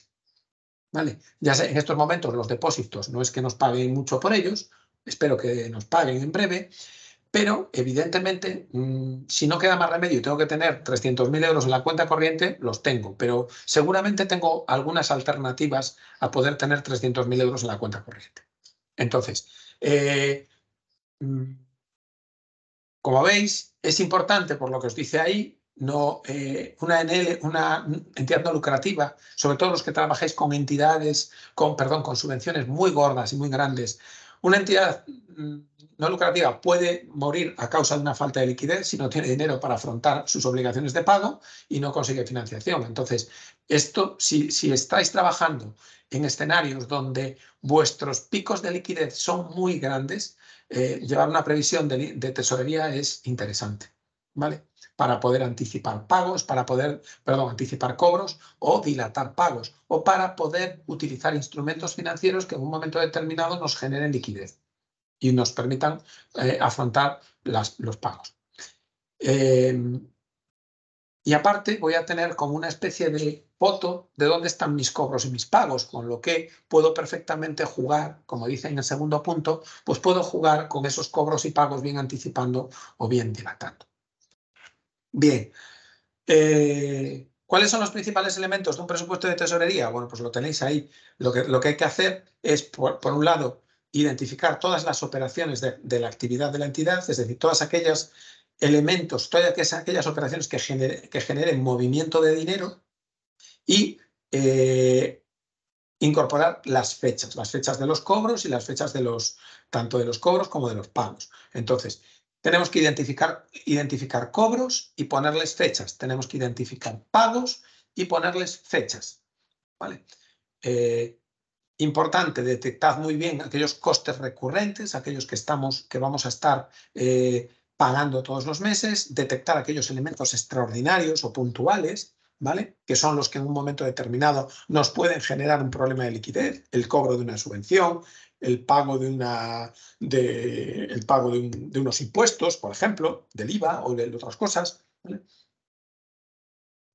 Speaker 1: ¿Vale? Ya sé, en estos momentos los depósitos no es que nos paguen mucho por ellos, espero que nos paguen en breve, pero, evidentemente, mm, si no queda más remedio y tengo que tener 300.000 euros en la cuenta corriente, los tengo. Pero seguramente tengo algunas alternativas a poder tener 300.000 euros en la cuenta corriente. Entonces, eh, mm, como veis, es importante, por lo que os dice ahí, no, eh, una, NL, una entidad no lucrativa, sobre todo los que trabajáis con entidades, con, perdón, con subvenciones muy gordas y muy grandes. Una entidad mm, lucrativa puede morir a causa de una falta de liquidez si no tiene dinero para afrontar sus obligaciones de pago y no consigue financiación. Entonces, esto, si, estáis trabajando en escenarios donde vuestros picos de liquidez son muy grandes, eh, llevar una previsión de, tesorería es interesante, ¿vale? Para poder anticipar pagos, para poder, perdón, anticipar cobros o dilatar pagos, o para poder utilizar instrumentos financieros que en un momento determinado nos generen liquidez y nos permitan eh, afrontar los pagos. Eh, y aparte voy a tener como una especie de foto de dónde están mis cobros y mis pagos, con lo que puedo perfectamente jugar, como dice en el segundo punto, pues puedo jugar con esos cobros y pagos bien anticipando o bien dilatando. Bien, eh, ¿cuáles son los principales elementos de un presupuesto de tesorería? Bueno, pues lo tenéis ahí. Lo que, lo que hay que hacer es, por un lado, identificar todas las operaciones de, la actividad de la entidad, es decir, todas aquellas elementos, todas aquellas operaciones que, generen movimiento de dinero y eh, incorporar las fechas, las fechas de los cobros y las fechas de los, tanto de los cobros como de los pagos. Entonces, tenemos que identificar, identificar cobros y ponerles fechas. Tenemos que identificar pagos y ponerles fechas. ¿vale? Eh, importante detectar muy bien aquellos costes recurrentes, aquellos que, estamos, que vamos a estar eh, pagando todos los meses, detectar aquellos elementos extraordinarios o puntuales, ¿vale? Que son los que en un momento determinado nos pueden generar un problema de liquidez, el cobro de una subvención, el pago de, una, de, el pago de, unos impuestos, por ejemplo, del IVA o de, de otras cosas, ¿vale?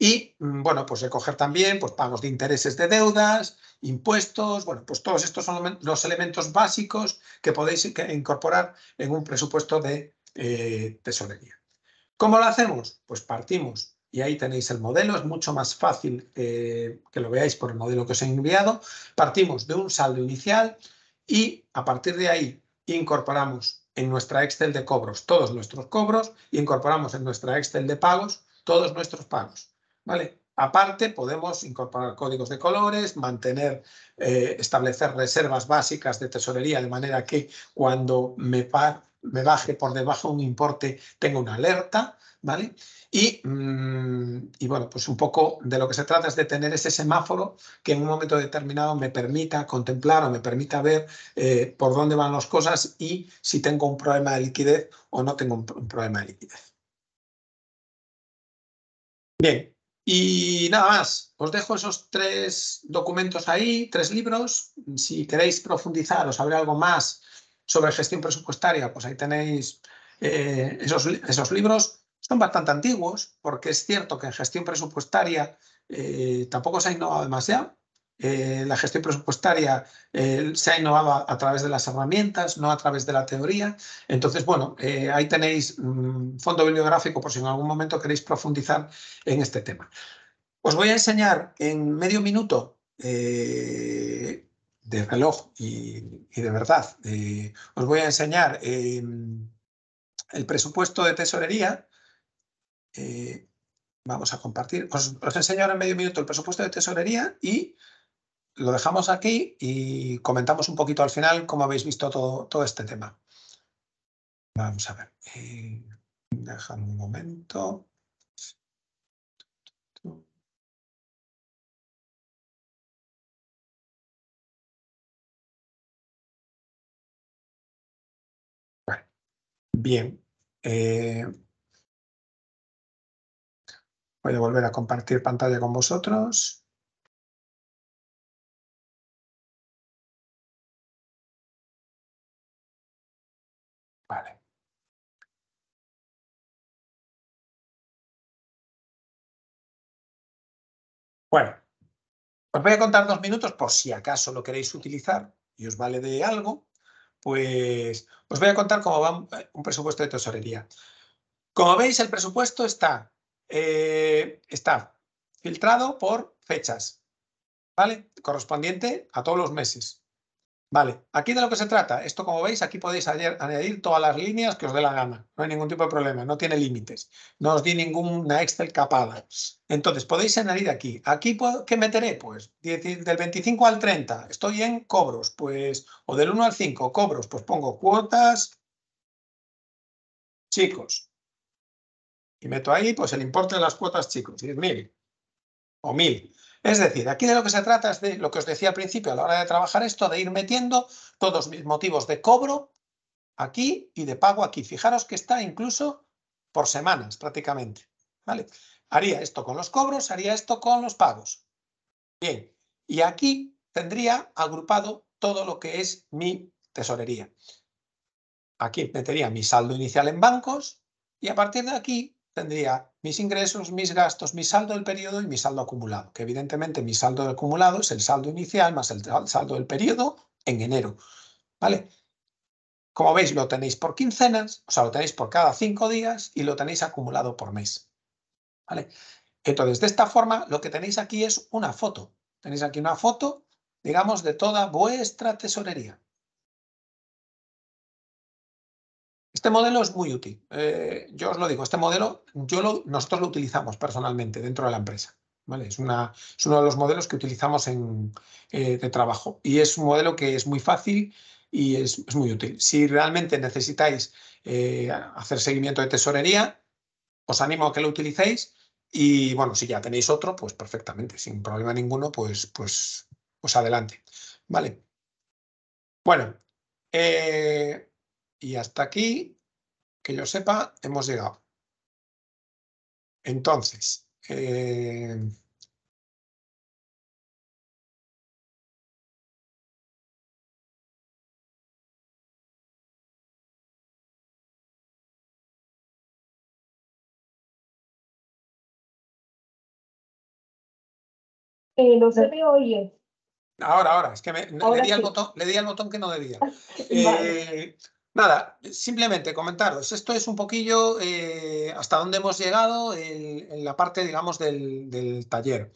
Speaker 1: Y, mm, bueno, pues recoger también pues, pagos de intereses de deudas, impuestos, bueno, pues todos estos son los elementos básicos que podéis incorporar en un presupuesto de eh, tesorería. ¿Cómo lo hacemos? Pues partimos y ahí tenéis el modelo, es mucho más fácil eh, que lo veáis por el modelo que os he enviado. Partimos de un saldo inicial y a partir de ahí incorporamos en nuestra Excel de cobros todos nuestros cobros y incorporamos en nuestra Excel de pagos todos nuestros pagos. ¿vale? Aparte, podemos incorporar códigos de colores, mantener, eh, establecer reservas básicas de tesorería, de manera que cuando me, baje por debajo un importe, tenga una alerta, ¿vale? Mm, y, bueno, pues un poco de lo que se trata es de tener ese semáforo que en un momento determinado me permita contemplar o me permita ver eh, por dónde van las cosas y si tengo un problema de liquidez o no tengo un, un problema de liquidez.
Speaker 2: Bien, y nada más, os dejo esos
Speaker 1: tres documentos ahí, tres libros. Si queréis profundizar o saber algo más sobre gestión presupuestaria, pues ahí tenéis eh, esos, libros. Son bastante antiguos, porque es cierto que en gestión presupuestaria eh, tampoco se ha innovado demasiado. Eh, la gestión presupuestaria eh, se ha innovado a, través de las herramientas, no a través de la teoría. Entonces, bueno, eh, ahí tenéis un mm, fondo bibliográfico por si en algún momento queréis profundizar en este tema. Os voy a enseñar en medio minuto de reloj y, de verdad, os voy a enseñar em, el presupuesto de tesorería. vamos a compartir. Os, os enseño ahora en medio minuto el presupuesto de tesorería y lo dejamos aquí y comentamos un poquito al final cómo habéis visto
Speaker 2: todo, todo este tema. Vamos a ver. Eh, un momento. bien. Eh, voy a volver a compartir pantalla con vosotros. Bueno, os voy a contar dos minutos por si acaso lo queréis utilizar y os vale de algo,
Speaker 1: pues os voy a contar cómo va un eh, presupuesto de tesorería. Como veis, el presupuesto está, eh, está filtrado por fechas, ¿vale? Correspondiente a todos los meses. Vale, aquí de lo que se trata, esto como veis, aquí podéis añadir todas las líneas que os dé la gana, no hay ningún tipo de problema, no tiene límites, no os di ninguna Excel capada. Entonces, podéis añadir aquí, aquí puedo, ¿qué meteré? Pues del 25 al 30, estoy en cobros, pues, o del 1 al 5, cobros,
Speaker 2: pues pongo cuotas, chicos, y meto ahí, pues el importe de las cuotas chicos, 10.000 o 1.000. Es decir,
Speaker 1: aquí de lo que se trata es de lo que os decía al principio a la hora de trabajar esto, de ir metiendo todos mis motivos de cobro aquí y de pago aquí. Fijaros que está incluso por semanas prácticamente. ¿vale? Haría esto con los cobros, haría esto con los pagos. Bien, y aquí tendría agrupado todo lo que es mi tesorería. Aquí metería mi saldo inicial en bancos y a partir de aquí tendría mis ingresos, mis gastos, mi saldo del periodo y mi saldo acumulado, que evidentemente mi saldo acumulado es el saldo inicial más el saldo del periodo en enero. ¿Vale? Como veis, lo tenéis por quincenas, o sea, lo tenéis por cada cinco días y lo tenéis acumulado por mes. ¿Vale? Entonces, de esta forma, lo que tenéis aquí es una foto. Tenéis aquí una foto, digamos, de toda vuestra tesorería.
Speaker 2: Este modelo es muy útil. Eh, yo os lo digo, este modelo
Speaker 1: yo nosotros lo utilizamos personalmente dentro de la empresa. Es, uno de los modelos que utilizamos eh, de trabajo y es un modelo que es muy fácil y es, muy útil. Si realmente necesitáis eh, hacer seguimiento de tesorería, os animo a que lo utilicéis y bueno, si ya tenéis otro, pues perfectamente, sin problema ninguno, pues, pues, pues adelante. Vale. Bueno, y hasta aquí, que yo sepa, hemos llegado.
Speaker 2: Entonces, eh, Eh, no me oye. Ahora, ahora, es que me, le, di al botón, le, di al botón, que no debía. Eh,
Speaker 1: Nada, simplemente comentaros, esto es un poquillo eh, hasta dónde hemos llegado en, la parte, digamos, del, taller.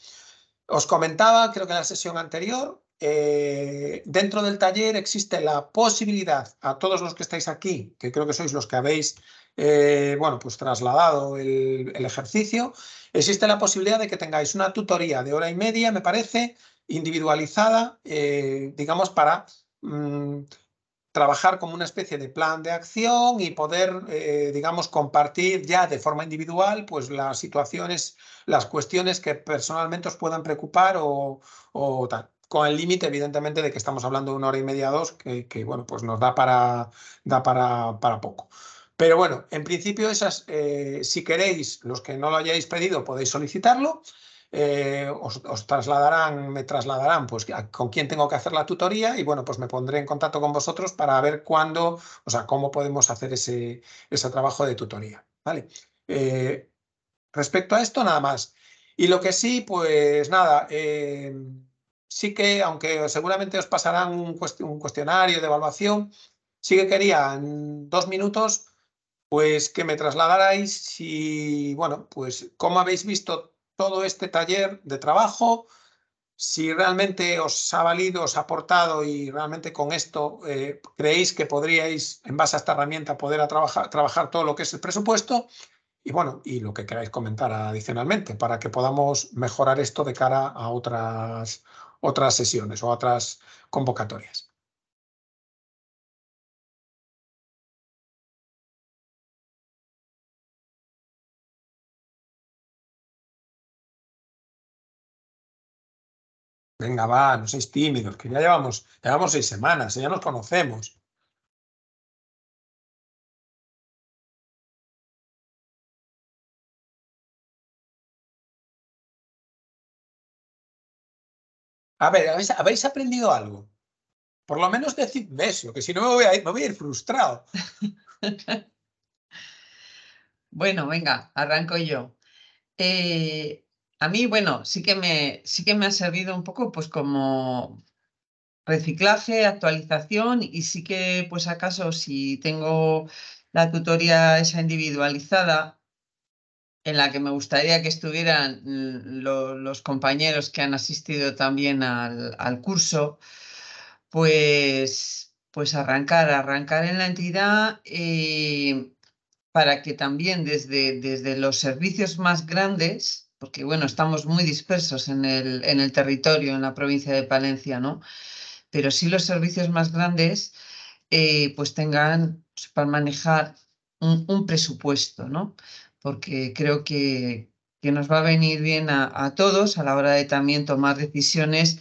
Speaker 1: Os comentaba, creo que en la sesión anterior, eh, dentro del taller existe la posibilidad a todos los que estáis aquí, que creo que sois los que habéis eh, bueno, pues trasladado el, ejercicio, existe la posibilidad de que tengáis una tutoría de hora y media, me parece, individualizada, digamos, para mm, trabajar como una especie de plan de acción y poder, eh, digamos, compartir ya de forma individual pues las situaciones, las cuestiones que personalmente os puedan preocupar o, tal. Con el límite, evidentemente, de que estamos hablando de una hora y media, dos, que, bueno, pues nos da para, da para, para poco. Pero bueno, en principio esas, eh, si queréis, los que no lo hayáis pedido podéis solicitarlo. Eh, os, trasladarán, me trasladarán, pues con quién tengo que hacer la tutoría y bueno, pues me pondré en contacto con vosotros para ver cuándo, o sea, cómo podemos hacer ese, ese trabajo de tutoría. ¿vale? Eh, respecto a esto, nada más. Y lo que sí, pues nada, em, sí que, aunque seguramente os pasarán un, cuestionario de evaluación, sí que quería en dos minutos pues que me trasladarais si, bueno, pues como habéis visto todo este taller de trabajo. Si realmente os ha valido, os ha aportado y realmente con esto eh, creéis que podríais, en base a esta herramienta, poder trabajar, todo lo que es el presupuesto y bueno, y lo que queráis comentar adicionalmente para que podamos mejorar esto de cara a otras,
Speaker 2: otras sesiones o otras convocatorias. Venga, va, no seáis tímidos, que ya llevamos, llevamos seis semanas, ¿eh? ya nos conocemos. A ver, ¿habéis, aprendido algo? Por lo menos decidme eso, que si no me voy a ir,
Speaker 4: me voy a ir frustrado. bueno, venga, arranco yo. Eh, a mí, bueno, sí que me, sí que me ha servido un poco pues como reciclaje, actualización y sí que pues acaso si tengo la tutoría esa individualizada en la que me gustaría que estuvieran mm, los compañeros que han asistido también al, curso, pues, pues arrancar, arrancar en la entidad eh, para que también desde, desde los servicios más grandes porque bueno, estamos muy dispersos en el, en el territorio, en la provincia de Palencia, ¿no? Pero sí los servicios más grandes eh, pues tengan pues, para manejar un, presupuesto, ¿no? Porque creo que, que nos va a venir bien a, todos a la hora de también tomar decisiones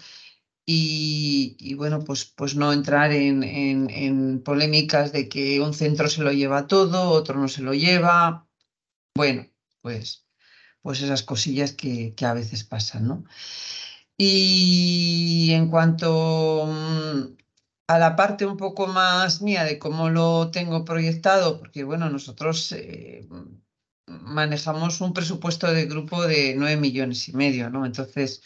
Speaker 4: y, bueno, pues, pues no entrar en, en, en polémicas de que un centro se lo lleva todo, otro no se lo lleva. Bueno, pues pues esas cosillas que, a veces pasan, ¿no? Y en cuanto mm, a la parte un poco más mía de cómo lo tengo proyectado, porque bueno, nosotros eh, manejamos un presupuesto de grupo de nueve millones y medio, ¿no? Entonces,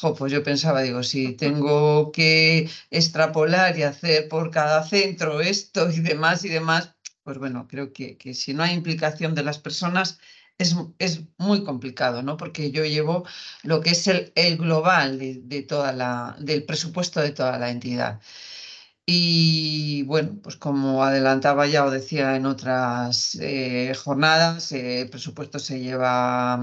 Speaker 4: jo, pues yo pensaba, digo, si tengo que extrapolar y hacer por cada centro esto y demás y demás, pues bueno, creo que, que si no hay implicación de las personas, es, muy complicado, ¿no? Porque yo llevo lo que es el, el global de, toda la, del presupuesto de toda la entidad. Y bueno, pues como adelantaba ya o decía en otras eh, jornadas, eh, el presupuesto se lleva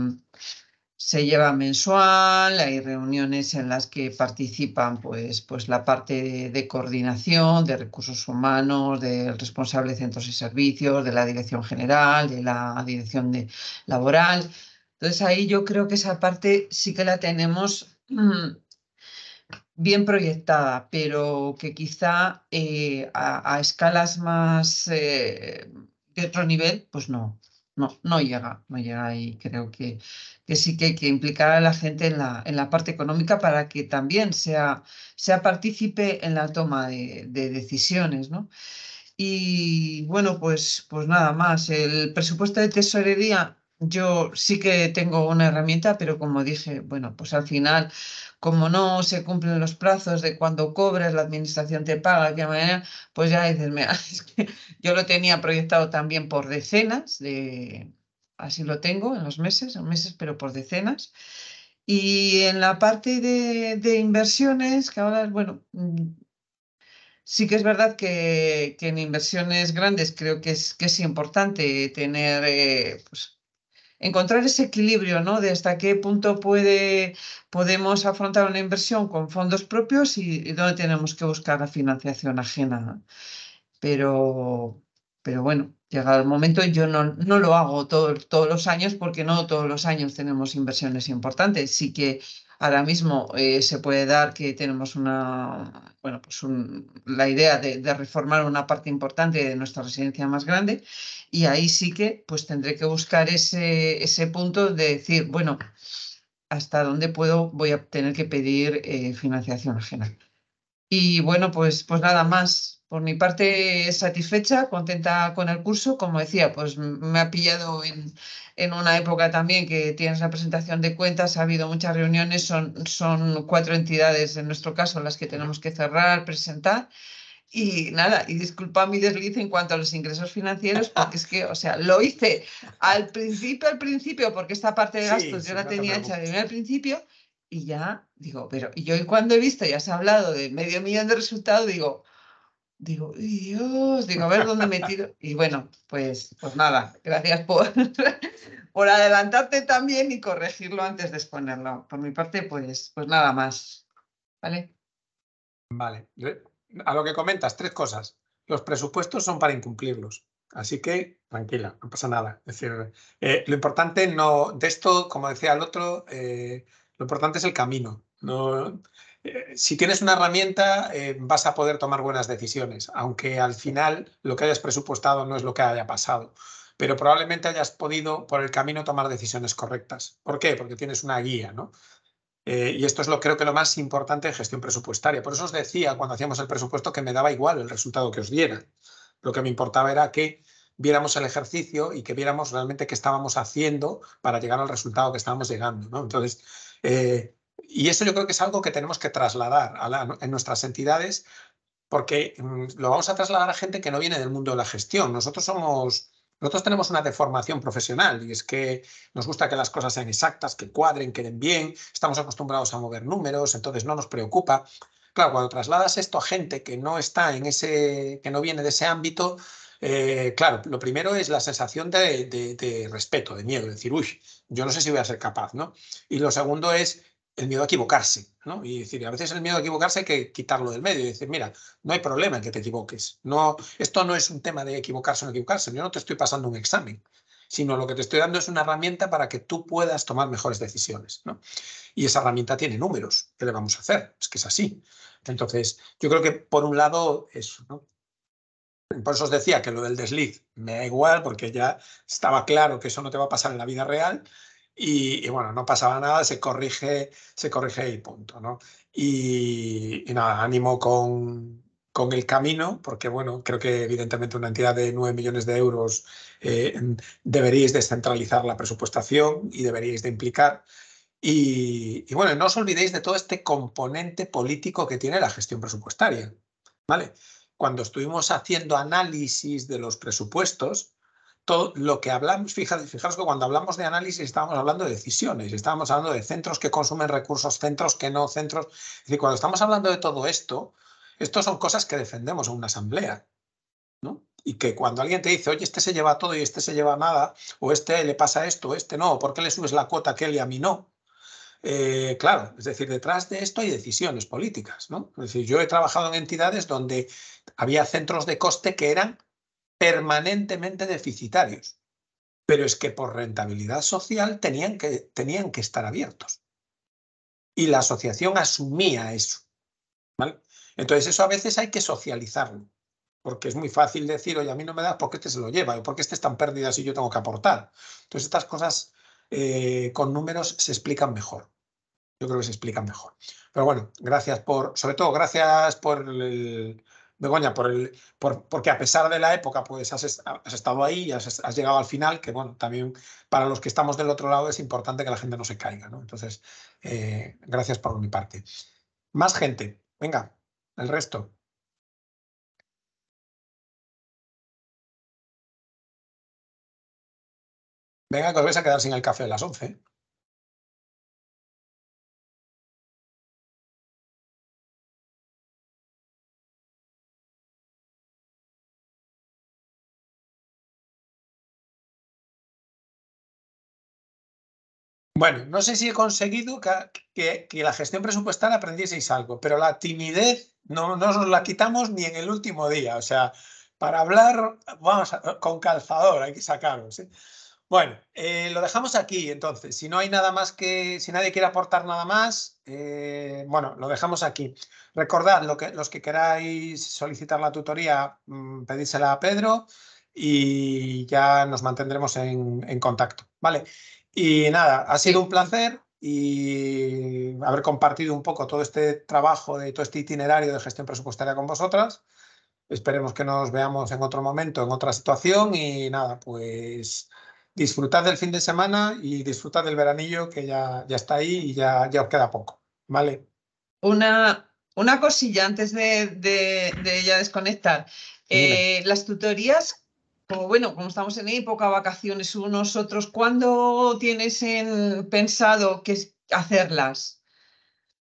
Speaker 4: se lleva mensual, hay reuniones en las que participan pues, pues la parte de, coordinación, de recursos humanos, del responsable de centros y servicios, de la dirección general, de la dirección de, laboral. Entonces ahí yo creo que esa parte sí que la tenemos mm, bien proyectada, pero que quizá eh, a, escalas más eh, de otro nivel, pues no no, no llega, no llega y creo que, que sí que hay que implicar a la gente en la, en la parte económica para que también sea, sea partícipe en la toma de, decisiones, Y bueno, pues, pues nada más. El presupuesto de tesorería yo sí que tengo una herramienta, pero como dije, bueno, pues al final como no se cumplen los plazos de cuando cobras, la administración te paga, que manera, pues ya dices, mira, es que yo lo tenía proyectado también por decenas, de, así lo tengo en los meses, en meses, pero por decenas. Y en la parte de, inversiones, que ahora, bueno, mm, sí que es verdad que, en inversiones grandes creo que es, que es importante tener eh, pues encontrar ese equilibrio, ¿no? De hasta qué punto puede, podemos afrontar una inversión con fondos propios y, dónde tenemos que buscar la financiación ajena. Pero, pero bueno, llegado el momento, yo no, lo hago todos los años porque no todos los años tenemos inversiones importantes. Sí que Ahora mismo eh, se puede dar que tenemos una, bueno, pues la idea de, reformar una parte importante de nuestra residencia más grande y ahí sí que pues tendré que buscar ese, ese punto de decir, bueno, hasta dónde puedo, voy a tener que pedir eh, financiación ajena. Y bueno, pues, pues nada más. Por mi parte, satisfecha, contenta con el curso. Como decía, pues me ha pillado en, en una época también que tienes la presentación de cuentas, ha habido muchas reuniones, son, son cuatro entidades en nuestro caso las que tenemos que cerrar, presentar. Y nada, y disculpa mi desliz en cuanto a los ingresos financieros, porque es que, o sea, lo hice al principio, al principio, porque esta parte de gastos yo la tenía hecha de al principio, y ya digo, pero y yo cuando he visto, ya se ha hablado de medio millón de resultados, digo, digo, Dios, digo, a ver dónde me tiro. Y bueno, pues, pues nada, gracias por, por adelantarte también y corregirlo antes de exponerlo. Por mi parte, pues, pues nada más. ¿Vale?
Speaker 1: Vale. A lo
Speaker 4: que comentas, tres cosas. Los presupuestos
Speaker 1: son para incumplirlos. Así que tranquila, no pasa nada. Es decir, eh, lo importante no, de esto, como decía el otro, eh, lo importante es el camino. No, eh, si tienes una herramienta, eh, vas a poder tomar buenas decisiones, aunque al final lo que hayas presupuestado no es lo que haya pasado. Pero probablemente hayas podido por el camino tomar decisiones correctas. ¿Por qué? Porque tienes una guía, ¿no? Eh, y esto es lo creo que lo más importante de gestión presupuestaria. Por eso os decía cuando hacíamos el presupuesto que me daba igual el resultado que os diera. Lo que me importaba era que viéramos el ejercicio y que viéramos realmente qué estábamos haciendo para llegar al resultado que estábamos llegando. ¿no? Entonces, y eso yo creo que es algo que tenemos que trasladar en nuestras entidades porque mm, lo vamos a trasladar a gente que no viene del mundo de la gestión. Nosotros somos, nosotros tenemos una deformación profesional y es que nos gusta que las cosas sean exactas, que cuadren, que den bien, estamos acostumbrados a mover números, entonces no nos preocupa. Claro, cuando trasladas esto a gente que no está en ese, que no viene de ese ámbito, eh, claro, lo primero es la sensación de, respeto, de miedo, de decir, uy, yo no sé si voy a ser capaz, ¿no? Y lo segundo es el miedo a equivocarse, ¿no? Y decir, a veces el miedo a equivocarse hay que quitarlo del medio y decir, mira, no hay problema en que te equivoques. No, esto no es un tema de equivocarse o no equivocarse. Yo no te estoy pasando un examen, sino lo que te estoy dando es una herramienta para que tú puedas tomar mejores decisiones, ¿no? Y esa herramienta tiene números. ¿Qué le vamos a hacer? Es que es así. Entonces, yo creo que por un lado eso, Por eso os decía que lo del desliz me da igual porque ya estaba claro que eso no te va a pasar en la vida real y, bueno, no pasaba nada, se corrige, se corrige y punto, ¿no? Y, nada, ánimo con, con, el camino, porque bueno, creo que evidentemente una entidad de 9 millones de euros eh, deberíais descentralizar la presupuestación y deberíais de implicar. Y, bueno, no os olvidéis de todo este componente político que tiene la gestión presupuestaria, ¿vale? Cuando estuvimos haciendo análisis de los presupuestos, todo lo que hablamos, fijaros, que cuando hablamos de análisis estábamos hablando de decisiones, estábamos hablando de centros que consumen recursos, centros que no, centros. Es decir, cuando estamos hablando de todo esto, esto son cosas que defendemos en una asamblea. Y que cuando alguien te dice, oye, este se lleva todo y este se lleva nada, o este le pasa esto, este no, ¿por qué le subes la cuota a aquel y a mí no? Eh, claro, es decir, detrás de esto hay decisiones políticas. ¿no? Es decir, yo he trabajado en entidades donde había centros de coste que eran permanentemente deficitarios, pero es que por rentabilidad social tenían que, tenían que estar abiertos. Y la asociación asumía eso. Entonces eso a veces hay que socializarlo, porque es muy fácil decir, oye, a mí no me das porque este se lo lleva, o porque este está en pérdida y yo tengo que aportar. Entonces estas cosas eh, con números se explican mejor. Yo creo que se explican mejor. Pero bueno, gracias por, sobre todo gracias por el, Begoña, por el, porque a pesar de la época, pues has, estado ahí y has, llegado al final, que bueno, también para los que estamos del otro lado es importante que la gente no se caiga, ¿no? Entonces, eh, gracias por mi parte.
Speaker 2: Más gente, venga, el resto. Venga, que os vais a quedar sin el café a las 11. Bueno, no sé si he conseguido que, la gestión presupuestal aprendieseis
Speaker 1: algo, pero la timidez no, no nos la quitamos ni en el último día. O sea, para hablar, vamos, con calzador hay que sacaros. Bueno, eh, lo dejamos aquí entonces. Si no hay nada más que, si nadie quiere aportar nada más, eh, bueno, lo dejamos aquí. Recordad, lo que, los que queráis solicitar la tutoría, mm, pedísela a Pedro y ya nos mantendremos en, en contacto. Vale. Y nada, ha sido un placer y haber compartido un poco todo este trabajo, de todo este itinerario de gestión presupuestaria con vosotras. Esperemos que nos veamos en otro momento, en otra situación y nada, pues disfrutad del fin de semana y disfrutad del veranillo que ya, ya está ahí y ya, ya os queda poco, ¿vale?
Speaker 4: Una, una cosilla antes de, de, ya desconectar. Eh, las tutorías como bueno, como estamos en época, vacaciones unos, otros, ¿cuándo tienes pensado que hacerlas?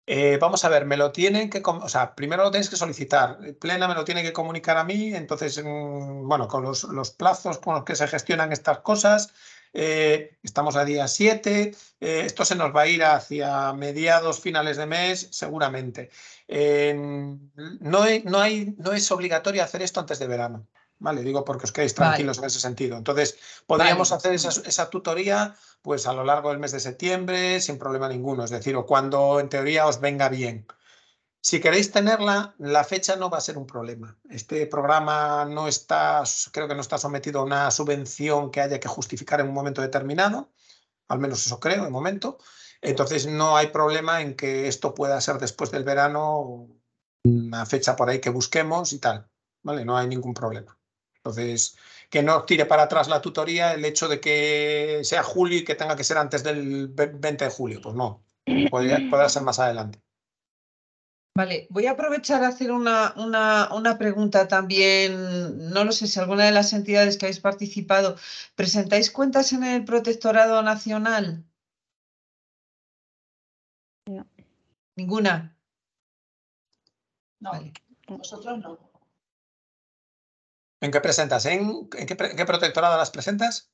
Speaker 1: Eh, vamos a ver, me lo tienen que, o sea, primero lo tienes que solicitar, Plena me lo tiene que comunicar a mí, entonces, mm, bueno, con los, plazos con los que se gestionan estas cosas, eh, estamos a día 7, eh, esto se nos va a ir hacia mediados, finales de mes, seguramente. no es obligatorio hacer esto antes de verano. ¿vale? Digo porque os quedéis tranquilos en ese sentido. Entonces, podríamos hacer esa, tutoría pues a lo largo del mes de septiembre sin problema ninguno, es decir, o cuando en teoría os venga bien. Si queréis tenerla, la fecha no va a ser un problema. Este programa no está, creo que no está sometido a una subvención que haya que justificar en un momento determinado, al menos eso creo de momento. Entonces no hay problema en que esto pueda ser después del verano una fecha por ahí que busquemos y tal. ¿Vale? No hay ningún problema. Entonces, que no tire para atrás la tutoría el hecho de que sea julio y que tenga que ser antes del 20 de julio. Pues no, mm. podría, podrá ser más adelante.
Speaker 4: Vale, voy a aprovechar a hacer una, una, pregunta también. No lo sé si alguna de las entidades que habéis participado, ¿presentáis cuentas en el Protectorado Nacional? ¿Ninguna?
Speaker 2: No, nosotros no. ¿En
Speaker 4: qué presentas? ¿En, qué, protectorado las presentas?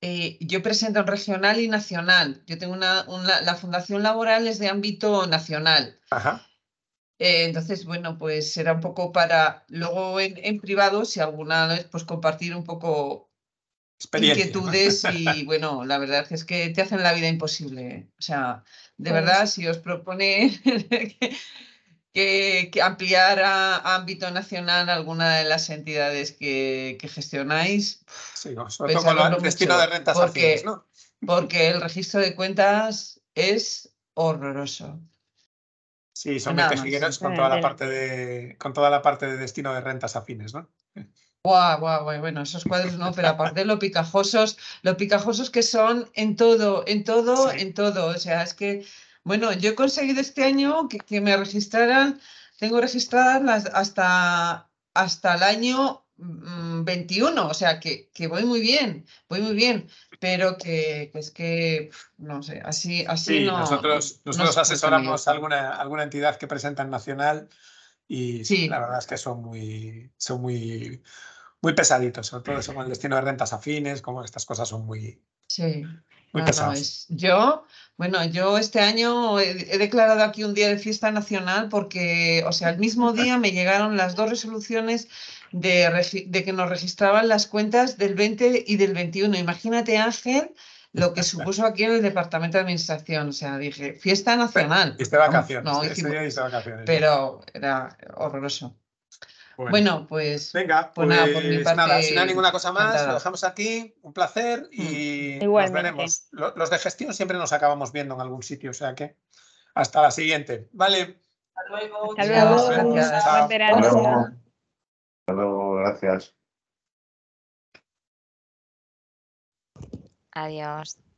Speaker 4: Eh, yo presento en regional y nacional. Yo tengo una, la fundación laboral es de ámbito nacional. Ajá. Eh, entonces, bueno, pues será un poco para luego en, privado, si alguna vez, pues compartir un poco
Speaker 3: inquietudes
Speaker 4: y bueno, la verdad es que te hacen la vida imposible. O sea, de pues verdad, si os propone que, ampliar a, ámbito nacional alguna de las entidades que, gestionáis. Sí, sobre todo con el destino de rentas afines, ¿no? Porque el registro de cuentas es horroroso. Sí,
Speaker 1: son tejigueros con eh, toda la parte de con toda la parte de destino de rentas afines, ¿no?
Speaker 4: Guau, guau, guau, bueno, esos cuadros no, pero aparte lo picajosos, lo picajosos que son en todo, en todo, en todo, o sea, es que bueno, yo he conseguido este año que, me registraran, tengo registradas hasta, hasta el año 21, mm, o sea que, voy muy bien, voy muy bien, pero que, es que, no sé, así, así sí, Nosotros, nosotros asesoramos
Speaker 1: alguna, alguna entidad que presenta en nacional y la verdad es que son muy, son muy, muy pesaditos, sobre todo eso con el destino de rentas afines, como estas cosas son muy, sí. muy pesadas.
Speaker 4: yo, bueno, yo este año he, declarado aquí un día de fiesta nacional porque, o sea, el mismo día me llegaron las dos resoluciones de, que nos registraban las cuentas del 20 y del 21. Imagínate, Ángel, lo que supuso aquí en el Departamento de Administración. O sea, dije, fiesta nacional. Esta vacación. No, este día vacaciones. Pero era horroroso. Bueno, pues. Venga, pues nada, pues nada, si no hay ninguna cosa más, lo dejamos
Speaker 1: aquí. Un placer y mm. nos veremos. Los de gestión siempre nos acabamos viendo en algún sitio, o sea que hasta la siguiente. Vale.
Speaker 4: Hasta luego. Gracias.
Speaker 1: Hasta
Speaker 4: luego. Gracias.
Speaker 2: Adiós.